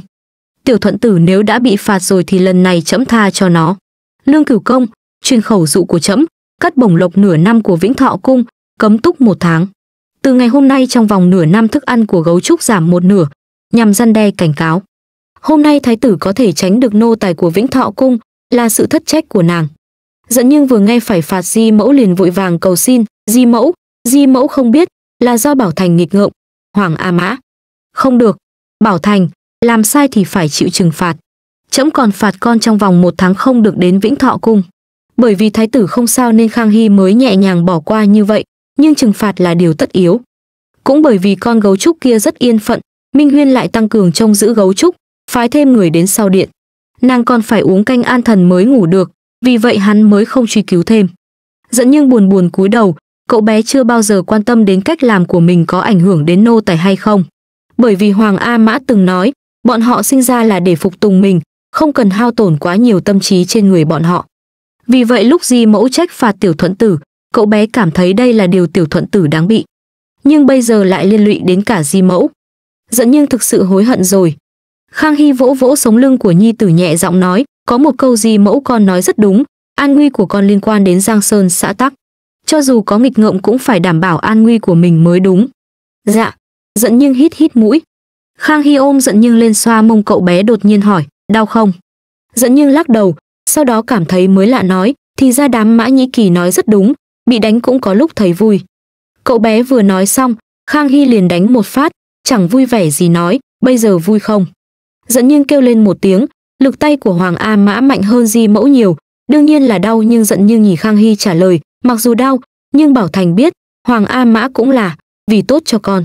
Tiểu thuận tử nếu đã bị phạt rồi thì lần này chấm tha cho nó. Lương cửu công, truyền khẩu dụ của chấm, cắt bổng lộc nửa năm của Vĩnh Thọ Cung, cấm túc một tháng. Từ ngày hôm nay trong vòng nửa năm thức ăn của gấu trúc giảm một nửa, nhằm gian đe cảnh cáo. Hôm nay thái tử có thể tránh được nô tài của Vĩnh Thọ cung là sự thất trách của nàng. Dẫn nhưng vừa nghe phải phạt Di Mẫu liền vội vàng cầu xin, Di Mẫu, Di Mẫu không biết, là do Bảo Thành nghịch ngợm, Hoàng A Mã. Không được, Bảo Thành, làm sai thì phải chịu trừng phạt. Chấm còn phạt con trong vòng một tháng không được đến Vĩnh Thọ cung. Bởi vì thái tử không sao nên Khang Hy mới nhẹ nhàng bỏ qua như vậy, nhưng trừng phạt là điều tất yếu. Cũng bởi vì con gấu trúc kia rất yên phận, Minh Huyên lại tăng cường trông giữ gấu trúc, phái thêm người đến sau điện. Nàng còn phải uống canh an thần mới ngủ được, vì vậy hắn mới không truy cứu thêm. Dẫn nhưng buồn buồn cúi đầu, cậu bé chưa bao giờ quan tâm đến cách làm của mình có ảnh hưởng đến nô tài hay không. Bởi vì Hoàng A Mã từng nói, bọn họ sinh ra là để phục tùng mình, không cần hao tổn quá nhiều tâm trí trên người bọn họ. Vì vậy lúc Di mẫu trách phạt tiểu thuận tử, cậu bé cảm thấy đây là điều tiểu thuận tử đáng bị. Nhưng bây giờ lại liên lụy đến cả di mẫu dẫn nhưng thực sự hối hận rồi. Khang Hy vỗ vỗ sống lưng của Nhi tử nhẹ giọng nói, có một câu gì mẫu con nói rất đúng, an nguy của con liên quan đến Giang Sơn xã Tắc. Cho dù có nghịch ngợm cũng phải đảm bảo an nguy của mình mới đúng. Dạ, dẫn nhưng hít hít mũi. Khang Hy ôm dẫn nhưng lên xoa mông cậu bé đột nhiên hỏi, đau không? Dẫn nhưng lắc đầu, sau đó cảm thấy mới lạ nói, thì ra đám mã nhĩ kỳ nói rất đúng, bị đánh cũng có lúc thấy vui. Cậu bé vừa nói xong, Khang Hy liền đánh một phát, chẳng vui vẻ gì nói, bây giờ vui không? Dẫn nhiên kêu lên một tiếng, lực tay của Hoàng A Mã mạnh hơn Di Mẫu nhiều, đương nhiên là đau nhưng giận như nhì Khang Hy trả lời, mặc dù đau, nhưng Bảo Thành biết, Hoàng A Mã cũng là, vì tốt cho con.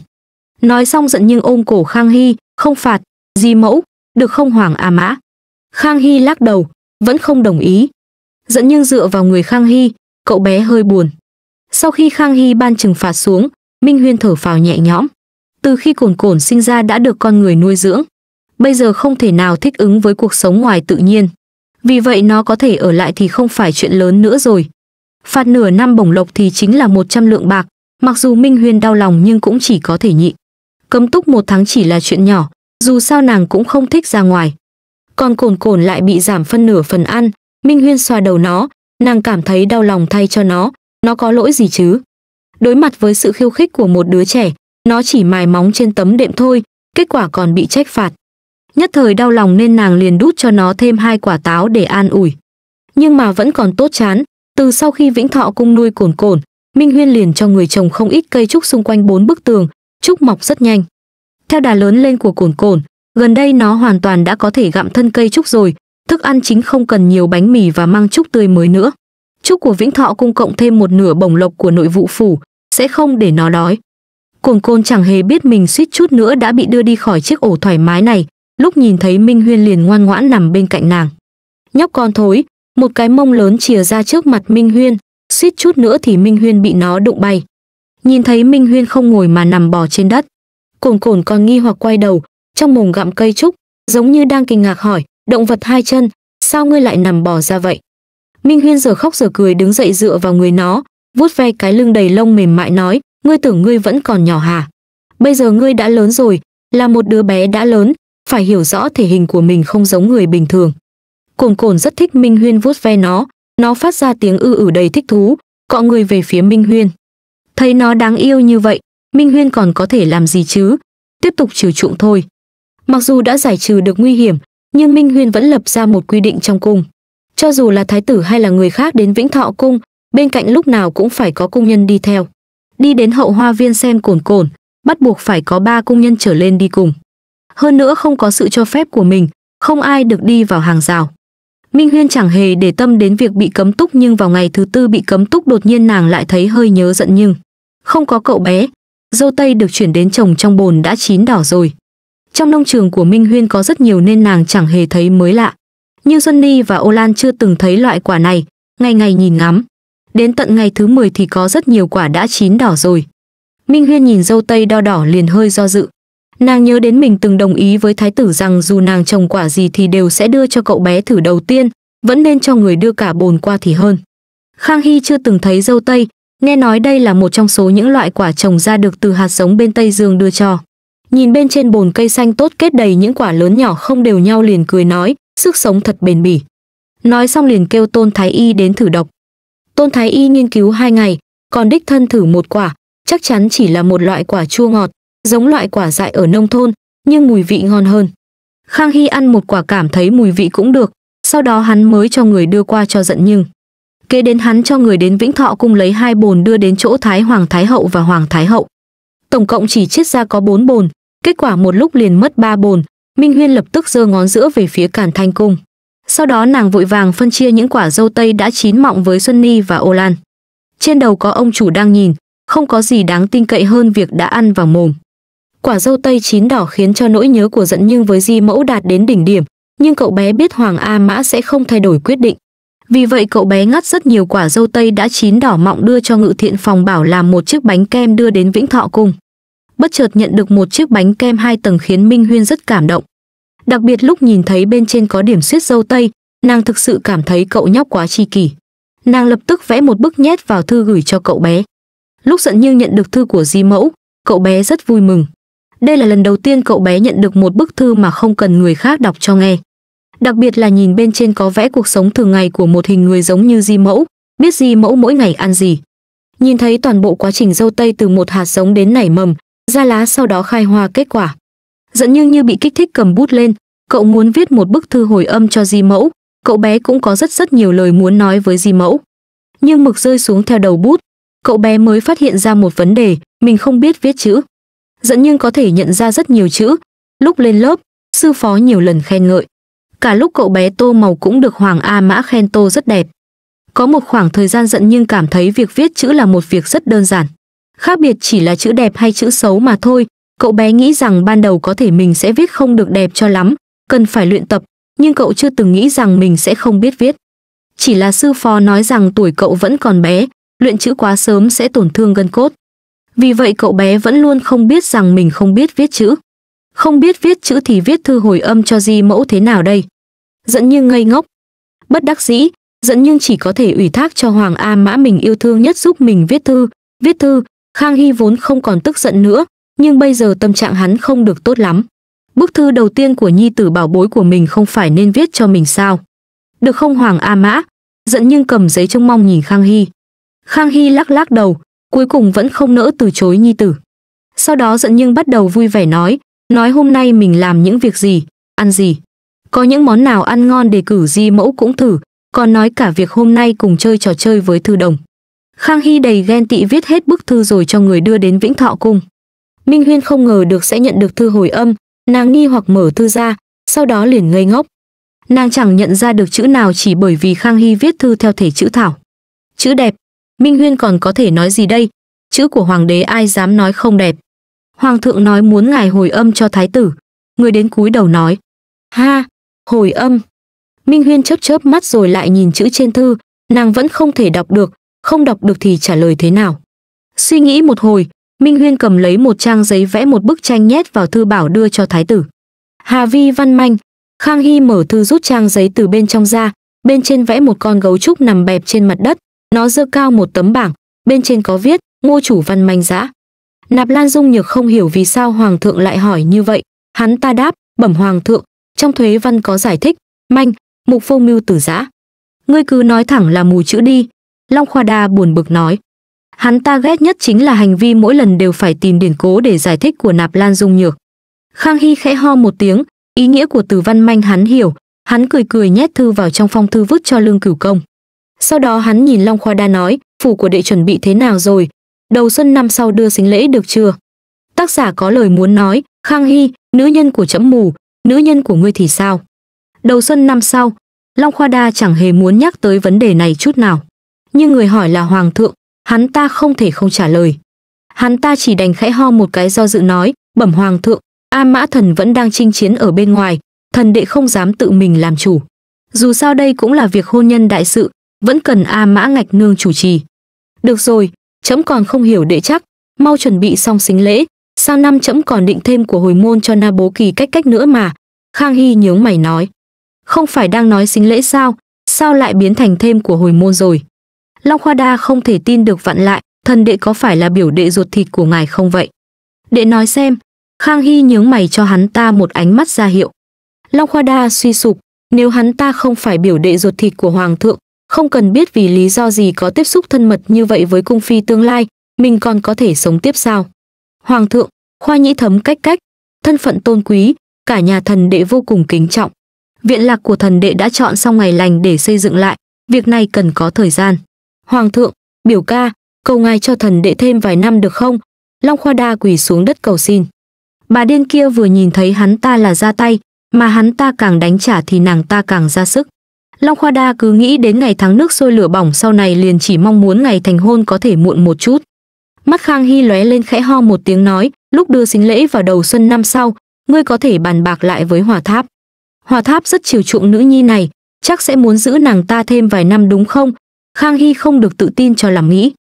Nói xong giận nhưng ôm cổ Khang Hy, không phạt, Di Mẫu, được không Hoàng A Mã? Khang Hy lắc đầu, vẫn không đồng ý. Dẫn nhưng dựa vào người Khang Hy, cậu bé hơi buồn. Sau khi Khang Hy ban trừng phạt xuống, Minh Huyên thở phào nhẹ nhõm. Từ khi cồn cồn sinh ra đã được con người nuôi dưỡng, bây giờ không thể nào thích ứng với cuộc sống ngoài tự nhiên. Vì vậy nó có thể ở lại thì không phải chuyện lớn nữa rồi. Phạt nửa năm bổng lộc thì chính là 100 lượng bạc, mặc dù Minh Huyền đau lòng nhưng cũng chỉ có thể nhịn. Cấm túc một tháng chỉ là chuyện nhỏ, dù sao nàng cũng không thích ra ngoài. Còn cồn cồn lại bị giảm phân nửa phần ăn, Minh Huyên xoa đầu nó, nàng cảm thấy đau lòng thay cho nó, nó có lỗi gì chứ? Đối mặt với sự khiêu khích của một đứa trẻ, nó chỉ mài móng trên tấm đệm thôi, kết quả còn bị trách phạt. Nhất thời đau lòng nên nàng liền đút cho nó thêm hai quả táo để an ủi. Nhưng mà vẫn còn tốt chán, từ sau khi Vĩnh Thọ cung nuôi cồn cồn, Minh Huyên liền cho người chồng không ít cây trúc xung quanh bốn bức tường, trúc mọc rất nhanh. Theo đà lớn lên của cồn cồn, gần đây nó hoàn toàn đã có thể gặm thân cây trúc rồi, thức ăn chính không cần nhiều bánh mì và măng trúc tươi mới nữa. Trúc của Vĩnh Thọ cung cộng thêm một nửa bổng lộc của nội vụ phủ, sẽ không để nó đói. Cuồng côn chẳng hề biết mình suýt chút nữa đã bị đưa đi khỏi chiếc ổ thoải mái này, lúc nhìn thấy Minh Huyên liền ngoan ngoãn nằm bên cạnh nàng. Nhóc con thối, một cái mông lớn chìa ra trước mặt Minh Huyên, suýt chút nữa thì Minh Huyên bị nó đụng bay. Nhìn thấy Minh Huyên không ngồi mà nằm bò trên đất. Cồn cồn còn nghi hoặc quay đầu, trong mồm gặm cây trúc, giống như đang kinh ngạc hỏi, động vật hai chân, sao ngươi lại nằm bò ra vậy? Minh Huyên giờ khóc giờ cười đứng dậy dựa vào người nó, vuốt ve cái lưng đầy lông mềm mại nói, ngươi tưởng ngươi vẫn còn nhỏ hả? Bây giờ ngươi đã lớn rồi, là một đứa bé đã lớn, phải hiểu rõ thể hình của mình không giống người bình thường. Cồn cồn rất thích Minh Huyên vuốt ve nó, nó phát ra tiếng ư ử đầy thích thú, cọ người về phía Minh Huyên. Thấy nó đáng yêu như vậy, Minh Huyên còn có thể làm gì chứ? Tiếp tục trừ trụng thôi. Mặc dù đã giải trừ được nguy hiểm, nhưng Minh Huyên vẫn lập ra một quy định trong cung. Cho dù là thái tử hay là người khác đến Vĩnh Thọ cung, bên cạnh lúc nào cũng phải có cung nhân đi theo đi đến hậu hoa viên sen cồn cồn, bắt buộc phải có ba công nhân trở lên đi cùng. Hơn nữa không có sự cho phép của mình, không ai được đi vào hàng rào. Minh Huyên chẳng hề để tâm đến việc bị cấm túc nhưng vào ngày thứ tư bị cấm túc đột nhiên nàng lại thấy hơi nhớ giận nhưng không có cậu bé, dâu tây được chuyển đến trồng trong bồn đã chín đỏ rồi. Trong nông trường của Minh Huyên có rất nhiều nên nàng chẳng hề thấy mới lạ. Như Xuân Ni và Ô Lan chưa từng thấy loại quả này, ngày ngày nhìn ngắm. Đến tận ngày thứ 10 thì có rất nhiều quả đã chín đỏ rồi. Minh Huyên nhìn dâu tây đo đỏ liền hơi do dự. Nàng nhớ đến mình từng đồng ý với thái tử rằng dù nàng trồng quả gì thì đều sẽ đưa cho cậu bé thử đầu tiên, vẫn nên cho người đưa cả bồn qua thì hơn. Khang Hy chưa từng thấy dâu tây, nghe nói đây là một trong số những loại quả trồng ra được từ hạt giống bên Tây Dương đưa cho. Nhìn bên trên bồn cây xanh tốt kết đầy những quả lớn nhỏ không đều nhau liền cười nói, sức sống thật bền bỉ. Nói xong liền kêu Tôn Thái Y đến thử độc, Tôn Thái Y nghiên cứu hai ngày, còn đích thân thử một quả, chắc chắn chỉ là một loại quả chua ngọt, giống loại quả dại ở nông thôn, nhưng mùi vị ngon hơn. Khang Hy ăn một quả cảm thấy mùi vị cũng được, sau đó hắn mới cho người đưa qua cho giận nhưng. Kế đến hắn cho người đến Vĩnh Thọ cung lấy hai bồn đưa đến chỗ Thái Hoàng Thái Hậu và Hoàng Thái Hậu. Tổng cộng chỉ chiết ra có bốn bồn, kết quả một lúc liền mất ba bồn, Minh Huyên lập tức giơ ngón giữa về phía Càn Thanh cung. Sau đó nàng vội vàng phân chia những quả dâu tây đã chín mọng với Xuân Ni và Ô Lan. Trên đầu có ông chủ đang nhìn, không có gì đáng tin cậy hơn việc đã ăn vào mồm. Quả dâu tây chín đỏ khiến cho nỗi nhớ của giận nhưng với Di Mẫu đạt đến đỉnh điểm, nhưng cậu bé biết Hoàng A Mã sẽ không thay đổi quyết định. Vì vậy cậu bé ngắt rất nhiều quả dâu tây đã chín đỏ mọng đưa cho ngự thiện phòng bảo làm một chiếc bánh kem đưa đến Vĩnh Thọ Cung. Bất chợt nhận được một chiếc bánh kem hai tầng khiến Minh Huyên rất cảm động. Đặc biệt lúc nhìn thấy bên trên có điểm suýt dâu tây, nàng thực sự cảm thấy cậu nhóc quá chi kỷ. Nàng lập tức vẽ một bức nhét vào thư gửi cho cậu bé. Lúc giận như nhận được thư của di mẫu, cậu bé rất vui mừng. Đây là lần đầu tiên cậu bé nhận được một bức thư mà không cần người khác đọc cho nghe. Đặc biệt là nhìn bên trên có vẽ cuộc sống thường ngày của một hình người giống như di mẫu, biết di mẫu mỗi ngày ăn gì. Nhìn thấy toàn bộ quá trình dâu tây từ một hạt giống đến nảy mầm, ra lá sau đó khai hoa kết quả dẫn nhưng như bị kích thích cầm bút lên cậu muốn viết một bức thư hồi âm cho di mẫu cậu bé cũng có rất rất nhiều lời muốn nói với di mẫu nhưng mực rơi xuống theo đầu bút cậu bé mới phát hiện ra một vấn đề mình không biết viết chữ dẫn nhưng có thể nhận ra rất nhiều chữ lúc lên lớp sư phó nhiều lần khen ngợi cả lúc cậu bé tô màu cũng được hoàng a mã khen tô rất đẹp có một khoảng thời gian dẫn nhưng cảm thấy việc viết chữ là một việc rất đơn giản khác biệt chỉ là chữ đẹp hay chữ xấu mà thôi Cậu bé nghĩ rằng ban đầu có thể mình sẽ viết không được đẹp cho lắm, cần phải luyện tập, nhưng cậu chưa từng nghĩ rằng mình sẽ không biết viết. Chỉ là sư phó nói rằng tuổi cậu vẫn còn bé, luyện chữ quá sớm sẽ tổn thương gân cốt. Vì vậy cậu bé vẫn luôn không biết rằng mình không biết viết chữ. Không biết viết chữ thì viết thư hồi âm cho di mẫu thế nào đây? Dẫn như ngây ngốc. Bất đắc dĩ, dẫn nhưng chỉ có thể ủy thác cho Hoàng A Mã mình yêu thương nhất giúp mình viết thư, viết thư, Khang Hy vốn không còn tức giận nữa, nhưng bây giờ tâm trạng hắn không được tốt lắm. Bức thư đầu tiên của nhi tử bảo bối của mình không phải nên viết cho mình sao? Được không Hoàng A Mã? Dẫn nhưng cầm giấy trông mong nhìn Khang Hy. Khang Hy lắc lắc đầu, cuối cùng vẫn không nỡ từ chối nhi tử. Sau đó dẫn nhưng bắt đầu vui vẻ nói, nói hôm nay mình làm những việc gì, ăn gì. Có những món nào ăn ngon để cử di mẫu cũng thử, còn nói cả việc hôm nay cùng chơi trò chơi với thư đồng. Khang Hy đầy ghen tị viết hết bức thư rồi cho người đưa đến Vĩnh Thọ Cung. Minh Huyên không ngờ được sẽ nhận được thư hồi âm, nàng nghi hoặc mở thư ra, sau đó liền ngây ngốc. Nàng chẳng nhận ra được chữ nào chỉ bởi vì Khang Hy viết thư theo thể chữ thảo. Chữ đẹp, Minh Huyên còn có thể nói gì đây? Chữ của hoàng đế ai dám nói không đẹp. Hoàng thượng nói muốn ngài hồi âm cho thái tử, người đến cúi đầu nói. Ha, hồi âm. Minh Huyên chớp chớp mắt rồi lại nhìn chữ trên thư, nàng vẫn không thể đọc được, không đọc được thì trả lời thế nào. Suy nghĩ một hồi, Minh Huyên cầm lấy một trang giấy vẽ một bức tranh nhét vào thư bảo đưa cho thái tử. Hà Vi văn manh, Khang Hy mở thư rút trang giấy từ bên trong ra, bên trên vẽ một con gấu trúc nằm bẹp trên mặt đất, nó dơ cao một tấm bảng, bên trên có viết, ngô chủ văn manh giã. Nạp Lan Dung Nhược không hiểu vì sao Hoàng thượng lại hỏi như vậy, hắn ta đáp, bẩm Hoàng thượng, trong thuế văn có giải thích, manh, mục phô mưu tử giã. Ngươi cứ nói thẳng là mù chữ đi, Long Khoa Đa buồn bực nói. Hắn ta ghét nhất chính là hành vi mỗi lần đều phải tìm điển cố để giải thích của nạp lan dung nhược. Khang Hy khẽ ho một tiếng, ý nghĩa của từ văn manh hắn hiểu, hắn cười cười nhét thư vào trong phong thư vứt cho lương cửu công. Sau đó hắn nhìn Long Khoa Đa nói, phủ của đệ chuẩn bị thế nào rồi, đầu xuân năm sau đưa sính lễ được chưa? Tác giả có lời muốn nói, Khang Hy, nữ nhân của chấm mù, nữ nhân của ngươi thì sao? Đầu xuân năm sau, Long Khoa Đa chẳng hề muốn nhắc tới vấn đề này chút nào. Nhưng người hỏi là Hoàng thượng, hắn ta không thể không trả lời. Hắn ta chỉ đành khẽ ho một cái do dự nói, bẩm hoàng thượng, A Mã Thần vẫn đang chinh chiến ở bên ngoài, thần đệ không dám tự mình làm chủ. Dù sao đây cũng là việc hôn nhân đại sự, vẫn cần A Mã Ngạch Nương chủ trì. Được rồi, chấm còn không hiểu đệ chắc, mau chuẩn bị xong xính lễ, sang năm chấm còn định thêm của hồi môn cho Na Bố Kỳ cách cách nữa mà. Khang Hy nhướng mày nói. Không phải đang nói xính lễ sao, sao lại biến thành thêm của hồi môn rồi. Long Khoa Đa không thể tin được vặn lại, thần đệ có phải là biểu đệ ruột thịt của ngài không vậy? Đệ nói xem, Khang Hy nhướng mày cho hắn ta một ánh mắt ra hiệu. Long Khoa Đa suy sụp, nếu hắn ta không phải biểu đệ ruột thịt của Hoàng thượng, không cần biết vì lý do gì có tiếp xúc thân mật như vậy với cung phi tương lai, mình còn có thể sống tiếp sao? Hoàng thượng, Khoa Nhĩ Thấm cách cách, thân phận tôn quý, cả nhà thần đệ vô cùng kính trọng. Viện lạc của thần đệ đã chọn xong ngày lành để xây dựng lại, việc này cần có thời gian. Hoàng thượng, biểu ca, cầu ngài cho thần đệ thêm vài năm được không? Long Khoa Đa quỳ xuống đất cầu xin. Bà điên kia vừa nhìn thấy hắn ta là ra tay, mà hắn ta càng đánh trả thì nàng ta càng ra sức. Long Khoa Đa cứ nghĩ đến ngày tháng nước sôi lửa bỏng sau này liền chỉ mong muốn ngày thành hôn có thể muộn một chút. Mắt Khang Hy lóe lên khẽ ho một tiếng nói, lúc đưa sính lễ vào đầu xuân năm sau, ngươi có thể bàn bạc lại với Hòa Tháp. Hòa Tháp rất chiều chuộng nữ nhi này, chắc sẽ muốn giữ nàng ta thêm vài năm đúng không, Khang Hy không được tự tin cho làm nghĩ.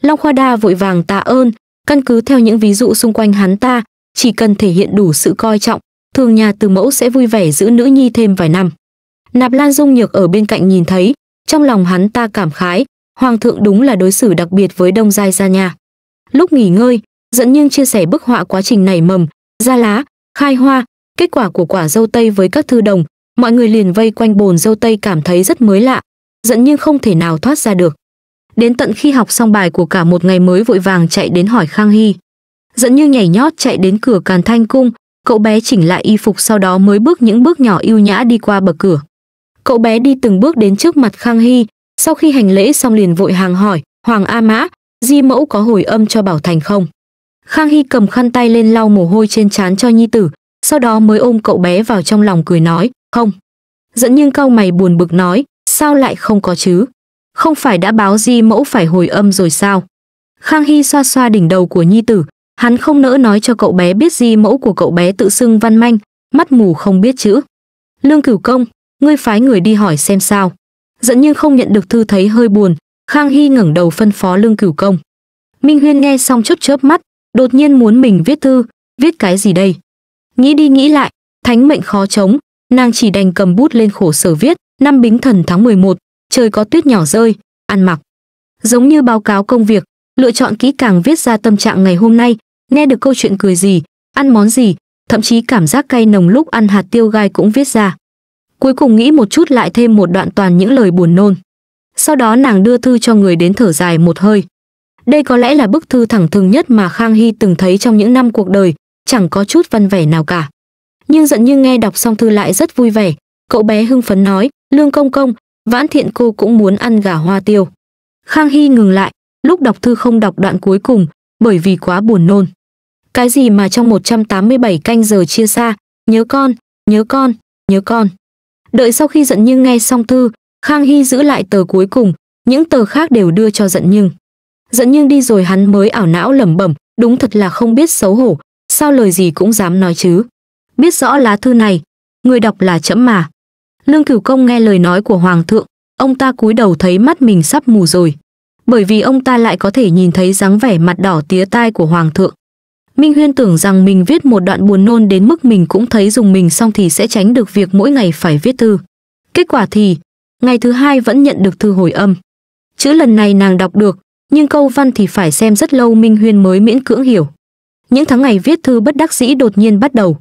Long Khoa Đa vội vàng tạ ơn, căn cứ theo những ví dụ xung quanh hắn ta, chỉ cần thể hiện đủ sự coi trọng, thường nhà từ mẫu sẽ vui vẻ giữ nữ nhi thêm vài năm. Nạp Lan Dung Nhược ở bên cạnh nhìn thấy, trong lòng hắn ta cảm khái, hoàng thượng đúng là đối xử đặc biệt với Đông Giai Gia nhà. Lúc nghỉ ngơi, dẫn nhưng chia sẻ bức họa quá trình nảy mầm, ra lá, khai hoa, kết quả của quả dâu tây với các thư đồng, mọi người liền vây quanh bồn dâu tây cảm thấy rất mới lạ, giận nhưng không thể nào thoát ra được. Đến tận khi học xong bài của cả một ngày mới vội vàng chạy đến hỏi Khang Hy. Dẫn như nhảy nhót chạy đến cửa Càn Thanh Cung, cậu bé chỉnh lại y phục sau đó mới bước những bước nhỏ yêu nhã đi qua bậc cửa. Cậu bé đi từng bước đến trước mặt Khang Hy, sau khi hành lễ xong liền vội hàng hỏi, Hoàng A Mã, di mẫu có hồi âm cho Bảo Thành không? Khang Hy cầm khăn tay lên lau mồ hôi trên trán cho nhi tử, sau đó mới ôm cậu bé vào trong lòng cười nói, không. Dẫn nhưng cau mày buồn bực nói, Sao lại không có chứ? Không phải đã báo di mẫu phải hồi âm rồi sao? Khang Hy xoa xoa đỉnh đầu của nhi tử, hắn không nỡ nói cho cậu bé biết di mẫu của cậu bé tự xưng văn manh, mắt mù không biết chữ. Lương Cửu Công, ngươi phái người đi hỏi xem sao. Dẫn nhưng không nhận được thư thấy hơi buồn, Khang Hy ngẩng đầu phân phó Lương Cửu Công. Minh Huyên nghe xong chớp chớp mắt, đột nhiên muốn mình viết thư, viết cái gì đây? Nghĩ đi nghĩ lại, thánh mệnh khó chống, nàng chỉ đành cầm bút lên khổ sở viết, Năm Bính Thần tháng 11, trời có tuyết nhỏ rơi, ăn mặc. Giống như báo cáo công việc, lựa chọn kỹ càng viết ra tâm trạng ngày hôm nay, nghe được câu chuyện cười gì, ăn món gì, thậm chí cảm giác cay nồng lúc ăn hạt tiêu gai cũng viết ra. Cuối cùng nghĩ một chút lại thêm một đoạn toàn những lời buồn nôn. Sau đó nàng đưa thư cho người đến thở dài một hơi. Đây có lẽ là bức thư thẳng thừng nhất mà Khang Hy từng thấy trong những năm cuộc đời, chẳng có chút văn vẻ nào cả. Nhưng giận như nghe đọc xong thư lại rất vui vẻ, cậu bé hưng phấn nói, Lương Công Công, Vãn Thiện cô cũng muốn ăn gà hoa tiêu. Khang Hy ngừng lại, lúc đọc thư không đọc đoạn cuối cùng, bởi vì quá buồn nôn. Cái gì mà trong 187 canh giờ chia xa, nhớ con, nhớ con, nhớ con. Đợi sau khi giận nhưng nghe xong thư, Khang Hy giữ lại tờ cuối cùng, những tờ khác đều đưa cho giận nhưng. Giận nhưng đi rồi hắn mới ảo não lẩm bẩm, đúng thật là không biết xấu hổ, sao lời gì cũng dám nói chứ. Biết rõ lá thư này, người đọc là chấm mà. Lương Cửu Công nghe lời nói của hoàng thượng, ông ta cúi đầu thấy mắt mình sắp mù rồi, bởi vì ông ta lại có thể nhìn thấy dáng vẻ mặt đỏ tía tai của hoàng thượng. Minh Huyên tưởng rằng mình viết một đoạn buồn nôn đến mức mình cũng thấy dùng mình xong thì sẽ tránh được việc mỗi ngày phải viết thư. Kết quả thì, ngày thứ hai vẫn nhận được thư hồi âm. Chữ lần này nàng đọc được, nhưng câu văn thì phải xem rất lâu Minh Huyên mới miễn cưỡng hiểu. Những tháng ngày viết thư bất đắc dĩ đột nhiên bắt đầu.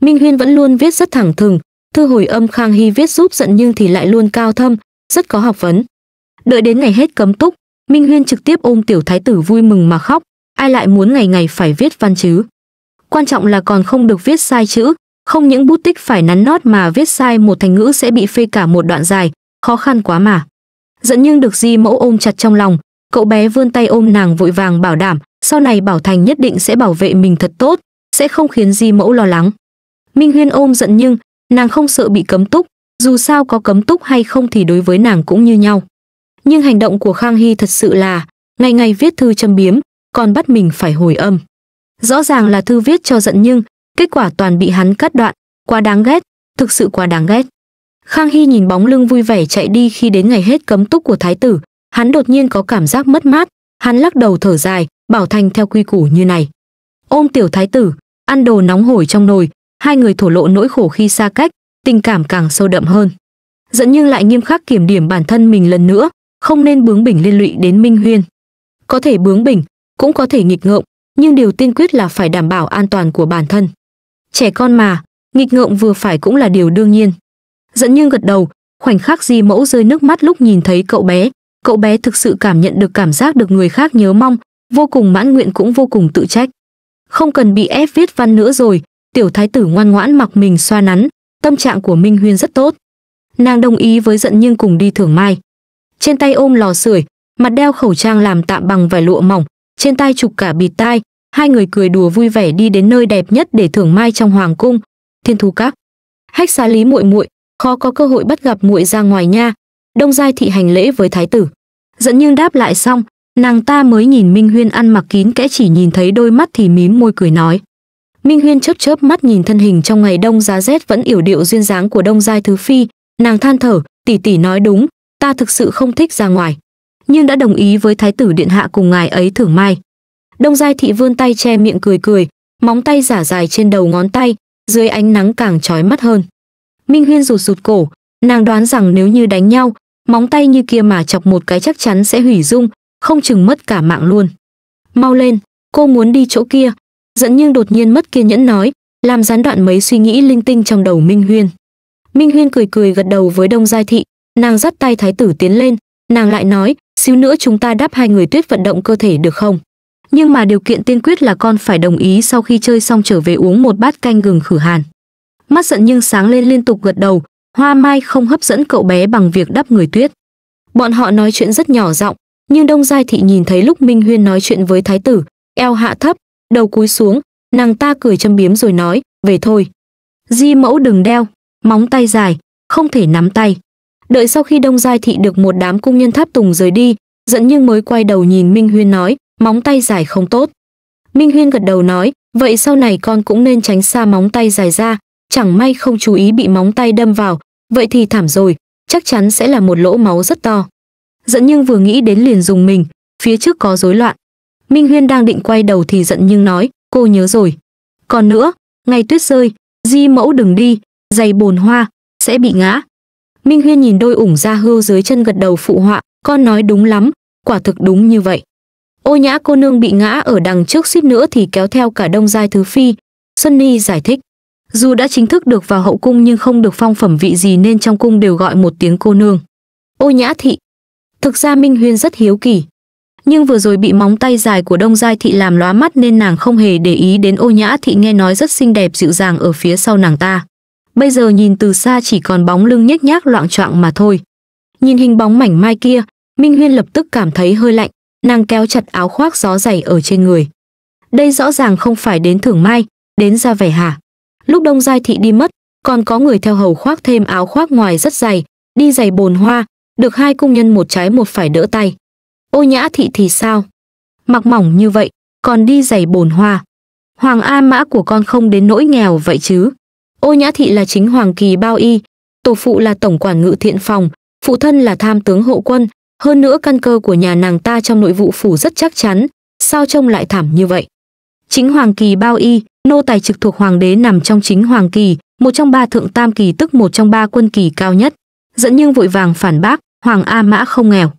Minh Huyên vẫn luôn viết rất thẳng thừng, Thư hồi âm Khang Hy viết giúp giận nhưng thì lại luôn cao thâm, rất có học vấn. Đợi đến ngày hết cấm túc, Minh Huyên trực tiếp ôm tiểu thái tử vui mừng mà khóc, ai lại muốn ngày ngày phải viết văn chứ. Quan trọng là còn không được viết sai chữ, không những bút tích phải nắn nót mà viết sai một thành ngữ sẽ bị phê cả một đoạn dài, khó khăn quá mà. giận nhưng được di mẫu ôm chặt trong lòng, cậu bé vươn tay ôm nàng vội vàng bảo đảm, sau này Bảo Thành nhất định sẽ bảo vệ mình thật tốt, sẽ không khiến di mẫu lo lắng. Minh Huyên ôm giận nhưng, Nàng không sợ bị cấm túc, dù sao có cấm túc hay không thì đối với nàng cũng như nhau. Nhưng hành động của Khang Hy thật sự là ngày ngày viết thư châm biếm, còn bắt mình phải hồi âm. Rõ ràng là thư viết cho giận nhưng kết quả toàn bị hắn cắt đoạn, quá đáng ghét, thực sự quá đáng ghét. Khang Hy nhìn bóng lưng vui vẻ chạy đi khi đến ngày hết cấm túc của thái tử, hắn đột nhiên có cảm giác mất mát, hắn lắc đầu thở dài, bảo thành theo quy củ như này. Ôm tiểu thái tử, ăn đồ nóng hổi trong nồi, hai người thổ lộ nỗi khổ khi xa cách, tình cảm càng sâu đậm hơn. Dẫn nhưng lại nghiêm khắc kiểm điểm bản thân mình lần nữa, không nên bướng bỉnh liên lụy đến Minh Huyên. Có thể bướng bỉnh, cũng có thể nghịch ngợm, nhưng điều tiên quyết là phải đảm bảo an toàn của bản thân. Trẻ con mà, nghịch ngợm vừa phải cũng là điều đương nhiên. Dẫn nhưng gật đầu, khoảnh khắc di mẫu rơi nước mắt lúc nhìn thấy cậu bé, cậu bé thực sự cảm nhận được cảm giác được người khác nhớ mong, vô cùng mãn nguyện cũng vô cùng tự trách. Không cần bị ép viết văn nữa rồi, tiểu thái tử ngoan ngoãn mặc mình xoa nắn, tâm trạng của Minh Huyên rất tốt. Nàng đồng ý với giận nhưng cùng đi thưởng mai. Trên tay ôm lò sưởi, mặt đeo khẩu trang làm tạm bằng vải lụa mỏng, trên tay chụp cả bịt tai, hai người cười đùa vui vẻ đi đến nơi đẹp nhất để thưởng mai trong hoàng cung, Thiên Thu Các. Hách Xá Lý muội muội, khó có cơ hội bắt gặp muội ra ngoài nha. Đông Giai thị hành lễ với thái tử. Dẫn nhưng đáp lại xong, nàng ta mới nhìn Minh Huyên ăn mặc kín kẽ chỉ nhìn thấy đôi mắt thì mím môi cười nói. Minh Huyên chớp chớp mắt nhìn thân hình trong ngày đông giá rét vẫn yểu điệu duyên dáng của Đông Giai Thứ Phi, nàng than thở, tỷ tỷ nói đúng, ta thực sự không thích ra ngoài, nhưng đã đồng ý với thái tử điện hạ cùng ngài ấy thưởng mai. Đông Giai thị vươn tay che miệng cười cười, móng tay giả dài trên đầu ngón tay, dưới ánh nắng càng chói mắt hơn. Minh Huyên rụt rụt cổ, nàng đoán rằng nếu như đánh nhau, móng tay như kia mà chọc một cái chắc chắn sẽ hủy dung, không chừng mất cả mạng luôn. Mau lên, cô muốn đi chỗ kia, dẫn nhưng đột nhiên mất kiên nhẫn nói làm gián đoạn mấy suy nghĩ linh tinh trong đầu minh huyên minh huyên cười cười gật đầu với đông giai thị nàng dắt tay thái tử tiến lên nàng lại nói xíu nữa chúng ta đáp hai người tuyết vận động cơ thể được không nhưng mà điều kiện tiên quyết là con phải đồng ý sau khi chơi xong trở về uống một bát canh gừng khử hàn mắt giận nhưng sáng lên liên tục gật đầu hoa mai không hấp dẫn cậu bé bằng việc đắp người tuyết bọn họ nói chuyện rất nhỏ giọng nhưng đông giai thị nhìn thấy lúc minh huyên nói chuyện với thái tử eo hạ thấp đầu cúi xuống, nàng ta cười châm biếm rồi nói, về thôi. Di mẫu đừng đeo, móng tay dài, không thể nắm tay. Đợi sau khi Đông Giai Thị được một đám cung nhân tháp tùng rời đi, dẫn nhưng mới quay đầu nhìn Minh Huyên nói, móng tay dài không tốt. Minh Huyên gật đầu nói, vậy sau này con cũng nên tránh xa móng tay dài ra, chẳng may không chú ý bị móng tay đâm vào, vậy thì thảm rồi, chắc chắn sẽ là một lỗ máu rất to. Dẫn nhưng vừa nghĩ đến liền dùng mình, phía trước có rối loạn, Minh Huyên đang định quay đầu thì giận nhưng nói, cô nhớ rồi. Còn nữa, ngày tuyết rơi, di mẫu đừng đi, giày bồn hoa, sẽ bị ngã. Minh Huyên nhìn đôi ủng da hưu dưới chân gật đầu phụ họa, con nói đúng lắm, quả thực đúng như vậy. Ô nhã cô nương bị ngã ở đằng trước suýt nữa thì kéo theo cả đông giai thứ phi. Xuân Sunny giải thích. Dù đã chính thức được vào hậu cung nhưng không được phong phẩm vị gì nên trong cung đều gọi một tiếng cô nương. Ô nhã thị. Thực ra Minh Huyên rất hiếu kỳ, nhưng vừa rồi bị móng tay dài của đông giai thị làm lóa mắt nên nàng không hề để ý đến ô nhã thị nghe nói rất xinh đẹp dịu dàng ở phía sau nàng ta bây giờ nhìn từ xa chỉ còn bóng lưng nhếch nhác loạn choạng mà thôi nhìn hình bóng mảnh mai kia minh huyên lập tức cảm thấy hơi lạnh nàng kéo chặt áo khoác gió dày ở trên người đây rõ ràng không phải đến thưởng mai đến ra vẻ hả lúc đông giai thị đi mất còn có người theo hầu khoác thêm áo khoác ngoài rất dày đi giày bồn hoa được hai cung nhân một trái một phải đỡ tay Ô nhã thị thì sao? Mặc mỏng như vậy, còn đi giày bồn hoa. Hoàng A Mã của con không đến nỗi nghèo vậy chứ. Ô nhã thị là chính Hoàng Kỳ bao y, tổ phụ là tổng quản ngự thiện phòng, phụ thân là tham tướng hộ quân, hơn nữa căn cơ của nhà nàng ta trong nội vụ phủ rất chắc chắn, sao trông lại thảm như vậy. Chính Hoàng Kỳ bao y, nô tài trực thuộc Hoàng đế nằm trong chính Hoàng Kỳ, một trong ba thượng tam kỳ tức một trong ba quân kỳ cao nhất. Dẫn nhưng vội vàng phản bác, Hoàng A Mã không nghèo.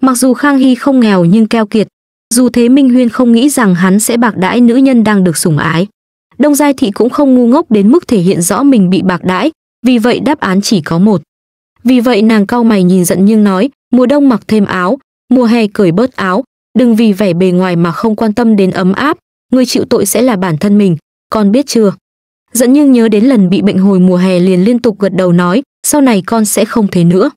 Mặc dù Khang Hy không nghèo nhưng keo kiệt, dù thế Minh Huyên không nghĩ rằng hắn sẽ bạc đãi nữ nhân đang được sủng ái. Đông Giai Thị cũng không ngu ngốc đến mức thể hiện rõ mình bị bạc đãi, vì vậy đáp án chỉ có một. Vì vậy nàng cau mày nhìn giận nhưng nói, mùa đông mặc thêm áo, mùa hè cởi bớt áo, đừng vì vẻ bề ngoài mà không quan tâm đến ấm áp, người chịu tội sẽ là bản thân mình, con biết chưa? giận nhưng nhớ đến lần bị bệnh hồi mùa hè liền liên tục gật đầu nói, sau này con sẽ không thế nữa.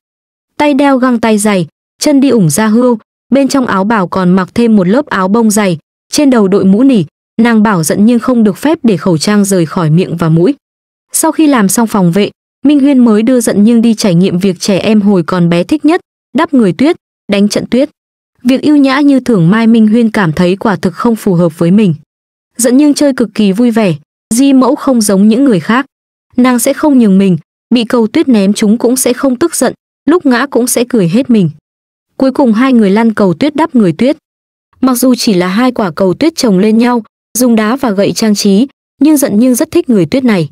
Tay đeo găng tay dày, chân đi ủng ra hươu, bên trong áo bảo còn mặc thêm một lớp áo bông dày, trên đầu đội mũ nỉ, nàng bảo giận nhưng không được phép để khẩu trang rời khỏi miệng và mũi. Sau khi làm xong phòng vệ, Minh Huyên mới đưa giận nhưng đi trải nghiệm việc trẻ em hồi còn bé thích nhất, đắp người tuyết, đánh trận tuyết. Việc yêu nhã như thưởng mai Minh Huyên cảm thấy quả thực không phù hợp với mình. giận nhưng chơi cực kỳ vui vẻ, di mẫu không giống những người khác. Nàng sẽ không nhường mình, bị cầu tuyết ném chúng cũng sẽ không tức giận, lúc ngã cũng sẽ cười hết mình. Cuối cùng hai người lăn cầu tuyết đắp người tuyết. Mặc dù chỉ là hai quả cầu tuyết trồng lên nhau, dùng đá và gậy trang trí, nhưng giận nhưng rất thích người tuyết này.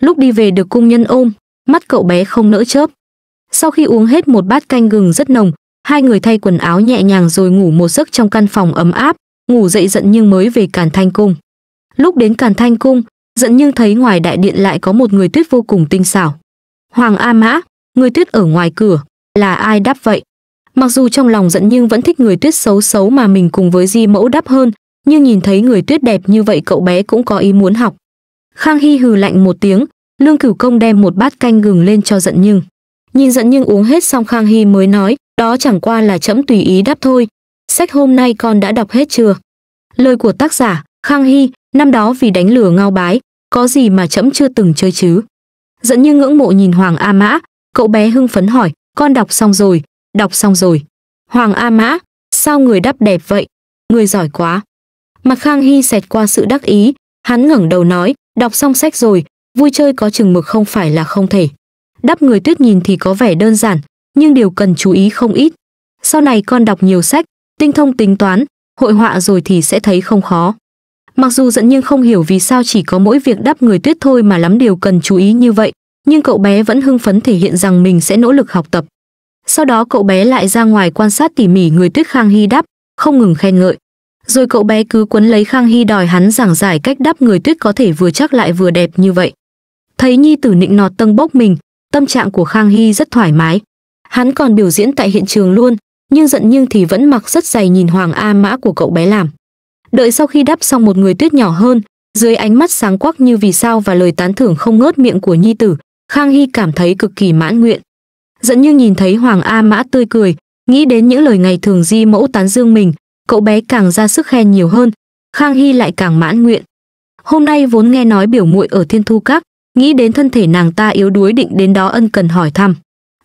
Lúc đi về được cung nhân ôm, mắt cậu bé không nỡ chớp. Sau khi uống hết một bát canh gừng rất nồng, hai người thay quần áo nhẹ nhàng rồi ngủ một giấc trong căn phòng ấm áp, ngủ dậy giận nhưng mới về Càn Thanh cung. Lúc đến Càn Thanh cung, giận nhưng thấy ngoài đại điện lại có một người tuyết vô cùng tinh xảo. Hoàng A Mã, người tuyết ở ngoài cửa, là ai đáp vậy? Mặc dù trong lòng giận nhưng vẫn thích người tuyết xấu xấu mà mình cùng với di mẫu đắp hơn, nhưng nhìn thấy người tuyết đẹp như vậy cậu bé cũng có ý muốn học. Khang Hy hừ lạnh một tiếng, Lương Cửu Công đem một bát canh gừng lên cho giận nhưng. Nhìn giận nhưng uống hết xong Khang Hy mới nói, đó chẳng qua là chấm tùy ý đáp thôi. Sách hôm nay con đã đọc hết chưa? Lời của tác giả, Khang Hy, năm đó vì đánh lửa ngao bái, có gì mà chấm chưa từng chơi chứ? Dẫn như ngưỡng mộ nhìn Hoàng A Mã, cậu bé hưng phấn hỏi, con đọc xong rồi, Đọc xong rồi. Hoàng A Mã, sao người đắp đẹp vậy? Người giỏi quá. Mặt Khang Hy xẹt qua sự đắc ý, hắn ngẩng đầu nói, đọc xong sách rồi, vui chơi có chừng mực không phải là không thể. Đắp người tuyết nhìn thì có vẻ đơn giản, nhưng điều cần chú ý không ít. Sau này con đọc nhiều sách, tinh thông tính toán, hội họa rồi thì sẽ thấy không khó. Mặc dù giận nhưng không hiểu vì sao chỉ có mỗi việc đắp người tuyết thôi mà lắm điều cần chú ý như vậy, nhưng cậu bé vẫn hưng phấn thể hiện rằng mình sẽ nỗ lực học tập. Sau đó cậu bé lại ra ngoài quan sát tỉ mỉ người Tuyết Khang Hy đắp, không ngừng khen ngợi. Rồi cậu bé cứ quấn lấy Khang Hy đòi hắn giảng giải cách đắp người Tuyết có thể vừa chắc lại vừa đẹp như vậy. Thấy nhi tử nịnh nọt tâng bốc mình, tâm trạng của Khang Hy rất thoải mái. Hắn còn biểu diễn tại hiện trường luôn, nhưng giận nhưng thì vẫn mặc rất dày nhìn Hoàng A Mã của cậu bé làm. Đợi sau khi đắp xong một người tuyết nhỏ hơn, dưới ánh mắt sáng quắc như vì sao và lời tán thưởng không ngớt miệng của nhi tử, Khang Hy cảm thấy cực kỳ mãn nguyện dẫn như nhìn thấy hoàng a mã tươi cười nghĩ đến những lời ngày thường di mẫu tán dương mình cậu bé càng ra sức khen nhiều hơn khang hy lại càng mãn nguyện hôm nay vốn nghe nói biểu muội ở thiên thu các nghĩ đến thân thể nàng ta yếu đuối định đến đó ân cần hỏi thăm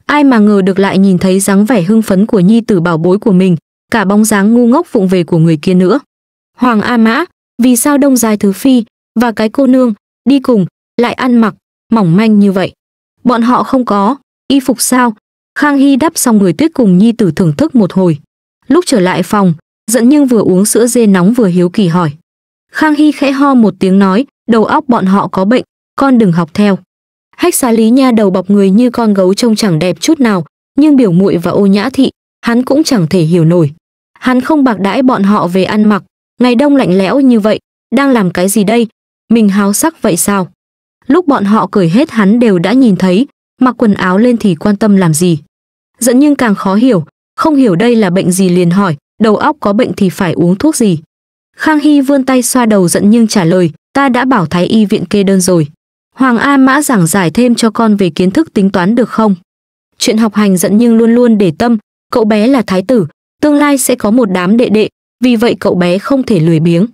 ai mà ngờ được lại nhìn thấy dáng vẻ hưng phấn của nhi tử bảo bối của mình cả bóng dáng ngu ngốc vụng về của người kia nữa hoàng a mã vì sao đông dài thứ phi và cái cô nương đi cùng lại ăn mặc mỏng manh như vậy bọn họ không có y phục sao khang hy đắp xong người tuyết cùng nhi tử thưởng thức một hồi lúc trở lại phòng dẫn nhưng vừa uống sữa dê nóng vừa hiếu kỳ hỏi khang hy khẽ ho một tiếng nói đầu óc bọn họ có bệnh con đừng học theo hách xá lý nha đầu bọc người như con gấu trông chẳng đẹp chút nào nhưng biểu muội và ô nhã thị hắn cũng chẳng thể hiểu nổi hắn không bạc đãi bọn họ về ăn mặc ngày đông lạnh lẽo như vậy đang làm cái gì đây mình háo sắc vậy sao lúc bọn họ cởi hết hắn đều đã nhìn thấy mặc quần áo lên thì quan tâm làm gì. Dẫn nhưng càng khó hiểu, không hiểu đây là bệnh gì liền hỏi, đầu óc có bệnh thì phải uống thuốc gì. Khang Hy vươn tay xoa đầu dẫn nhưng trả lời, ta đã bảo thái y viện kê đơn rồi. Hoàng A Mã giảng giải thêm cho con về kiến thức tính toán được không? Chuyện học hành dẫn nhưng luôn luôn để tâm, cậu bé là thái tử, tương lai sẽ có một đám đệ đệ, vì vậy cậu bé không thể lười biếng.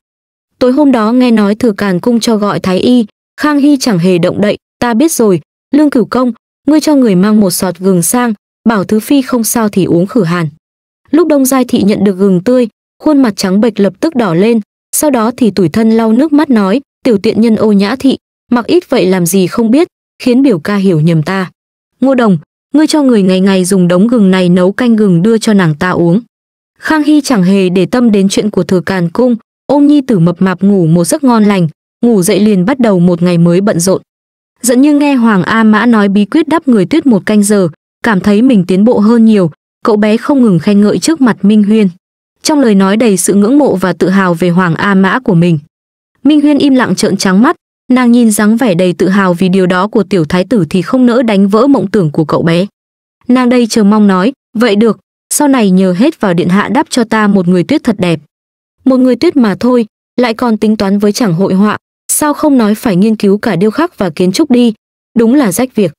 Tối hôm đó nghe nói thừa càn cung cho gọi thái y, Khang Hy chẳng hề động đậy, ta biết rồi, lương cửu công, ngươi cho người mang một sọt gừng sang bảo thứ phi không sao thì uống khử hàn lúc đông giai thị nhận được gừng tươi khuôn mặt trắng bệch lập tức đỏ lên sau đó thì tủi thân lau nước mắt nói tiểu tiện nhân ô nhã thị mặc ít vậy làm gì không biết khiến biểu ca hiểu nhầm ta ngô đồng ngươi cho người ngày ngày dùng đống gừng này nấu canh gừng đưa cho nàng ta uống khang hy chẳng hề để tâm đến chuyện của thừa càn cung ôm nhi tử mập mạp ngủ một giấc ngon lành ngủ dậy liền bắt đầu một ngày mới bận rộn Dẫn như nghe Hoàng A Mã nói bí quyết đắp người tuyết một canh giờ, cảm thấy mình tiến bộ hơn nhiều, cậu bé không ngừng khen ngợi trước mặt Minh Huyên. Trong lời nói đầy sự ngưỡng mộ và tự hào về Hoàng A Mã của mình. Minh Huyên im lặng trợn trắng mắt, nàng nhìn dáng vẻ đầy tự hào vì điều đó của tiểu thái tử thì không nỡ đánh vỡ mộng tưởng của cậu bé. Nàng đây chờ mong nói, vậy được, sau này nhờ hết vào điện hạ đắp cho ta một người tuyết thật đẹp. Một người tuyết mà thôi, lại còn tính toán với chẳng hội họa, sao không nói phải nghiên cứu cả điêu khắc và kiến trúc đi, đúng là rách việc.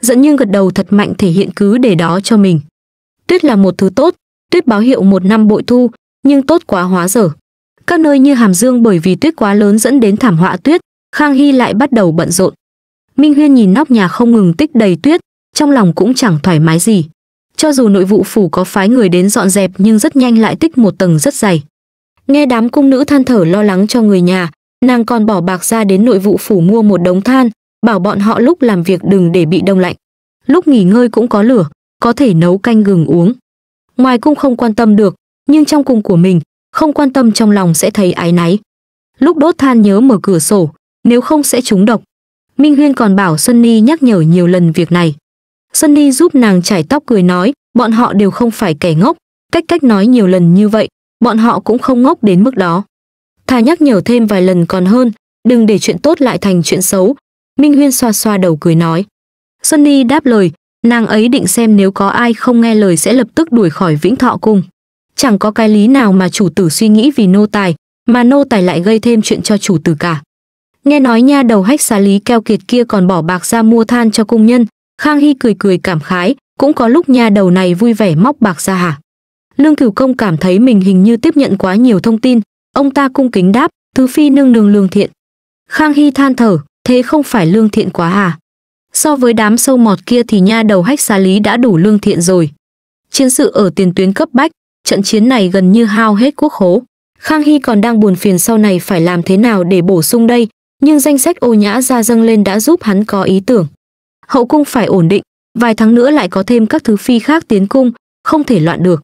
Dẫn nhưng gật đầu thật mạnh thể hiện cứ để đó cho mình. Tuyết là một thứ tốt, tuyết báo hiệu một năm bội thu, nhưng tốt quá hóa dở. Các nơi như Hàm Dương bởi vì tuyết quá lớn dẫn đến thảm họa tuyết, Khang Hy lại bắt đầu bận rộn. Minh Huyên nhìn nóc nhà không ngừng tích đầy tuyết, trong lòng cũng chẳng thoải mái gì. Cho dù nội vụ phủ có phái người đến dọn dẹp nhưng rất nhanh lại tích một tầng rất dày. Nghe đám cung nữ than thở lo lắng cho người nhà, nàng còn bỏ bạc ra đến nội vụ phủ mua một đống than, bảo bọn họ lúc làm việc đừng để bị đông lạnh. Lúc nghỉ ngơi cũng có lửa, có thể nấu canh gừng uống. Ngoài cung không quan tâm được, nhưng trong cung của mình, không quan tâm trong lòng sẽ thấy ái náy. Lúc đốt than nhớ mở cửa sổ, nếu không sẽ trúng độc. Minh Huyên còn bảo Xuân Sunny nhắc nhở nhiều lần việc này. Xuân Sunny giúp nàng chải tóc cười nói, bọn họ đều không phải kẻ ngốc, cách cách nói nhiều lần như vậy, bọn họ cũng không ngốc đến mức đó thà nhắc nhở thêm vài lần còn hơn, đừng để chuyện tốt lại thành chuyện xấu. Minh Huyên xoa xoa đầu cười nói. Sunny đáp lời, nàng ấy định xem nếu có ai không nghe lời sẽ lập tức đuổi khỏi vĩnh thọ cung. Chẳng có cái lý nào mà chủ tử suy nghĩ vì nô tài, mà nô tài lại gây thêm chuyện cho chủ tử cả. Nghe nói nha đầu hách xá lý keo kiệt kia còn bỏ bạc ra mua than cho cung nhân, Khang Hy cười cười cảm khái, cũng có lúc nha đầu này vui vẻ móc bạc ra hả. Lương Cửu Công cảm thấy mình hình như tiếp nhận quá nhiều thông tin, Ông ta cung kính đáp, tứ phi nương nương lương thiện. Khang Hy than thở, thế không phải lương thiện quá à? So với đám sâu mọt kia thì nha đầu hách xá lý đã đủ lương thiện rồi. Chiến sự ở tiền tuyến cấp bách, trận chiến này gần như hao hết quốc hố. Khang Hy còn đang buồn phiền sau này phải làm thế nào để bổ sung đây, nhưng danh sách ô nhã ra dâng lên đã giúp hắn có ý tưởng. Hậu cung phải ổn định, vài tháng nữa lại có thêm các thứ phi khác tiến cung, không thể loạn được.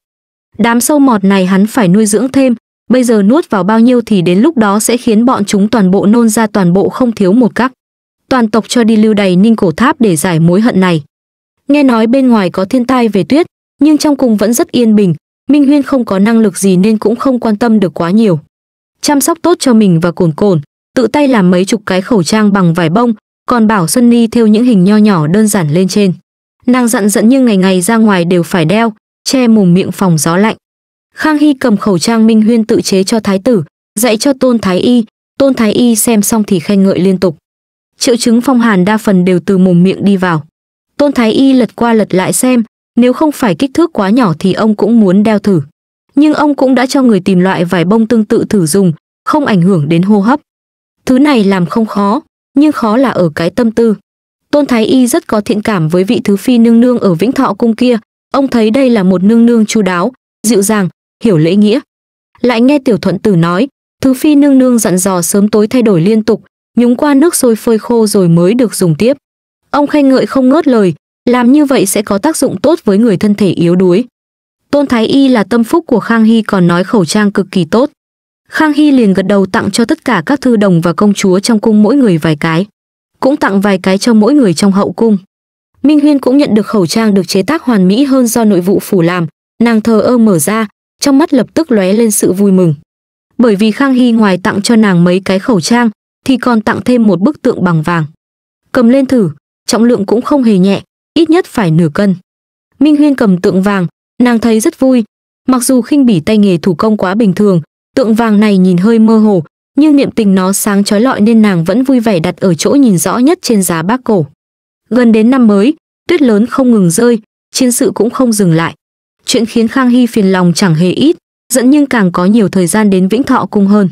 Đám sâu mọt này hắn phải nuôi dưỡng thêm, bây giờ nuốt vào bao nhiêu thì đến lúc đó sẽ khiến bọn chúng toàn bộ nôn ra toàn bộ không thiếu một cắc. Toàn tộc cho đi lưu đầy ninh cổ tháp để giải mối hận này. Nghe nói bên ngoài có thiên tai về tuyết, nhưng trong cùng vẫn rất yên bình, Minh Huyên không có năng lực gì nên cũng không quan tâm được quá nhiều. Chăm sóc tốt cho mình và cồn cồn, tự tay làm mấy chục cái khẩu trang bằng vải bông, còn bảo Xuân Ni thêu những hình nho nhỏ đơn giản lên trên. Nàng dặn dặn như ngày ngày ra ngoài đều phải đeo, che mùng miệng phòng gió lạnh. Khang Hy cầm khẩu trang Minh Huyên tự chế cho thái tử, dạy cho Tôn Thái Y, Tôn Thái Y xem xong thì khen ngợi liên tục. Triệu chứng phong hàn đa phần đều từ mồm miệng đi vào. Tôn Thái Y lật qua lật lại xem, nếu không phải kích thước quá nhỏ thì ông cũng muốn đeo thử. Nhưng ông cũng đã cho người tìm loại vải bông tương tự thử dùng, không ảnh hưởng đến hô hấp. Thứ này làm không khó, nhưng khó là ở cái tâm tư. Tôn Thái Y rất có thiện cảm với vị thứ phi nương nương ở Vĩnh Thọ cung kia, ông thấy đây là một nương nương chu đáo, dịu dàng, hiểu lễ nghĩa. Lại nghe Tiểu Thuận Tử nói, Thứ Phi nương nương dặn dò sớm tối thay đổi liên tục, nhúng qua nước sôi phơi khô rồi mới được dùng tiếp. Ông khen ngợi không ngớt lời, làm như vậy sẽ có tác dụng tốt với người thân thể yếu đuối. Tôn Thái Y là tâm phúc của Khang Hy còn nói khẩu trang cực kỳ tốt. Khang Hy liền gật đầu tặng cho tất cả các thư đồng và công chúa trong cung mỗi người vài cái. Cũng tặng vài cái cho mỗi người trong hậu cung. Minh Huyên cũng nhận được khẩu trang được chế tác hoàn mỹ hơn do nội vụ phủ làm, nàng thờ ơ mở ra, trong mắt lập tức lóe lên sự vui mừng. Bởi vì Khang Hy ngoài tặng cho nàng mấy cái khẩu trang, thì còn tặng thêm một bức tượng bằng vàng. Cầm lên thử, trọng lượng cũng không hề nhẹ, ít nhất phải nửa cân. Minh Huyên cầm tượng vàng, nàng thấy rất vui. Mặc dù khinh bỉ tay nghề thủ công quá bình thường, tượng vàng này nhìn hơi mơ hồ, nhưng niệm tình nó sáng trói lọi nên nàng vẫn vui vẻ đặt ở chỗ nhìn rõ nhất trên giá bác cổ. Gần đến năm mới, tuyết lớn không ngừng rơi, chiến sự cũng không dừng lại. Chuyện khiến Khang Hy phiền lòng chẳng hề ít, dẫn nhưng càng có nhiều thời gian đến Vĩnh Thọ cung hơn.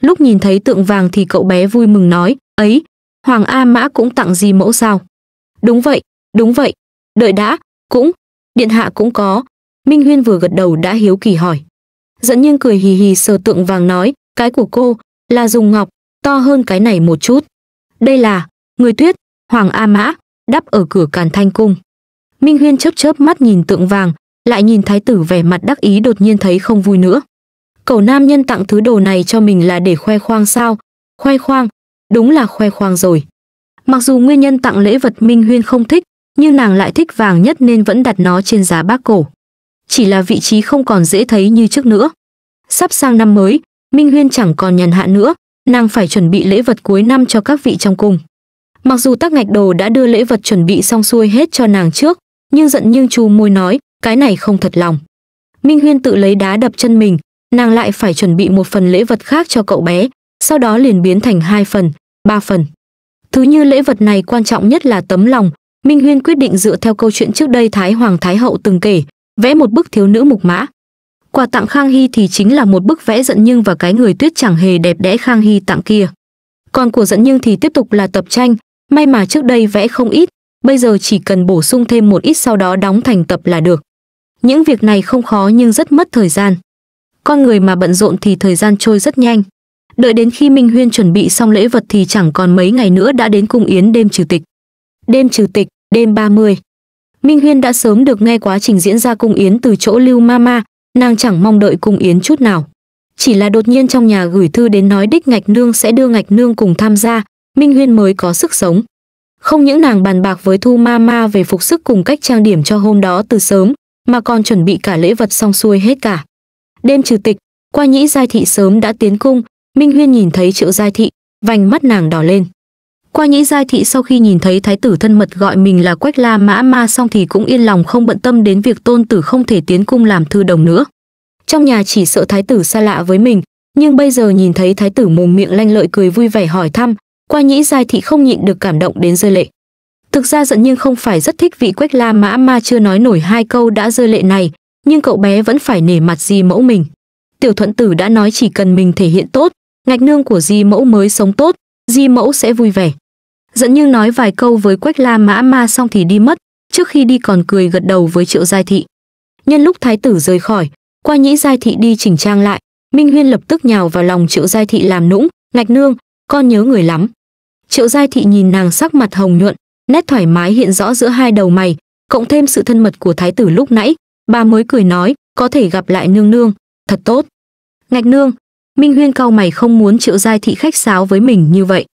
Lúc nhìn thấy tượng vàng thì cậu bé vui mừng nói, ấy, Hoàng A Mã cũng tặng gì mẫu sao? Đúng vậy, đúng vậy, đợi đã, cũng, điện hạ cũng có. Minh Huyên vừa gật đầu đã hiếu kỳ hỏi. Dẫn nhưng cười hì hì sờ tượng vàng nói, cái của cô là dùng ngọc, to hơn cái này một chút. Đây là, người tuyết, Hoàng A Mã, đắp ở cửa Càn Thanh Cung. Minh Huyên chớp chớp mắt nhìn tượng vàng, lại nhìn thái tử vẻ mặt đắc ý đột nhiên thấy không vui nữa. Cậu nam nhân tặng thứ đồ này cho mình là để khoe khoang sao? Khoe khoang, đúng là khoe khoang rồi. Mặc dù nguyên nhân tặng lễ vật Minh Huyên không thích, nhưng nàng lại thích vàng nhất nên vẫn đặt nó trên giá bác cổ. Chỉ là vị trí không còn dễ thấy như trước nữa. Sắp sang năm mới, Minh Huyên chẳng còn nhàn hạ nữa, nàng phải chuẩn bị lễ vật cuối năm cho các vị trong cung. Mặc dù tắc ngạch đồ đã đưa lễ vật chuẩn bị xong xuôi hết cho nàng trước, nhưng giận nhưng chu môi nói, cái này không thật lòng minh huyên tự lấy đá đập chân mình nàng lại phải chuẩn bị một phần lễ vật khác cho cậu bé sau đó liền biến thành hai phần ba phần thứ như lễ vật này quan trọng nhất là tấm lòng minh huyên quyết định dựa theo câu chuyện trước đây thái hoàng thái hậu từng kể vẽ một bức thiếu nữ mục mã quà tặng khang hy thì chính là một bức vẽ giận nhưng và cái người tuyết chẳng hề đẹp đẽ khang hy tặng kia còn của giận nhưng thì tiếp tục là tập tranh may mà trước đây vẽ không ít bây giờ chỉ cần bổ sung thêm một ít sau đó đóng thành tập là được những việc này không khó nhưng rất mất thời gian. Con người mà bận rộn thì thời gian trôi rất nhanh. Đợi đến khi Minh Huyên chuẩn bị xong lễ vật thì chẳng còn mấy ngày nữa đã đến cung yến đêm trừ tịch. Đêm trừ tịch, đêm 30. Minh Huyên đã sớm được nghe quá trình diễn ra cung yến từ chỗ Lưu Mama, nàng chẳng mong đợi cung yến chút nào. Chỉ là đột nhiên trong nhà gửi thư đến nói đích ngạch nương sẽ đưa ngạch nương cùng tham gia, Minh Huyên mới có sức sống. Không những nàng bàn bạc với Thu Mama về phục sức cùng cách trang điểm cho hôm đó từ sớm, mà còn chuẩn bị cả lễ vật xong xuôi hết cả. Đêm trừ tịch, qua nhĩ giai thị sớm đã tiến cung, Minh Huyên nhìn thấy triệu giai thị, vành mắt nàng đỏ lên. Qua nhĩ giai thị sau khi nhìn thấy thái tử thân mật gọi mình là quách la mã ma xong thì cũng yên lòng không bận tâm đến việc tôn tử không thể tiến cung làm thư đồng nữa. Trong nhà chỉ sợ thái tử xa lạ với mình, nhưng bây giờ nhìn thấy thái tử mồm miệng lanh lợi cười vui vẻ hỏi thăm, qua nhĩ giai thị không nhịn được cảm động đến rơi lệ. Thực ra giận nhưng không phải rất thích vị Quách La Mã Ma chưa nói nổi hai câu đã rơi lệ này, nhưng cậu bé vẫn phải nể mặt di mẫu mình. Tiểu thuận tử đã nói chỉ cần mình thể hiện tốt, ngạch nương của di mẫu mới sống tốt, di mẫu sẽ vui vẻ. giận nhưng nói vài câu với Quách La Mã Ma xong thì đi mất, trước khi đi còn cười gật đầu với Triệu Giai Thị. Nhân lúc thái tử rời khỏi, qua nhĩ Giai Thị đi chỉnh trang lại, Minh Huyên lập tức nhào vào lòng Triệu Giai Thị làm nũng, ngạch nương, con nhớ người lắm. Triệu Giai Thị nhìn nàng sắc mặt hồng nhuận, nét thoải mái hiện rõ giữa hai đầu mày cộng thêm sự thân mật của thái tử lúc nãy bà mới cười nói có thể gặp lại nương nương thật tốt ngạch nương minh huyên cao mày không muốn triệu giai thị khách sáo với mình như vậy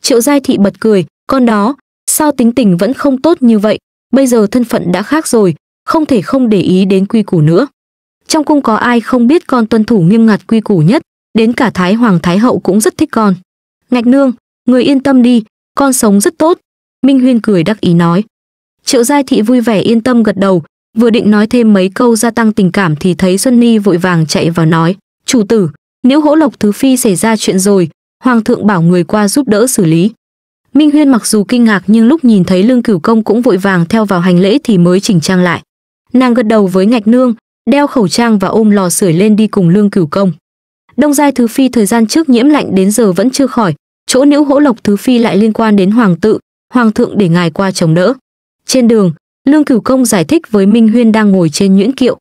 triệu giai thị bật cười con đó sao tính tình vẫn không tốt như vậy bây giờ thân phận đã khác rồi không thể không để ý đến quy củ nữa trong cung có ai không biết con tuân thủ nghiêm ngặt quy củ nhất đến cả thái hoàng thái hậu cũng rất thích con ngạch nương người yên tâm đi con sống rất tốt Minh Huyên cười đắc ý nói. Triệu Giai Thị vui vẻ yên tâm gật đầu, vừa định nói thêm mấy câu gia tăng tình cảm thì thấy Xuân Ni vội vàng chạy vào nói. Chủ tử, nếu hỗ lộc thứ phi xảy ra chuyện rồi, Hoàng thượng bảo người qua giúp đỡ xử lý. Minh Huyên mặc dù kinh ngạc nhưng lúc nhìn thấy Lương Cửu Công cũng vội vàng theo vào hành lễ thì mới chỉnh trang lại. Nàng gật đầu với ngạch nương, đeo khẩu trang và ôm lò sưởi lên đi cùng Lương Cửu Công. Đông giai thứ phi thời gian trước nhiễm lạnh đến giờ vẫn chưa khỏi, chỗ nữ hỗ lộc thứ phi lại liên quan đến hoàng tự, hoàng thượng để ngài qua chống đỡ. Trên đường, Lương Cửu Công giải thích với Minh Huyên đang ngồi trên nhuyễn kiệu.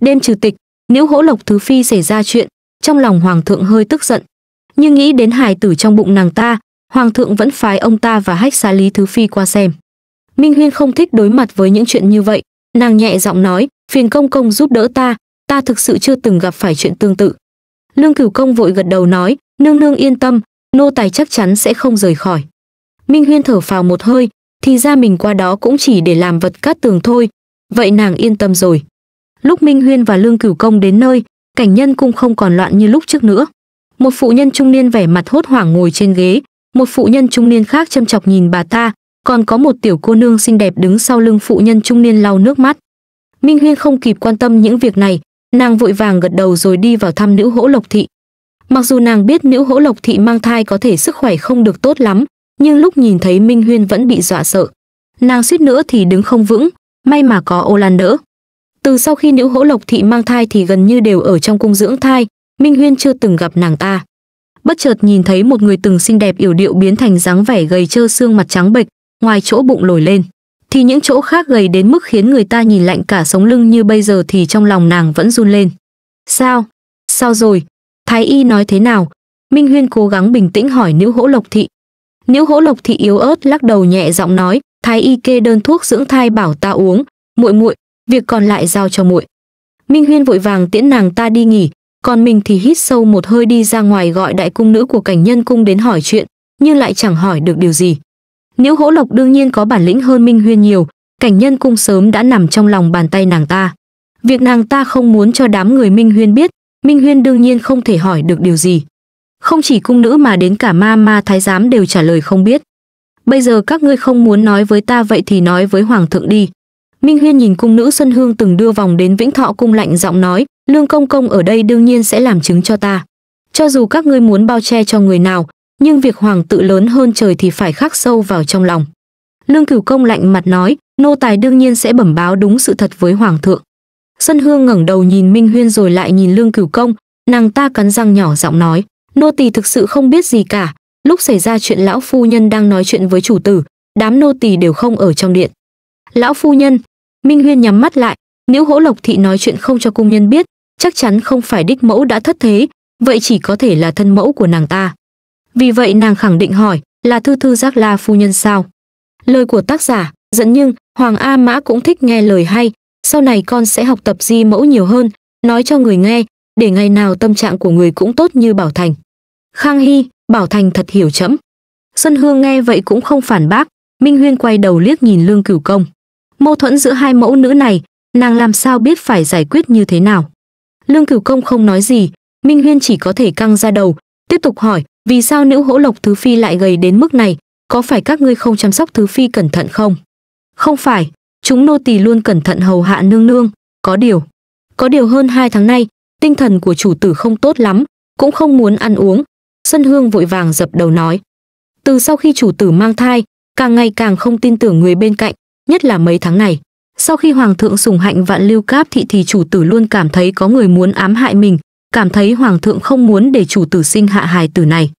Đêm trừ tịch, nếu hỗ lộc thứ phi xảy ra chuyện, trong lòng hoàng thượng hơi tức giận. Nhưng nghĩ đến hài tử trong bụng nàng ta, hoàng thượng vẫn phái ông ta và hách xá lý thứ phi qua xem. Minh Huyên không thích đối mặt với những chuyện như vậy, nàng nhẹ giọng nói, phiền công công giúp đỡ ta, ta thực sự chưa từng gặp phải chuyện tương tự. Lương Cửu Công vội gật đầu nói, nương nương yên tâm, nô tài chắc chắn sẽ không rời khỏi. Minh Huyên thở phào một hơi, thì ra mình qua đó cũng chỉ để làm vật cát tường thôi, vậy nàng yên tâm rồi. Lúc Minh Huyên và Lương Cửu Công đến nơi, cảnh nhân cung không còn loạn như lúc trước nữa. Một phụ nhân trung niên vẻ mặt hốt hoảng ngồi trên ghế, một phụ nhân trung niên khác châm chọc nhìn bà ta, còn có một tiểu cô nương xinh đẹp đứng sau lưng phụ nhân trung niên lau nước mắt. Minh Huyên không kịp quan tâm những việc này, nàng vội vàng gật đầu rồi đi vào thăm nữ hỗ lộc thị. Mặc dù nàng biết nữ hỗ lộc thị mang thai có thể sức khỏe không được tốt lắm, nhưng lúc nhìn thấy Minh Huyên vẫn bị dọa sợ. Nàng suýt nữa thì đứng không vững, may mà có ô lan đỡ. Từ sau khi nữ hỗ lộc thị mang thai thì gần như đều ở trong cung dưỡng thai, Minh Huyên chưa từng gặp nàng ta. Bất chợt nhìn thấy một người từng xinh đẹp yểu điệu biến thành dáng vẻ gầy trơ xương mặt trắng bệch, ngoài chỗ bụng lồi lên. Thì những chỗ khác gầy đến mức khiến người ta nhìn lạnh cả sống lưng như bây giờ thì trong lòng nàng vẫn run lên. Sao? Sao rồi? Thái y nói thế nào? Minh Huyên cố gắng bình tĩnh hỏi nữ hỗ lộc thị, Nữ hỗ lộc thị yếu ớt lắc đầu nhẹ giọng nói, thái y kê đơn thuốc dưỡng thai bảo ta uống, muội muội, việc còn lại giao cho muội. Minh Huyên vội vàng tiễn nàng ta đi nghỉ, còn mình thì hít sâu một hơi đi ra ngoài gọi đại cung nữ của cảnh nhân cung đến hỏi chuyện, nhưng lại chẳng hỏi được điều gì. Nếu hỗ lộc đương nhiên có bản lĩnh hơn Minh Huyên nhiều, cảnh nhân cung sớm đã nằm trong lòng bàn tay nàng ta. Việc nàng ta không muốn cho đám người Minh Huyên biết, Minh Huyên đương nhiên không thể hỏi được điều gì. Không chỉ cung nữ mà đến cả ma ma thái giám đều trả lời không biết. Bây giờ các ngươi không muốn nói với ta vậy thì nói với hoàng thượng đi. Minh Huyên nhìn cung nữ Xuân Hương từng đưa vòng đến Vĩnh Thọ cung lạnh giọng nói, Lương Công Công ở đây đương nhiên sẽ làm chứng cho ta. Cho dù các ngươi muốn bao che cho người nào, nhưng việc hoàng tự lớn hơn trời thì phải khắc sâu vào trong lòng. Lương Cửu Công lạnh mặt nói, nô tài đương nhiên sẽ bẩm báo đúng sự thật với hoàng thượng. xuân Hương ngẩng đầu nhìn Minh Huyên rồi lại nhìn Lương Cửu Công, nàng ta cắn răng nhỏ giọng nói nô tỳ thực sự không biết gì cả lúc xảy ra chuyện lão phu nhân đang nói chuyện với chủ tử đám nô tỳ đều không ở trong điện lão phu nhân minh huyên nhắm mắt lại nếu hỗ lộc thị nói chuyện không cho cung nhân biết chắc chắn không phải đích mẫu đã thất thế vậy chỉ có thể là thân mẫu của nàng ta vì vậy nàng khẳng định hỏi là thư thư giác la phu nhân sao lời của tác giả dẫn nhưng hoàng a mã cũng thích nghe lời hay sau này con sẽ học tập di mẫu nhiều hơn nói cho người nghe để ngày nào tâm trạng của người cũng tốt như Bảo Thành. Khang Hy, Bảo Thành thật hiểu chấm. Sân Hương nghe vậy cũng không phản bác, Minh Huyên quay đầu liếc nhìn Lương Cửu Công. Mâu thuẫn giữa hai mẫu nữ này, nàng làm sao biết phải giải quyết như thế nào. Lương Cửu Công không nói gì, Minh Huyên chỉ có thể căng ra đầu, tiếp tục hỏi, vì sao nữ hỗ lộc Thứ Phi lại gầy đến mức này, có phải các ngươi không chăm sóc Thứ Phi cẩn thận không? Không phải, chúng nô tỳ luôn cẩn thận hầu hạ nương nương, có điều. Có điều hơn hai tháng nay, tinh thần của chủ tử không tốt lắm, cũng không muốn ăn uống. xuân Hương vội vàng dập đầu nói. Từ sau khi chủ tử mang thai, càng ngày càng không tin tưởng người bên cạnh, nhất là mấy tháng này. Sau khi Hoàng thượng sùng hạnh vạn lưu cáp thị thì chủ tử luôn cảm thấy có người muốn ám hại mình, cảm thấy Hoàng thượng không muốn để chủ tử sinh hạ hài tử này.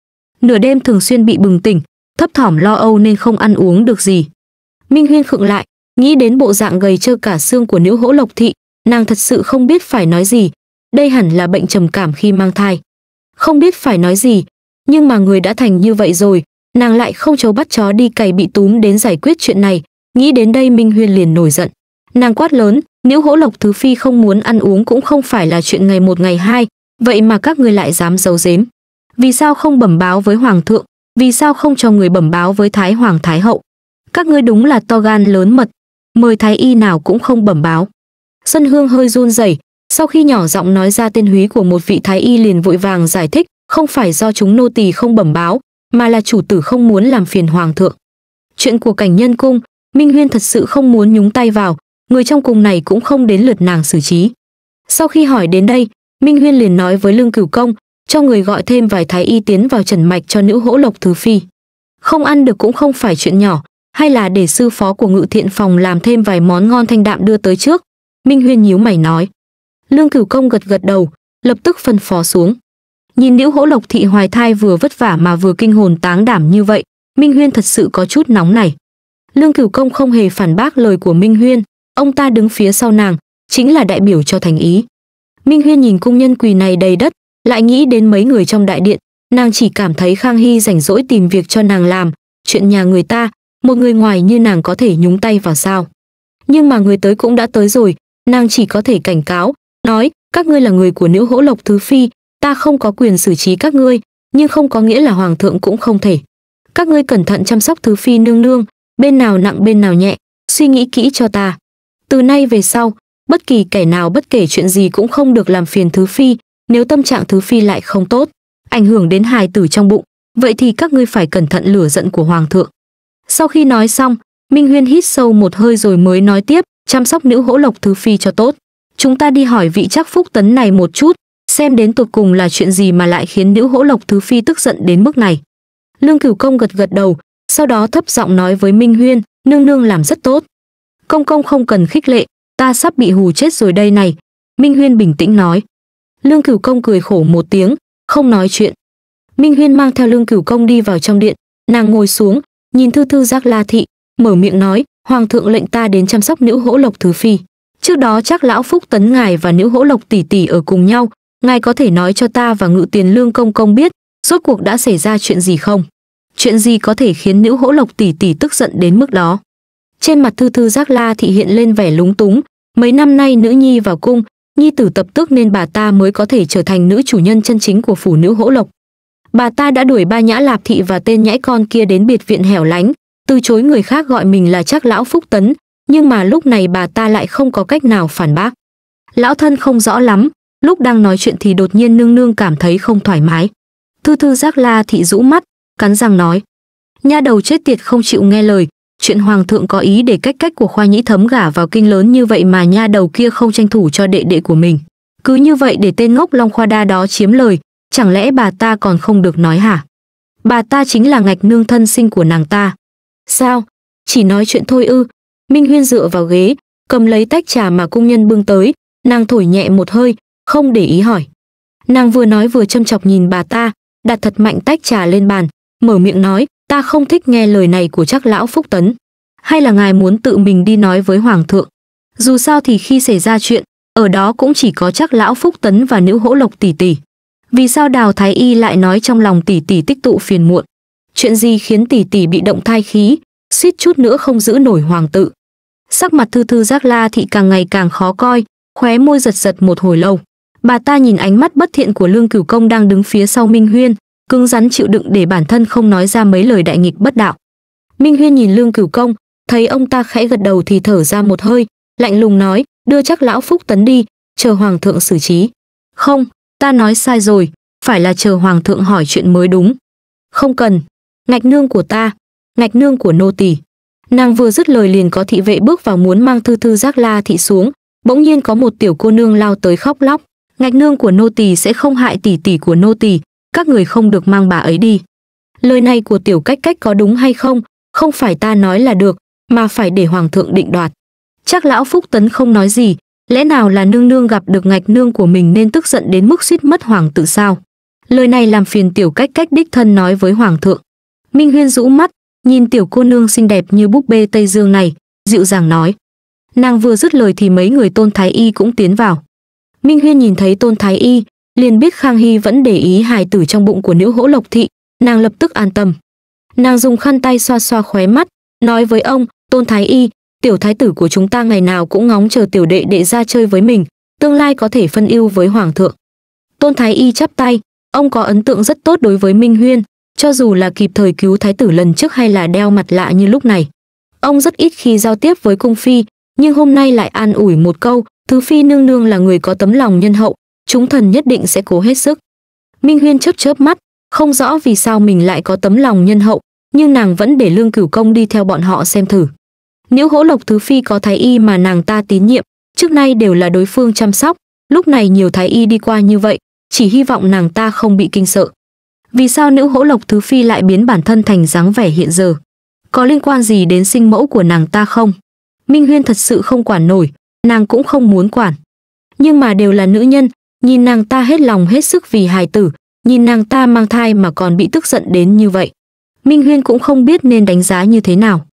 Nửa đêm thường xuyên bị bừng tỉnh, thấp thỏm lo âu nên không ăn uống được gì. Minh Huyên khựng lại, nghĩ đến bộ dạng gầy trơ cả xương của nữ hỗ lộc thị, nàng thật sự không biết phải nói gì, đây hẳn là bệnh trầm cảm khi mang thai. Không biết phải nói gì, nhưng mà người đã thành như vậy rồi, nàng lại không chấu bắt chó đi cày bị túm đến giải quyết chuyện này, nghĩ đến đây Minh Huyên liền nổi giận. Nàng quát lớn, nếu hỗ lộc thứ phi không muốn ăn uống cũng không phải là chuyện ngày một ngày hai, vậy mà các người lại dám giấu giếm. Vì sao không bẩm báo với hoàng thượng, vì sao không cho người bẩm báo với thái hoàng thái hậu? Các ngươi đúng là to gan lớn mật, mời thái y nào cũng không bẩm báo. Xuân Hương hơi run rẩy, sau khi nhỏ giọng nói ra tên húy của một vị thái y liền vội vàng giải thích, không phải do chúng nô tỳ không bẩm báo, mà là chủ tử không muốn làm phiền hoàng thượng. Chuyện của cảnh nhân cung, Minh Huyên thật sự không muốn nhúng tay vào, người trong cùng này cũng không đến lượt nàng xử trí. Sau khi hỏi đến đây, Minh Huyên liền nói với Lương Cửu Công, cho người gọi thêm vài thái y tiến vào trần mạch cho nữ hỗ lộc thứ phi. Không ăn được cũng không phải chuyện nhỏ, hay là để sư phó của ngự thiện phòng làm thêm vài món ngon thanh đạm đưa tới trước. Minh Huyên nhíu mày nói lương cửu công gật gật đầu lập tức phân phó xuống nhìn liễu hỗ lộc thị hoài thai vừa vất vả mà vừa kinh hồn táng đảm như vậy minh huyên thật sự có chút nóng này lương cửu công không hề phản bác lời của minh huyên ông ta đứng phía sau nàng chính là đại biểu cho thành ý minh huyên nhìn cung nhân quỳ này đầy đất lại nghĩ đến mấy người trong đại điện nàng chỉ cảm thấy khang hy rảnh rỗi tìm việc cho nàng làm chuyện nhà người ta một người ngoài như nàng có thể nhúng tay vào sao nhưng mà người tới cũng đã tới rồi nàng chỉ có thể cảnh cáo nói các ngươi là người của nữ hỗ lộc thứ phi ta không có quyền xử trí các ngươi nhưng không có nghĩa là hoàng thượng cũng không thể các ngươi cẩn thận chăm sóc thứ phi nương nương bên nào nặng bên nào nhẹ suy nghĩ kỹ cho ta từ nay về sau bất kỳ kẻ nào bất kể chuyện gì cũng không được làm phiền thứ phi nếu tâm trạng thứ phi lại không tốt ảnh hưởng đến hài tử trong bụng vậy thì các ngươi phải cẩn thận lửa giận của hoàng thượng sau khi nói xong minh huyên hít sâu một hơi rồi mới nói tiếp chăm sóc nữ hỗ lộc thứ phi cho tốt chúng ta đi hỏi vị chắc phúc tấn này một chút, xem đến tục cùng là chuyện gì mà lại khiến nữ hỗ lộc thứ phi tức giận đến mức này. Lương Cửu Công gật gật đầu, sau đó thấp giọng nói với Minh Huyên, nương nương làm rất tốt. Công công không cần khích lệ, ta sắp bị hù chết rồi đây này. Minh Huyên bình tĩnh nói. Lương Cửu Công cười khổ một tiếng, không nói chuyện. Minh Huyên mang theo Lương Cửu Công đi vào trong điện, nàng ngồi xuống, nhìn thư thư giác la thị, mở miệng nói, Hoàng thượng lệnh ta đến chăm sóc nữ hỗ lộc thứ phi. Trước đó chắc lão Phúc Tấn ngài và nữ hỗ lộc tỷ tỷ ở cùng nhau, ngài có thể nói cho ta và ngự tiền lương công công biết, rốt cuộc đã xảy ra chuyện gì không? Chuyện gì có thể khiến nữ hỗ lộc tỷ tỷ tức giận đến mức đó? Trên mặt thư thư giác la thị hiện lên vẻ lúng túng, mấy năm nay nữ nhi vào cung, nhi tử tập tước nên bà ta mới có thể trở thành nữ chủ nhân chân chính của phủ nữ hỗ lộc. Bà ta đã đuổi ba nhã lạp thị và tên nhãi con kia đến biệt viện hẻo lánh, từ chối người khác gọi mình là chắc lão Phúc Tấn, nhưng mà lúc này bà ta lại không có cách nào phản bác. Lão thân không rõ lắm, lúc đang nói chuyện thì đột nhiên nương nương cảm thấy không thoải mái. Thư thư giác la thị rũ mắt, cắn răng nói. Nha đầu chết tiệt không chịu nghe lời, chuyện hoàng thượng có ý để cách cách của khoa nhĩ thấm gả vào kinh lớn như vậy mà nha đầu kia không tranh thủ cho đệ đệ của mình. Cứ như vậy để tên ngốc Long Khoa Đa đó chiếm lời, chẳng lẽ bà ta còn không được nói hả? Bà ta chính là ngạch nương thân sinh của nàng ta. Sao? Chỉ nói chuyện thôi ư, Minh Huyên dựa vào ghế, cầm lấy tách trà mà cung nhân bưng tới, nàng thổi nhẹ một hơi, không để ý hỏi. Nàng vừa nói vừa châm chọc nhìn bà ta, đặt thật mạnh tách trà lên bàn, mở miệng nói, ta không thích nghe lời này của chắc lão Phúc Tấn. Hay là ngài muốn tự mình đi nói với Hoàng thượng? Dù sao thì khi xảy ra chuyện, ở đó cũng chỉ có chắc lão Phúc Tấn và nữ hỗ lộc tỷ tỷ. Vì sao Đào Thái Y lại nói trong lòng tỷ tỷ tích tụ phiền muộn? Chuyện gì khiến tỷ tỷ bị động thai khí, suýt chút nữa không giữ nổi hoàng tự? Sắc mặt thư thư giác la thị càng ngày càng khó coi, khóe môi giật giật một hồi lâu. Bà ta nhìn ánh mắt bất thiện của Lương Cửu Công đang đứng phía sau Minh Huyên, cứng rắn chịu đựng để bản thân không nói ra mấy lời đại nghịch bất đạo. Minh Huyên nhìn Lương Cửu Công, thấy ông ta khẽ gật đầu thì thở ra một hơi, lạnh lùng nói, đưa chắc lão Phúc Tấn đi, chờ Hoàng thượng xử trí. Không, ta nói sai rồi, phải là chờ Hoàng thượng hỏi chuyện mới đúng. Không cần, ngạch nương của ta, ngạch nương của nô tỳ Nàng vừa dứt lời liền có thị vệ bước vào muốn mang thư thư giác la thị xuống, bỗng nhiên có một tiểu cô nương lao tới khóc lóc, ngạch nương của nô tỳ sẽ không hại tỷ tỷ của nô tỳ, các người không được mang bà ấy đi. Lời này của tiểu cách cách có đúng hay không, không phải ta nói là được, mà phải để hoàng thượng định đoạt. Chắc lão Phúc Tấn không nói gì, lẽ nào là nương nương gặp được ngạch nương của mình nên tức giận đến mức suýt mất hoàng tự sao? Lời này làm phiền tiểu cách cách đích thân nói với hoàng thượng. Minh Huyên rũ mắt, Nhìn tiểu cô nương xinh đẹp như búp bê Tây Dương này, dịu dàng nói. Nàng vừa dứt lời thì mấy người Tôn Thái Y cũng tiến vào. Minh Huyên nhìn thấy Tôn Thái Y, liền biết Khang Hy vẫn để ý hài tử trong bụng của nữ hỗ lộc thị, nàng lập tức an tâm. Nàng dùng khăn tay xoa xoa khóe mắt, nói với ông, Tôn Thái Y, tiểu thái tử của chúng ta ngày nào cũng ngóng chờ tiểu đệ đệ ra chơi với mình, tương lai có thể phân ưu với hoàng thượng. Tôn Thái Y chắp tay, ông có ấn tượng rất tốt đối với Minh Huyên, cho dù là kịp thời cứu thái tử lần trước hay là đeo mặt lạ như lúc này. Ông rất ít khi giao tiếp với cung phi, nhưng hôm nay lại an ủi một câu, thứ phi nương nương là người có tấm lòng nhân hậu, chúng thần nhất định sẽ cố hết sức. Minh Huyên chớp chớp mắt, không rõ vì sao mình lại có tấm lòng nhân hậu, nhưng nàng vẫn để lương cửu công đi theo bọn họ xem thử. Nếu hỗ lộc thứ phi có thái y mà nàng ta tín nhiệm, trước nay đều là đối phương chăm sóc, lúc này nhiều thái y đi qua như vậy, chỉ hy vọng nàng ta không bị kinh sợ vì sao nữ hỗ lộc thứ phi lại biến bản thân thành dáng vẻ hiện giờ? Có liên quan gì đến sinh mẫu của nàng ta không? Minh Huyên thật sự không quản nổi, nàng cũng không muốn quản. Nhưng mà đều là nữ nhân, nhìn nàng ta hết lòng hết sức vì hài tử, nhìn nàng ta mang thai mà còn bị tức giận đến như vậy. Minh Huyên cũng không biết nên đánh giá như thế nào.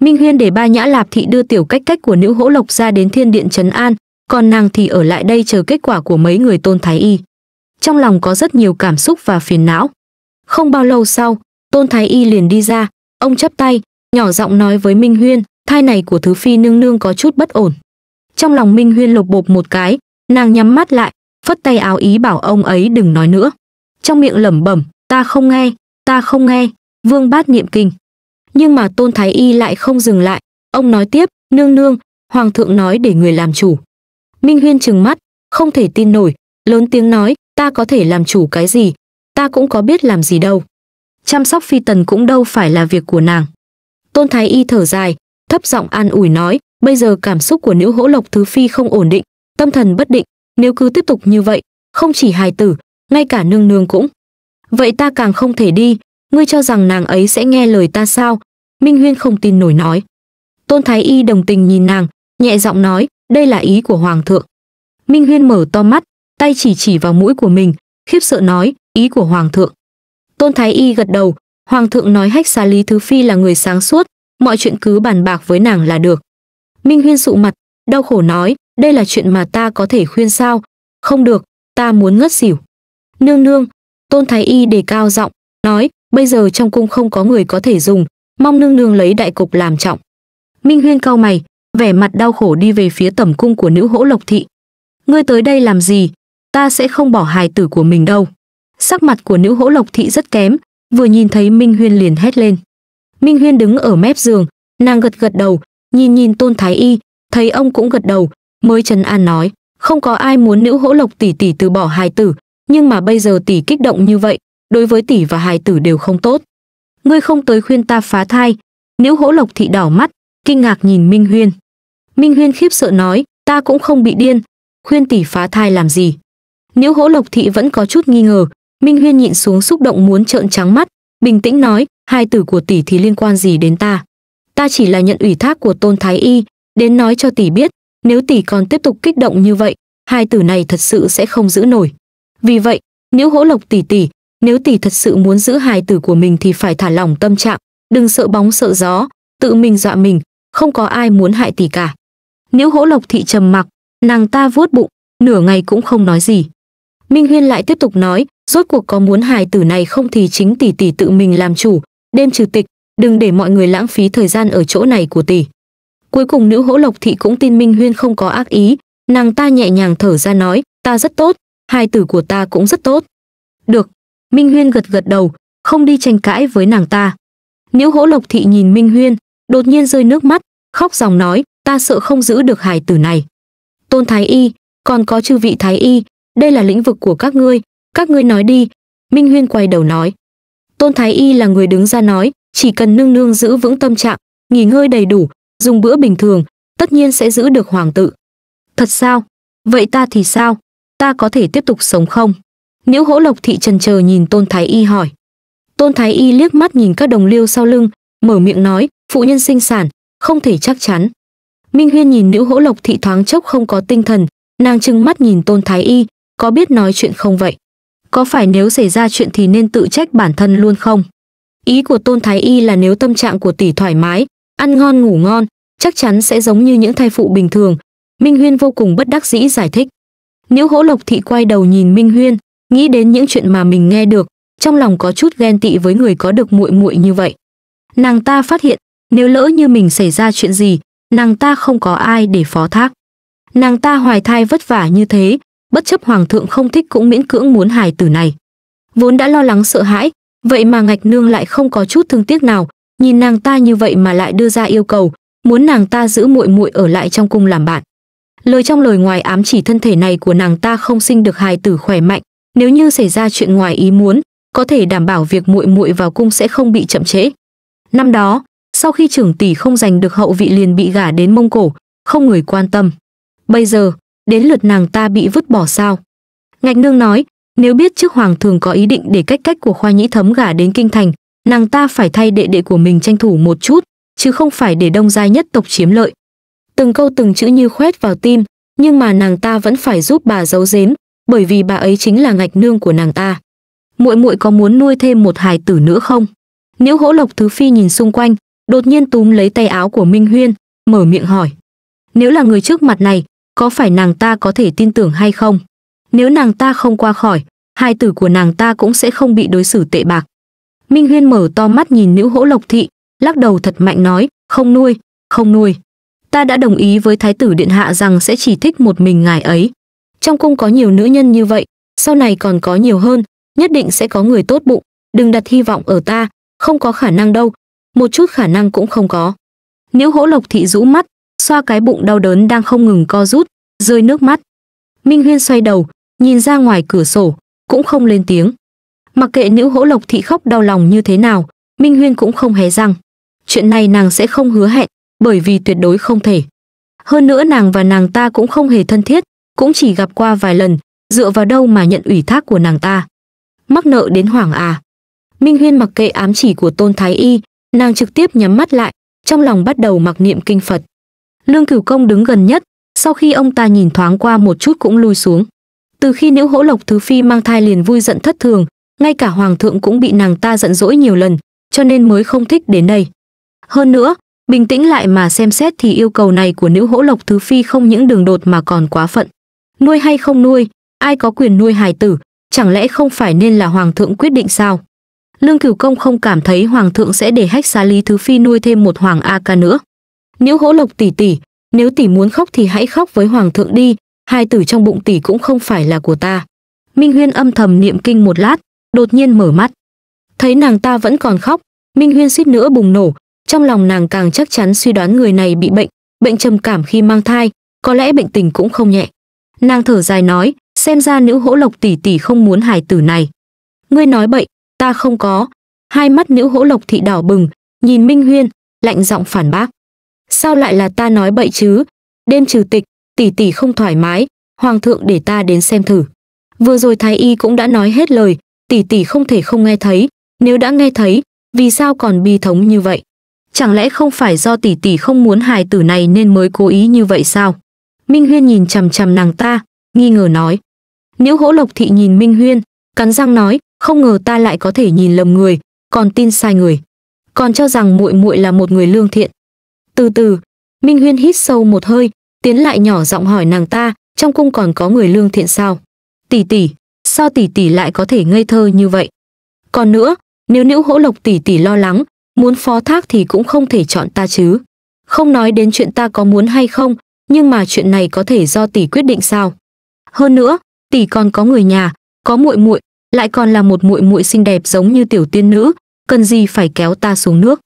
Minh Huyên để ba nhã lạp thị đưa tiểu cách cách của nữ hỗ lộc ra đến thiên điện Trấn An, còn nàng thì ở lại đây chờ kết quả của mấy người tôn thái y. Trong lòng có rất nhiều cảm xúc và phiền não. Không bao lâu sau, Tôn Thái Y liền đi ra, ông chắp tay, nhỏ giọng nói với Minh Huyên, thai này của Thứ Phi nương nương có chút bất ổn. Trong lòng Minh Huyên lột bột một cái, nàng nhắm mắt lại, phất tay áo ý bảo ông ấy đừng nói nữa. Trong miệng lẩm bẩm, ta không nghe, ta không nghe, vương bát niệm kinh. Nhưng mà Tôn Thái Y lại không dừng lại, ông nói tiếp, nương nương, hoàng thượng nói để người làm chủ. Minh Huyên trừng mắt, không thể tin nổi, lớn tiếng nói, ta có thể làm chủ cái gì, ta cũng có biết làm gì đâu. Chăm sóc phi tần cũng đâu phải là việc của nàng. Tôn Thái Y thở dài, thấp giọng an ủi nói, bây giờ cảm xúc của nữ hỗ lộc thứ phi không ổn định, tâm thần bất định, nếu cứ tiếp tục như vậy, không chỉ hài tử, ngay cả nương nương cũng. Vậy ta càng không thể đi, ngươi cho rằng nàng ấy sẽ nghe lời ta sao? Minh Huyên không tin nổi nói. Tôn Thái Y đồng tình nhìn nàng, nhẹ giọng nói, đây là ý của Hoàng thượng. Minh Huyên mở to mắt, tay chỉ chỉ vào mũi của mình, khiếp sợ nói, ý của hoàng thượng tôn thái y gật đầu hoàng thượng nói hách xá lý thứ phi là người sáng suốt mọi chuyện cứ bàn bạc với nàng là được minh huyên sụ mặt đau khổ nói đây là chuyện mà ta có thể khuyên sao không được ta muốn ngất xỉu nương nương tôn thái y đề cao giọng nói bây giờ trong cung không có người có thể dùng mong nương nương lấy đại cục làm trọng minh huyên cau mày vẻ mặt đau khổ đi về phía tẩm cung của nữ hỗ lộc thị ngươi tới đây làm gì ta sẽ không bỏ hài tử của mình đâu sắc mặt của nữ hỗ lộc thị rất kém vừa nhìn thấy minh huyên liền hét lên minh huyên đứng ở mép giường nàng gật gật đầu nhìn nhìn tôn thái y thấy ông cũng gật đầu mới trấn an nói không có ai muốn nữ hỗ lộc tỷ tỷ từ bỏ hài tử nhưng mà bây giờ tỷ kích động như vậy đối với tỷ và hài tử đều không tốt ngươi không tới khuyên ta phá thai nữ hỗ lộc thị đỏ mắt kinh ngạc nhìn minh huyên minh huyên khiếp sợ nói ta cũng không bị điên khuyên tỷ phá thai làm gì nữ hỗ lộc thị vẫn có chút nghi ngờ Minh Huyên nhịn xuống xúc động muốn trợn trắng mắt, bình tĩnh nói, hai tử của tỷ thì liên quan gì đến ta? Ta chỉ là nhận ủy thác của Tôn Thái Y, đến nói cho tỷ biết, nếu tỷ còn tiếp tục kích động như vậy, hai tử này thật sự sẽ không giữ nổi. Vì vậy, nếu hỗ lộc tỷ tỷ, nếu tỷ thật sự muốn giữ hài tử của mình thì phải thả lỏng tâm trạng, đừng sợ bóng sợ gió, tự mình dọa mình, không có ai muốn hại tỷ cả. Nếu hỗ lộc thị trầm mặc, nàng ta vuốt bụng, nửa ngày cũng không nói gì. Minh Huyên lại tiếp tục nói, rốt cuộc có muốn hài tử này không thì chính tỷ tỷ tự mình làm chủ đêm trừ tịch đừng để mọi người lãng phí thời gian ở chỗ này của tỷ cuối cùng nữ hỗ lộc thị cũng tin minh huyên không có ác ý nàng ta nhẹ nhàng thở ra nói ta rất tốt hài tử của ta cũng rất tốt được minh huyên gật gật đầu không đi tranh cãi với nàng ta nữ hỗ lộc thị nhìn minh huyên đột nhiên rơi nước mắt khóc dòng nói ta sợ không giữ được hài tử này tôn thái y còn có chư vị thái y đây là lĩnh vực của các ngươi các ngươi nói đi minh huyên quay đầu nói tôn thái y là người đứng ra nói chỉ cần nương nương giữ vững tâm trạng nghỉ ngơi đầy đủ dùng bữa bình thường tất nhiên sẽ giữ được hoàng tự thật sao vậy ta thì sao ta có thể tiếp tục sống không Liễu Hỗ Lộc thị trần chờ nhìn Tôn Thái Y hỏi. Tôn Thái Y liếc mắt nhìn các đồng liêu sau lưng, mở miệng nói, phụ nhân sinh sản, không thể chắc chắn. Minh Huyên nhìn Liễu Hỗ Lộc thị thoáng chốc không có tinh thần, nàng trừng mắt nhìn Tôn Thái Y, có biết nói chuyện không vậy? có phải nếu xảy ra chuyện thì nên tự trách bản thân luôn không? Ý của Tôn Thái Y là nếu tâm trạng của tỷ thoải mái, ăn ngon ngủ ngon, chắc chắn sẽ giống như những thai phụ bình thường. Minh Huyên vô cùng bất đắc dĩ giải thích. Nếu hỗ lộc thị quay đầu nhìn Minh Huyên, nghĩ đến những chuyện mà mình nghe được, trong lòng có chút ghen tị với người có được muội muội như vậy. Nàng ta phát hiện, nếu lỡ như mình xảy ra chuyện gì, nàng ta không có ai để phó thác. Nàng ta hoài thai vất vả như thế, bất chấp hoàng thượng không thích cũng miễn cưỡng muốn hài tử này. Vốn đã lo lắng sợ hãi, vậy mà ngạch nương lại không có chút thương tiếc nào, nhìn nàng ta như vậy mà lại đưa ra yêu cầu, muốn nàng ta giữ muội muội ở lại trong cung làm bạn. Lời trong lời ngoài ám chỉ thân thể này của nàng ta không sinh được hài tử khỏe mạnh, nếu như xảy ra chuyện ngoài ý muốn, có thể đảm bảo việc muội muội vào cung sẽ không bị chậm trễ. Năm đó, sau khi trưởng tỷ không giành được hậu vị liền bị gả đến Mông Cổ, không người quan tâm. Bây giờ, đến lượt nàng ta bị vứt bỏ sao ngạch nương nói nếu biết trước hoàng thường có ý định để cách cách của khoa nhĩ thấm gả đến kinh thành nàng ta phải thay đệ đệ của mình tranh thủ một chút chứ không phải để đông giai nhất tộc chiếm lợi từng câu từng chữ như khoét vào tim nhưng mà nàng ta vẫn phải giúp bà giấu giếm bởi vì bà ấy chính là ngạch nương của nàng ta muội muội có muốn nuôi thêm một hài tử nữa không Nếu hỗ lộc thứ phi nhìn xung quanh đột nhiên túm lấy tay áo của minh huyên mở miệng hỏi nếu là người trước mặt này có phải nàng ta có thể tin tưởng hay không? Nếu nàng ta không qua khỏi, hai tử của nàng ta cũng sẽ không bị đối xử tệ bạc. Minh Huyên mở to mắt nhìn nữ hỗ lộc thị, lắc đầu thật mạnh nói, không nuôi, không nuôi. Ta đã đồng ý với thái tử điện hạ rằng sẽ chỉ thích một mình ngài ấy. Trong cung có nhiều nữ nhân như vậy, sau này còn có nhiều hơn, nhất định sẽ có người tốt bụng, đừng đặt hy vọng ở ta, không có khả năng đâu, một chút khả năng cũng không có. Nữ hỗ lộc thị rũ mắt, xoa cái bụng đau đớn đang không ngừng co rút, rơi nước mắt. Minh Huyên xoay đầu, nhìn ra ngoài cửa sổ, cũng không lên tiếng. Mặc kệ nữ hỗ lộc thị khóc đau lòng như thế nào, Minh Huyên cũng không hé răng. Chuyện này nàng sẽ không hứa hẹn, bởi vì tuyệt đối không thể. Hơn nữa nàng và nàng ta cũng không hề thân thiết, cũng chỉ gặp qua vài lần, dựa vào đâu mà nhận ủy thác của nàng ta. Mắc nợ đến hoảng à. Minh Huyên mặc kệ ám chỉ của Tôn Thái Y, nàng trực tiếp nhắm mắt lại, trong lòng bắt đầu mặc niệm kinh Phật lương cửu công đứng gần nhất sau khi ông ta nhìn thoáng qua một chút cũng lui xuống từ khi nữ hỗ lộc thứ phi mang thai liền vui giận thất thường ngay cả hoàng thượng cũng bị nàng ta giận dỗi nhiều lần cho nên mới không thích đến đây hơn nữa bình tĩnh lại mà xem xét thì yêu cầu này của nữ hỗ lộc thứ phi không những đường đột mà còn quá phận nuôi hay không nuôi ai có quyền nuôi hài tử chẳng lẽ không phải nên là hoàng thượng quyết định sao lương cửu công không cảm thấy hoàng thượng sẽ để hách xá lý thứ phi nuôi thêm một hoàng a ca nữa Nhiễu Hỗ Lộc tỷ tỷ, nếu tỷ muốn khóc thì hãy khóc với hoàng thượng đi, hai tử trong bụng tỷ cũng không phải là của ta. Minh Huyên âm thầm niệm kinh một lát, đột nhiên mở mắt. Thấy nàng ta vẫn còn khóc, Minh Huyên suýt nữa bùng nổ, trong lòng nàng càng chắc chắn suy đoán người này bị bệnh, bệnh trầm cảm khi mang thai, có lẽ bệnh tình cũng không nhẹ. Nàng thở dài nói, xem ra nữ hỗ lộc tỷ tỷ không muốn hài tử này. Ngươi nói bậy, ta không có. Hai mắt nữ hỗ lộc thị đỏ bừng, nhìn Minh Huyên, lạnh giọng phản bác sao lại là ta nói bậy chứ? Đêm trừ tịch, tỷ tỷ không thoải mái, hoàng thượng để ta đến xem thử. Vừa rồi thái y cũng đã nói hết lời, tỷ tỷ không thể không nghe thấy, nếu đã nghe thấy, vì sao còn bi thống như vậy? Chẳng lẽ không phải do tỷ tỷ không muốn hài tử này nên mới cố ý như vậy sao? Minh Huyên nhìn chằm chằm nàng ta, nghi ngờ nói. Nếu hỗ lộc thị nhìn Minh Huyên, cắn răng nói, không ngờ ta lại có thể nhìn lầm người, còn tin sai người. Còn cho rằng muội muội là một người lương thiện, từ từ minh huyên hít sâu một hơi tiến lại nhỏ giọng hỏi nàng ta trong cung còn có người lương thiện sao tỷ tỷ sao tỷ tỷ lại có thể ngây thơ như vậy còn nữa nếu nữ hỗ lộc tỷ tỷ lo lắng muốn phó thác thì cũng không thể chọn ta chứ không nói đến chuyện ta có muốn hay không nhưng mà chuyện này có thể do tỷ quyết định sao hơn nữa tỷ còn có người nhà có muội muội lại còn là một muội muội xinh đẹp giống như tiểu tiên nữ cần gì phải kéo ta xuống nước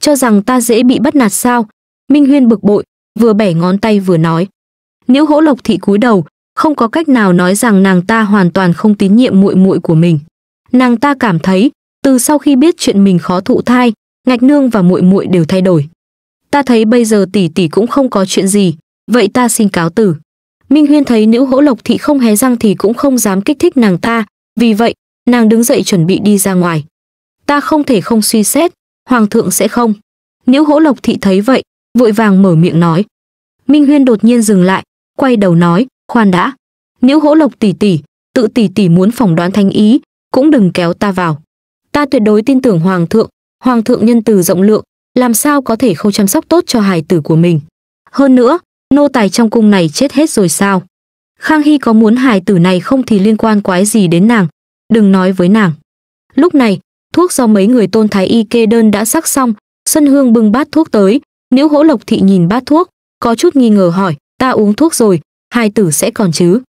cho rằng ta dễ bị bắt nạt sao Minh Huyên bực bội, vừa bẻ ngón tay vừa nói. Nếu Hỗ Lộc thị cúi đầu, không có cách nào nói rằng nàng ta hoàn toàn không tín nhiệm muội muội của mình. Nàng ta cảm thấy, từ sau khi biết chuyện mình khó thụ thai, Ngạch Nương và muội muội đều thay đổi. Ta thấy bây giờ tỷ tỷ cũng không có chuyện gì, vậy ta xin cáo tử. Minh Huyên thấy nữ Hỗ Lộc thị không hé răng thì cũng không dám kích thích nàng ta, vì vậy, nàng đứng dậy chuẩn bị đi ra ngoài. Ta không thể không suy xét, hoàng thượng sẽ không. Nếu hỗ lộc thị thấy vậy, vội vàng mở miệng nói. Minh Huyên đột nhiên dừng lại, quay đầu nói, khoan đã. Nếu hỗ lộc tỷ tỷ, tự tỷ tỷ muốn phỏng đoán thanh ý, cũng đừng kéo ta vào. Ta tuyệt đối tin tưởng Hoàng thượng, Hoàng thượng nhân từ rộng lượng, làm sao có thể không chăm sóc tốt cho hài tử của mình. Hơn nữa, nô tài trong cung này chết hết rồi sao? Khang Hy có muốn hài tử này không thì liên quan quái gì đến nàng, đừng nói với nàng. Lúc này, thuốc do mấy người tôn thái y kê đơn đã sắc xong, Xuân Hương bưng bát thuốc tới, Liễu Hỗ Lộc thị nhìn bát thuốc, có chút nghi ngờ hỏi, ta uống thuốc rồi, hai tử sẽ còn chứ?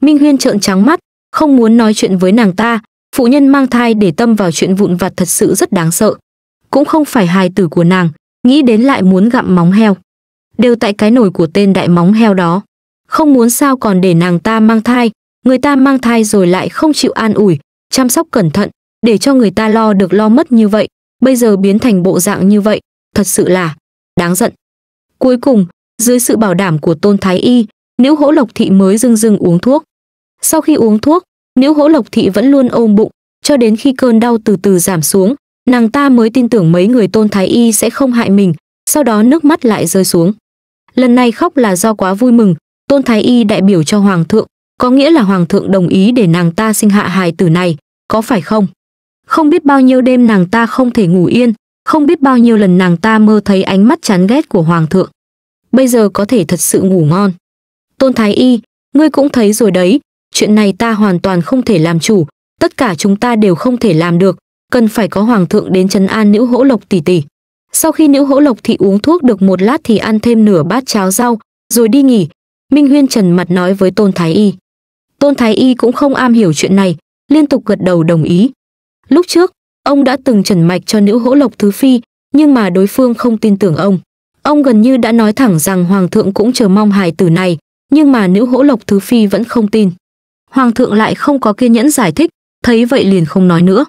Minh Huyên trợn trắng mắt, không muốn nói chuyện với nàng ta, phụ nhân mang thai để tâm vào chuyện vụn vặt thật sự rất đáng sợ. Cũng không phải hài tử của nàng, nghĩ đến lại muốn gặm móng heo. Đều tại cái nồi của tên đại móng heo đó. Không muốn sao còn để nàng ta mang thai, người ta mang thai rồi lại không chịu an ủi, chăm sóc cẩn thận, để cho người ta lo được lo mất như vậy, bây giờ biến thành bộ dạng như vậy, thật sự là đáng giận. Cuối cùng, dưới sự bảo đảm của Tôn Thái Y, nếu Hỗ Lộc Thị mới dưng dưng uống thuốc. Sau khi uống thuốc, nếu Hỗ Lộc Thị vẫn luôn ôm bụng, cho đến khi cơn đau từ từ giảm xuống, nàng ta mới tin tưởng mấy người Tôn Thái Y sẽ không hại mình, sau đó nước mắt lại rơi xuống. Lần này khóc là do quá vui mừng, Tôn Thái Y đại biểu cho Hoàng thượng, có nghĩa là Hoàng thượng đồng ý để nàng ta sinh hạ hài tử này, có phải không? Không biết bao nhiêu đêm nàng ta không thể ngủ yên, không biết bao nhiêu lần nàng ta mơ thấy ánh mắt chán ghét của hoàng thượng. Bây giờ có thể thật sự ngủ ngon. Tôn Thái Y, ngươi cũng thấy rồi đấy, chuyện này ta hoàn toàn không thể làm chủ, tất cả chúng ta đều không thể làm được, cần phải có hoàng thượng đến chấn an nữ hỗ lộc tỷ tỷ. Sau khi nữ hỗ lộc thị uống thuốc được một lát thì ăn thêm nửa bát cháo rau, rồi đi nghỉ. Minh Huyên trần mặt nói với Tôn Thái Y. Tôn Thái Y cũng không am hiểu chuyện này, liên tục gật đầu đồng ý. Lúc trước, Ông đã từng trần mạch cho nữ hỗ lộc thứ phi, nhưng mà đối phương không tin tưởng ông. Ông gần như đã nói thẳng rằng hoàng thượng cũng chờ mong hài tử này, nhưng mà nữ hỗ lộc thứ phi vẫn không tin. Hoàng thượng lại không có kiên nhẫn giải thích, thấy vậy liền không nói nữa.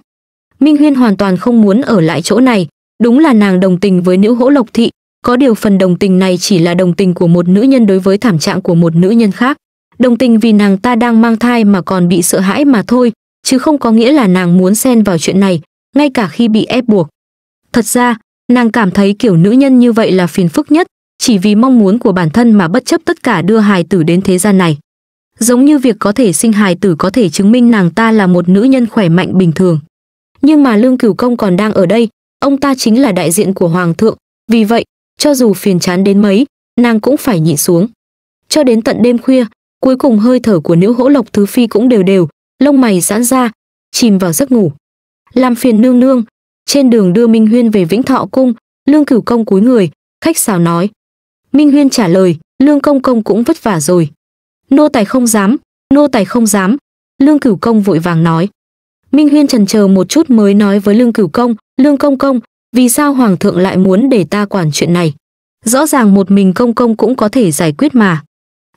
Minh Huyên hoàn toàn không muốn ở lại chỗ này, đúng là nàng đồng tình với nữ hỗ lộc thị, có điều phần đồng tình này chỉ là đồng tình của một nữ nhân đối với thảm trạng của một nữ nhân khác. Đồng tình vì nàng ta đang mang thai mà còn bị sợ hãi mà thôi, chứ không có nghĩa là nàng muốn xen vào chuyện này, ngay cả khi bị ép buộc. Thật ra, nàng cảm thấy kiểu nữ nhân như vậy là phiền phức nhất, chỉ vì mong muốn của bản thân mà bất chấp tất cả đưa hài tử đến thế gian này. Giống như việc có thể sinh hài tử có thể chứng minh nàng ta là một nữ nhân khỏe mạnh bình thường. Nhưng mà Lương Cửu Công còn đang ở đây, ông ta chính là đại diện của Hoàng thượng, vì vậy, cho dù phiền chán đến mấy, nàng cũng phải nhịn xuống. Cho đến tận đêm khuya, cuối cùng hơi thở của nữ hỗ lộc thứ phi cũng đều đều, lông mày giãn ra, chìm vào giấc ngủ làm phiền nương nương. Trên đường đưa Minh Huyên về Vĩnh Thọ cung, Lương Cửu Công cúi người, khách sáo nói. Minh Huyên trả lời, Lương Công Công cũng vất vả rồi. Nô tài không dám, nô tài không dám. Lương Cửu Công vội vàng nói. Minh Huyên trần chờ một chút mới nói với Lương Cửu Công, Lương Công Công, vì sao Hoàng thượng lại muốn để ta quản chuyện này? Rõ ràng một mình Công Công cũng có thể giải quyết mà.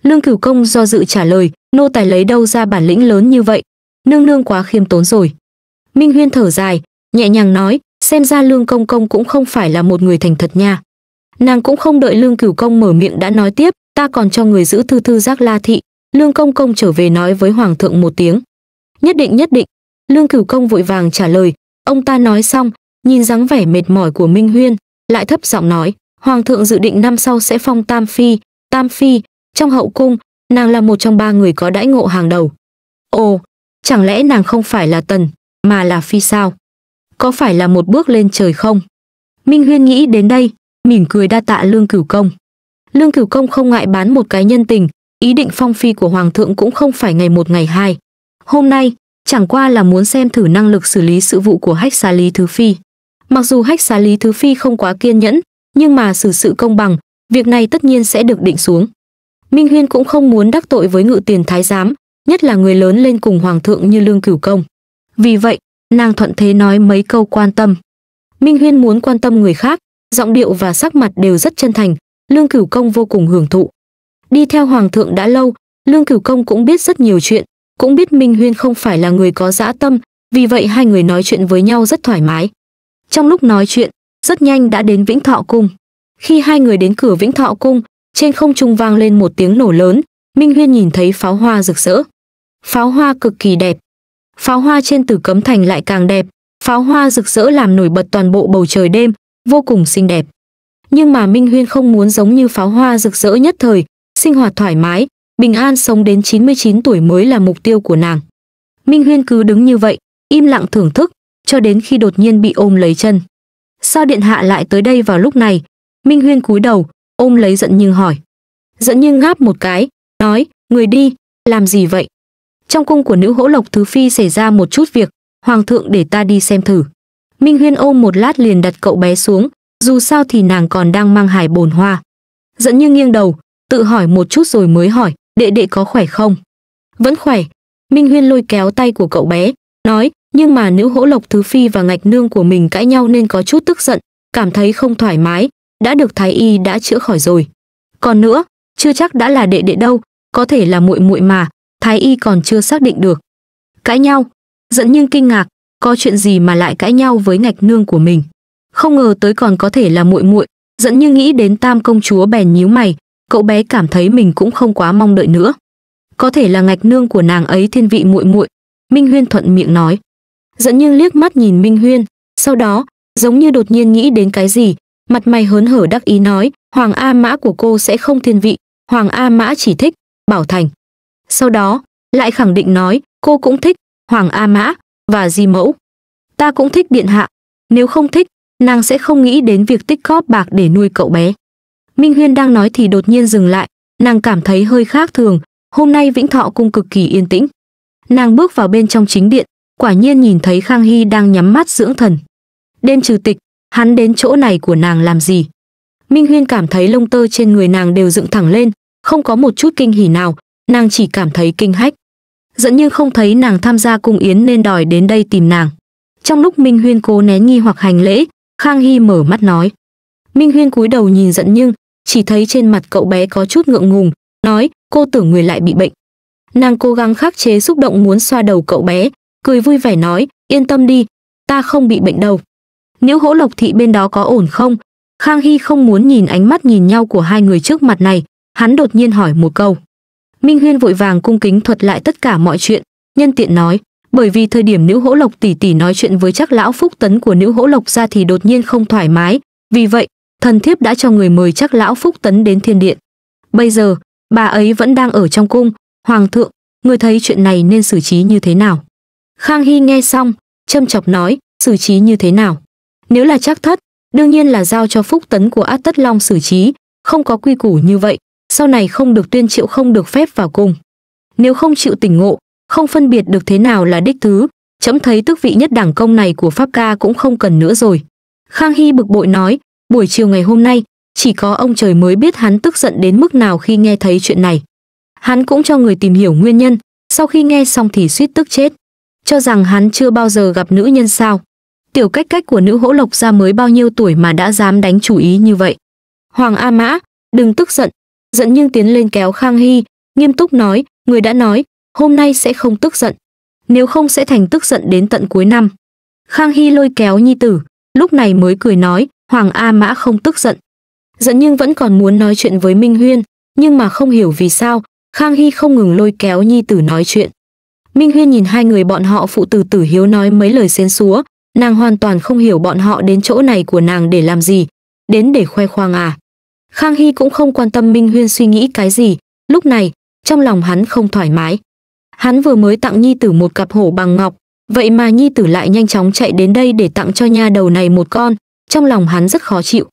Lương Cửu Công do dự trả lời, nô tài lấy đâu ra bản lĩnh lớn như vậy? Nương nương quá khiêm tốn rồi. Minh Huyên thở dài, nhẹ nhàng nói, xem ra Lương Công Công cũng không phải là một người thành thật nha. Nàng cũng không đợi Lương Cửu Công mở miệng đã nói tiếp, ta còn cho người giữ thư thư giác la thị. Lương Công Công trở về nói với Hoàng thượng một tiếng. Nhất định nhất định, Lương Cửu Công vội vàng trả lời, ông ta nói xong, nhìn dáng vẻ mệt mỏi của Minh Huyên, lại thấp giọng nói, Hoàng thượng dự định năm sau sẽ phong Tam Phi, Tam Phi, trong hậu cung, nàng là một trong ba người có đãi ngộ hàng đầu. Ồ, chẳng lẽ nàng không phải là Tần, mà là phi sao. Có phải là một bước lên trời không? Minh Huyên nghĩ đến đây, mỉm cười đa tạ Lương Cửu Công. Lương Cửu Công không ngại bán một cái nhân tình, ý định phong phi của Hoàng thượng cũng không phải ngày một ngày hai. Hôm nay, chẳng qua là muốn xem thử năng lực xử lý sự vụ của hách xá lý thứ phi. Mặc dù hách xá lý thứ phi không quá kiên nhẫn, nhưng mà xử sự công bằng, việc này tất nhiên sẽ được định xuống. Minh Huyên cũng không muốn đắc tội với ngự tiền thái giám, nhất là người lớn lên cùng hoàng thượng như Lương Cửu Công. Vì vậy, nàng thuận thế nói mấy câu quan tâm. Minh Huyên muốn quan tâm người khác, giọng điệu và sắc mặt đều rất chân thành, Lương Cửu Công vô cùng hưởng thụ. Đi theo Hoàng thượng đã lâu, Lương Cửu Công cũng biết rất nhiều chuyện, cũng biết Minh Huyên không phải là người có dã tâm, vì vậy hai người nói chuyện với nhau rất thoải mái. Trong lúc nói chuyện, rất nhanh đã đến Vĩnh Thọ Cung. Khi hai người đến cửa Vĩnh Thọ Cung, trên không trung vang lên một tiếng nổ lớn, Minh Huyên nhìn thấy pháo hoa rực rỡ. Pháo hoa cực kỳ đẹp, pháo hoa trên tử cấm thành lại càng đẹp, pháo hoa rực rỡ làm nổi bật toàn bộ bầu trời đêm, vô cùng xinh đẹp. Nhưng mà Minh Huyên không muốn giống như pháo hoa rực rỡ nhất thời, sinh hoạt thoải mái, bình an sống đến 99 tuổi mới là mục tiêu của nàng. Minh Huyên cứ đứng như vậy, im lặng thưởng thức, cho đến khi đột nhiên bị ôm lấy chân. Sao điện hạ lại tới đây vào lúc này? Minh Huyên cúi đầu, ôm lấy giận nhưng hỏi. Giận nhưng ngáp một cái, nói, người đi, làm gì vậy? Trong cung của nữ hỗ lộc thứ phi xảy ra một chút việc, hoàng thượng để ta đi xem thử. Minh Huyên ôm một lát liền đặt cậu bé xuống, dù sao thì nàng còn đang mang hải bồn hoa. Dẫn như nghiêng đầu, tự hỏi một chút rồi mới hỏi, đệ đệ có khỏe không? Vẫn khỏe. Minh Huyên lôi kéo tay của cậu bé, nói, nhưng mà nữ hỗ lộc thứ phi và ngạch nương của mình cãi nhau nên có chút tức giận, cảm thấy không thoải mái, đã được thái y đã chữa khỏi rồi. Còn nữa, chưa chắc đã là đệ đệ đâu, có thể là muội muội mà, thái y còn chưa xác định được. Cãi nhau, dẫn nhưng kinh ngạc, có chuyện gì mà lại cãi nhau với ngạch nương của mình. Không ngờ tới còn có thể là muội muội, dẫn như nghĩ đến tam công chúa bèn nhíu mày, cậu bé cảm thấy mình cũng không quá mong đợi nữa. Có thể là ngạch nương của nàng ấy thiên vị muội muội, Minh Huyên thuận miệng nói. Dẫn như liếc mắt nhìn Minh Huyên, sau đó, giống như đột nhiên nghĩ đến cái gì, mặt mày hớn hở đắc ý nói, Hoàng A Mã của cô sẽ không thiên vị, Hoàng A Mã chỉ thích, Bảo Thành. Sau đó, lại khẳng định nói, cô cũng thích Hoàng A Mã và Di Mẫu. Ta cũng thích điện hạ, nếu không thích, nàng sẽ không nghĩ đến việc tích góp bạc để nuôi cậu bé. Minh Huyên đang nói thì đột nhiên dừng lại, nàng cảm thấy hơi khác thường, hôm nay Vĩnh Thọ cung cực kỳ yên tĩnh. Nàng bước vào bên trong chính điện, quả nhiên nhìn thấy Khang Hy đang nhắm mắt dưỡng thần. Đêm trừ tịch, hắn đến chỗ này của nàng làm gì? Minh Huyên cảm thấy lông tơ trên người nàng đều dựng thẳng lên, không có một chút kinh hỉ nào, nàng chỉ cảm thấy kinh hách. Dẫn nhưng không thấy nàng tham gia cung yến nên đòi đến đây tìm nàng. Trong lúc Minh Huyên cố né nghi hoặc hành lễ, Khang Hy mở mắt nói. Minh Huyên cúi đầu nhìn giận nhưng, chỉ thấy trên mặt cậu bé có chút ngượng ngùng, nói cô tưởng người lại bị bệnh. Nàng cố gắng khắc chế xúc động muốn xoa đầu cậu bé, cười vui vẻ nói, yên tâm đi, ta không bị bệnh đâu. Nếu hỗ lộc thị bên đó có ổn không? Khang Hy không muốn nhìn ánh mắt nhìn nhau của hai người trước mặt này, hắn đột nhiên hỏi một câu. Minh Huyên vội vàng cung kính thuật lại tất cả mọi chuyện, nhân tiện nói, bởi vì thời điểm nữ hỗ lộc tỷ tỷ nói chuyện với chắc lão phúc tấn của nữ hỗ lộc ra thì đột nhiên không thoải mái, vì vậy, thần thiếp đã cho người mời chắc lão phúc tấn đến thiên điện. Bây giờ, bà ấy vẫn đang ở trong cung, hoàng thượng, người thấy chuyện này nên xử trí như thế nào? Khang Hy nghe xong, châm chọc nói, xử trí như thế nào? Nếu là chắc thất, đương nhiên là giao cho phúc tấn của át tất long xử trí, không có quy củ như vậy, sau này không được tuyên triệu không được phép vào cung. Nếu không chịu tỉnh ngộ, không phân biệt được thế nào là đích thứ, chấm thấy tước vị nhất đảng công này của Pháp ca cũng không cần nữa rồi. Khang Hy bực bội nói, buổi chiều ngày hôm nay, chỉ có ông trời mới biết hắn tức giận đến mức nào khi nghe thấy chuyện này. Hắn cũng cho người tìm hiểu nguyên nhân, sau khi nghe xong thì suýt tức chết. Cho rằng hắn chưa bao giờ gặp nữ nhân sao. Tiểu cách cách của nữ hỗ lộc ra mới bao nhiêu tuổi mà đã dám đánh chủ ý như vậy. Hoàng A Mã, đừng tức giận, dẫn nhưng tiến lên kéo khang hy nghiêm túc nói người đã nói hôm nay sẽ không tức giận nếu không sẽ thành tức giận đến tận cuối năm khang hy lôi kéo nhi tử lúc này mới cười nói hoàng a mã không tức giận dẫn nhưng vẫn còn muốn nói chuyện với minh huyên nhưng mà không hiểu vì sao khang hy không ngừng lôi kéo nhi tử nói chuyện minh huyên nhìn hai người bọn họ phụ tử tử hiếu nói mấy lời xén xúa nàng hoàn toàn không hiểu bọn họ đến chỗ này của nàng để làm gì đến để khoe khoang à Khang Hy cũng không quan tâm Minh Huyên suy nghĩ cái gì, lúc này, trong lòng hắn không thoải mái. Hắn vừa mới tặng nhi tử một cặp hổ bằng ngọc, vậy mà nhi tử lại nhanh chóng chạy đến đây để tặng cho nha đầu này một con, trong lòng hắn rất khó chịu.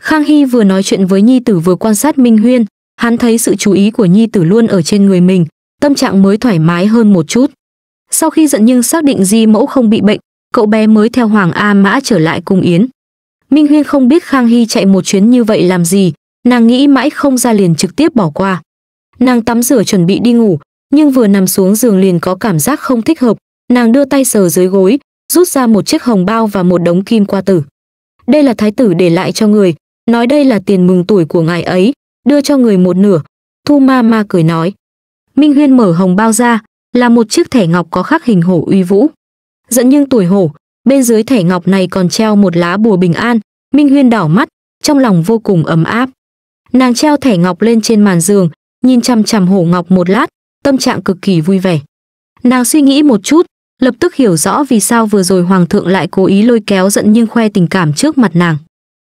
Khang Hy vừa nói chuyện với nhi tử vừa quan sát Minh Huyên, hắn thấy sự chú ý của nhi tử luôn ở trên người mình, tâm trạng mới thoải mái hơn một chút. Sau khi giận nhưng xác định di mẫu không bị bệnh, cậu bé mới theo Hoàng A Mã trở lại cùng Yến. Minh Huyên không biết Khang Hy chạy một chuyến như vậy làm gì, nàng nghĩ mãi không ra liền trực tiếp bỏ qua. Nàng tắm rửa chuẩn bị đi ngủ, nhưng vừa nằm xuống giường liền có cảm giác không thích hợp, nàng đưa tay sờ dưới gối, rút ra một chiếc hồng bao và một đống kim qua tử. Đây là thái tử để lại cho người, nói đây là tiền mừng tuổi của ngài ấy, đưa cho người một nửa. Thu ma ma cười nói. Minh Huyên mở hồng bao ra, là một chiếc thẻ ngọc có khắc hình hổ uy vũ. Dẫn nhưng tuổi hổ, bên dưới thẻ ngọc này còn treo một lá bùa bình an, Minh Huyên đảo mắt, trong lòng vô cùng ấm áp. Nàng treo thẻ ngọc lên trên màn giường, nhìn chằm chằm hổ ngọc một lát, tâm trạng cực kỳ vui vẻ. Nàng suy nghĩ một chút, lập tức hiểu rõ vì sao vừa rồi hoàng thượng lại cố ý lôi kéo giận nhưng khoe tình cảm trước mặt nàng.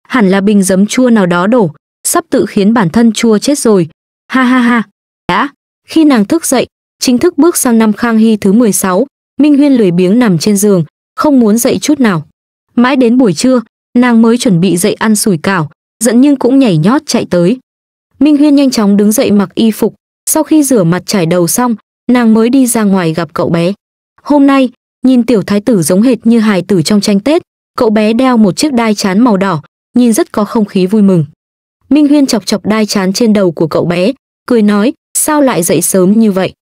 Hẳn là bình giấm chua nào đó đổ, sắp tự khiến bản thân chua chết rồi. Ha ha ha. Đã, khi nàng thức dậy, chính thức bước sang năm Khang Hy thứ 16, Minh Huyên lười biếng nằm trên giường, không muốn dậy chút nào mãi đến buổi trưa nàng mới chuẩn bị dậy ăn sủi cảo giận nhưng cũng nhảy nhót chạy tới minh huyên nhanh chóng đứng dậy mặc y phục sau khi rửa mặt trải đầu xong nàng mới đi ra ngoài gặp cậu bé hôm nay nhìn tiểu thái tử giống hệt như hài tử trong tranh tết cậu bé đeo một chiếc đai chán màu đỏ nhìn rất có không khí vui mừng minh huyên chọc chọc đai chán trên đầu của cậu bé cười nói sao lại dậy sớm như vậy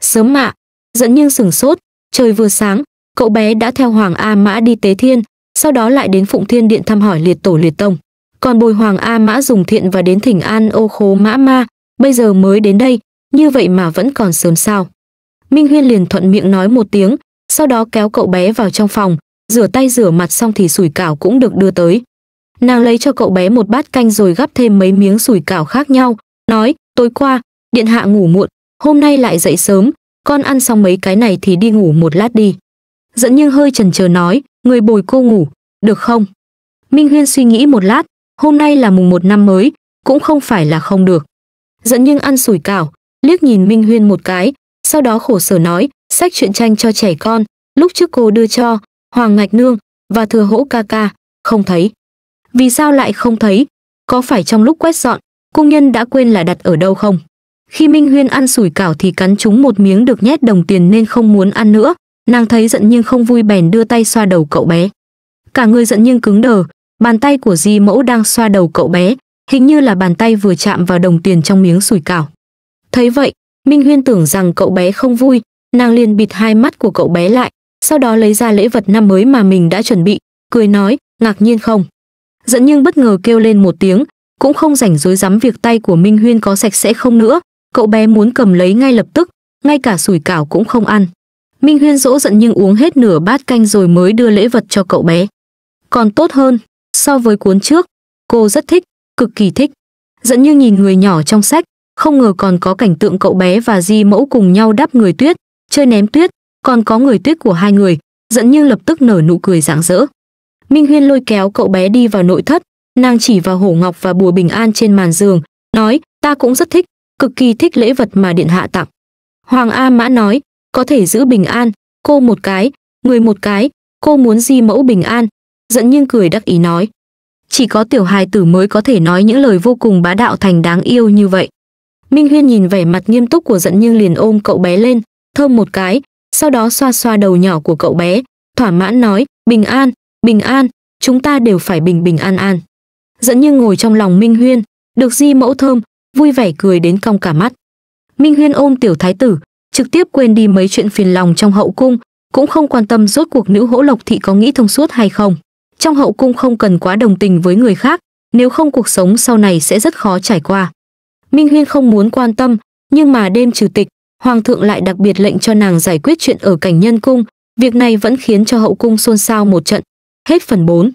sớm mạ à, dẫn nhưng sừng sốt trời vừa sáng cậu bé đã theo Hoàng A Mã đi Tế Thiên, sau đó lại đến Phụng Thiên Điện thăm hỏi liệt tổ liệt tông. Còn bồi Hoàng A Mã dùng thiện và đến thỉnh An ô khố Mã Ma, bây giờ mới đến đây, như vậy mà vẫn còn sớm sao. Minh Huyên liền thuận miệng nói một tiếng, sau đó kéo cậu bé vào trong phòng, rửa tay rửa mặt xong thì sủi cảo cũng được đưa tới. Nàng lấy cho cậu bé một bát canh rồi gắp thêm mấy miếng sủi cảo khác nhau, nói, tối qua, điện hạ ngủ muộn, hôm nay lại dậy sớm, con ăn xong mấy cái này thì đi ngủ một lát đi dẫn nhưng hơi chần chờ nói người bồi cô ngủ được không minh huyên suy nghĩ một lát hôm nay là mùng một năm mới cũng không phải là không được dẫn nhưng ăn sủi cảo liếc nhìn minh huyên một cái sau đó khổ sở nói sách truyện tranh cho trẻ con lúc trước cô đưa cho hoàng ngạch nương và thừa hỗ ca ca không thấy vì sao lại không thấy có phải trong lúc quét dọn cung nhân đã quên là đặt ở đâu không khi minh huyên ăn sủi cảo thì cắn chúng một miếng được nhét đồng tiền nên không muốn ăn nữa Nàng thấy giận nhưng không vui bèn đưa tay xoa đầu cậu bé. Cả người giận nhưng cứng đờ, bàn tay của Di Mẫu đang xoa đầu cậu bé, hình như là bàn tay vừa chạm vào đồng tiền trong miếng sủi cảo. Thấy vậy, Minh Huyên tưởng rằng cậu bé không vui, nàng liền bịt hai mắt của cậu bé lại, sau đó lấy ra lễ vật năm mới mà mình đã chuẩn bị, cười nói, ngạc nhiên không. giận nhưng bất ngờ kêu lên một tiếng, cũng không rảnh rối rắm việc tay của Minh Huyên có sạch sẽ không nữa, cậu bé muốn cầm lấy ngay lập tức, ngay cả sủi cảo cũng không ăn. Minh Huyên dỗ giận nhưng uống hết nửa bát canh rồi mới đưa lễ vật cho cậu bé. Còn tốt hơn, so với cuốn trước, cô rất thích, cực kỳ thích. Dẫn như nhìn người nhỏ trong sách, không ngờ còn có cảnh tượng cậu bé và di mẫu cùng nhau đắp người tuyết, chơi ném tuyết, còn có người tuyết của hai người, dẫn như lập tức nở nụ cười rạng rỡ. Minh Huyên lôi kéo cậu bé đi vào nội thất, nàng chỉ vào hổ ngọc và bùa bình an trên màn giường, nói, ta cũng rất thích, cực kỳ thích lễ vật mà điện hạ tặng. Hoàng A Mã nói, có thể giữ bình an, cô một cái, người một cái, cô muốn di mẫu bình an. Dẫn nhưng cười đắc ý nói. Chỉ có tiểu hài tử mới có thể nói những lời vô cùng bá đạo thành đáng yêu như vậy. Minh Huyên nhìn vẻ mặt nghiêm túc của dẫn nhưng liền ôm cậu bé lên, thơm một cái, sau đó xoa xoa đầu nhỏ của cậu bé, thỏa mãn nói, bình an, bình an, chúng ta đều phải bình bình an an. Dẫn nhưng ngồi trong lòng Minh Huyên, được di mẫu thơm, vui vẻ cười đến cong cả mắt. Minh Huyên ôm tiểu thái tử, trực tiếp quên đi mấy chuyện phiền lòng trong hậu cung, cũng không quan tâm rốt cuộc nữ hỗ lộc thị có nghĩ thông suốt hay không. Trong hậu cung không cần quá đồng tình với người khác, nếu không cuộc sống sau này sẽ rất khó trải qua. Minh Huyên không muốn quan tâm, nhưng mà đêm trừ tịch, hoàng thượng lại đặc biệt lệnh cho nàng giải quyết chuyện ở cảnh nhân cung, việc này vẫn khiến cho hậu cung xôn xao một trận. Hết phần 4.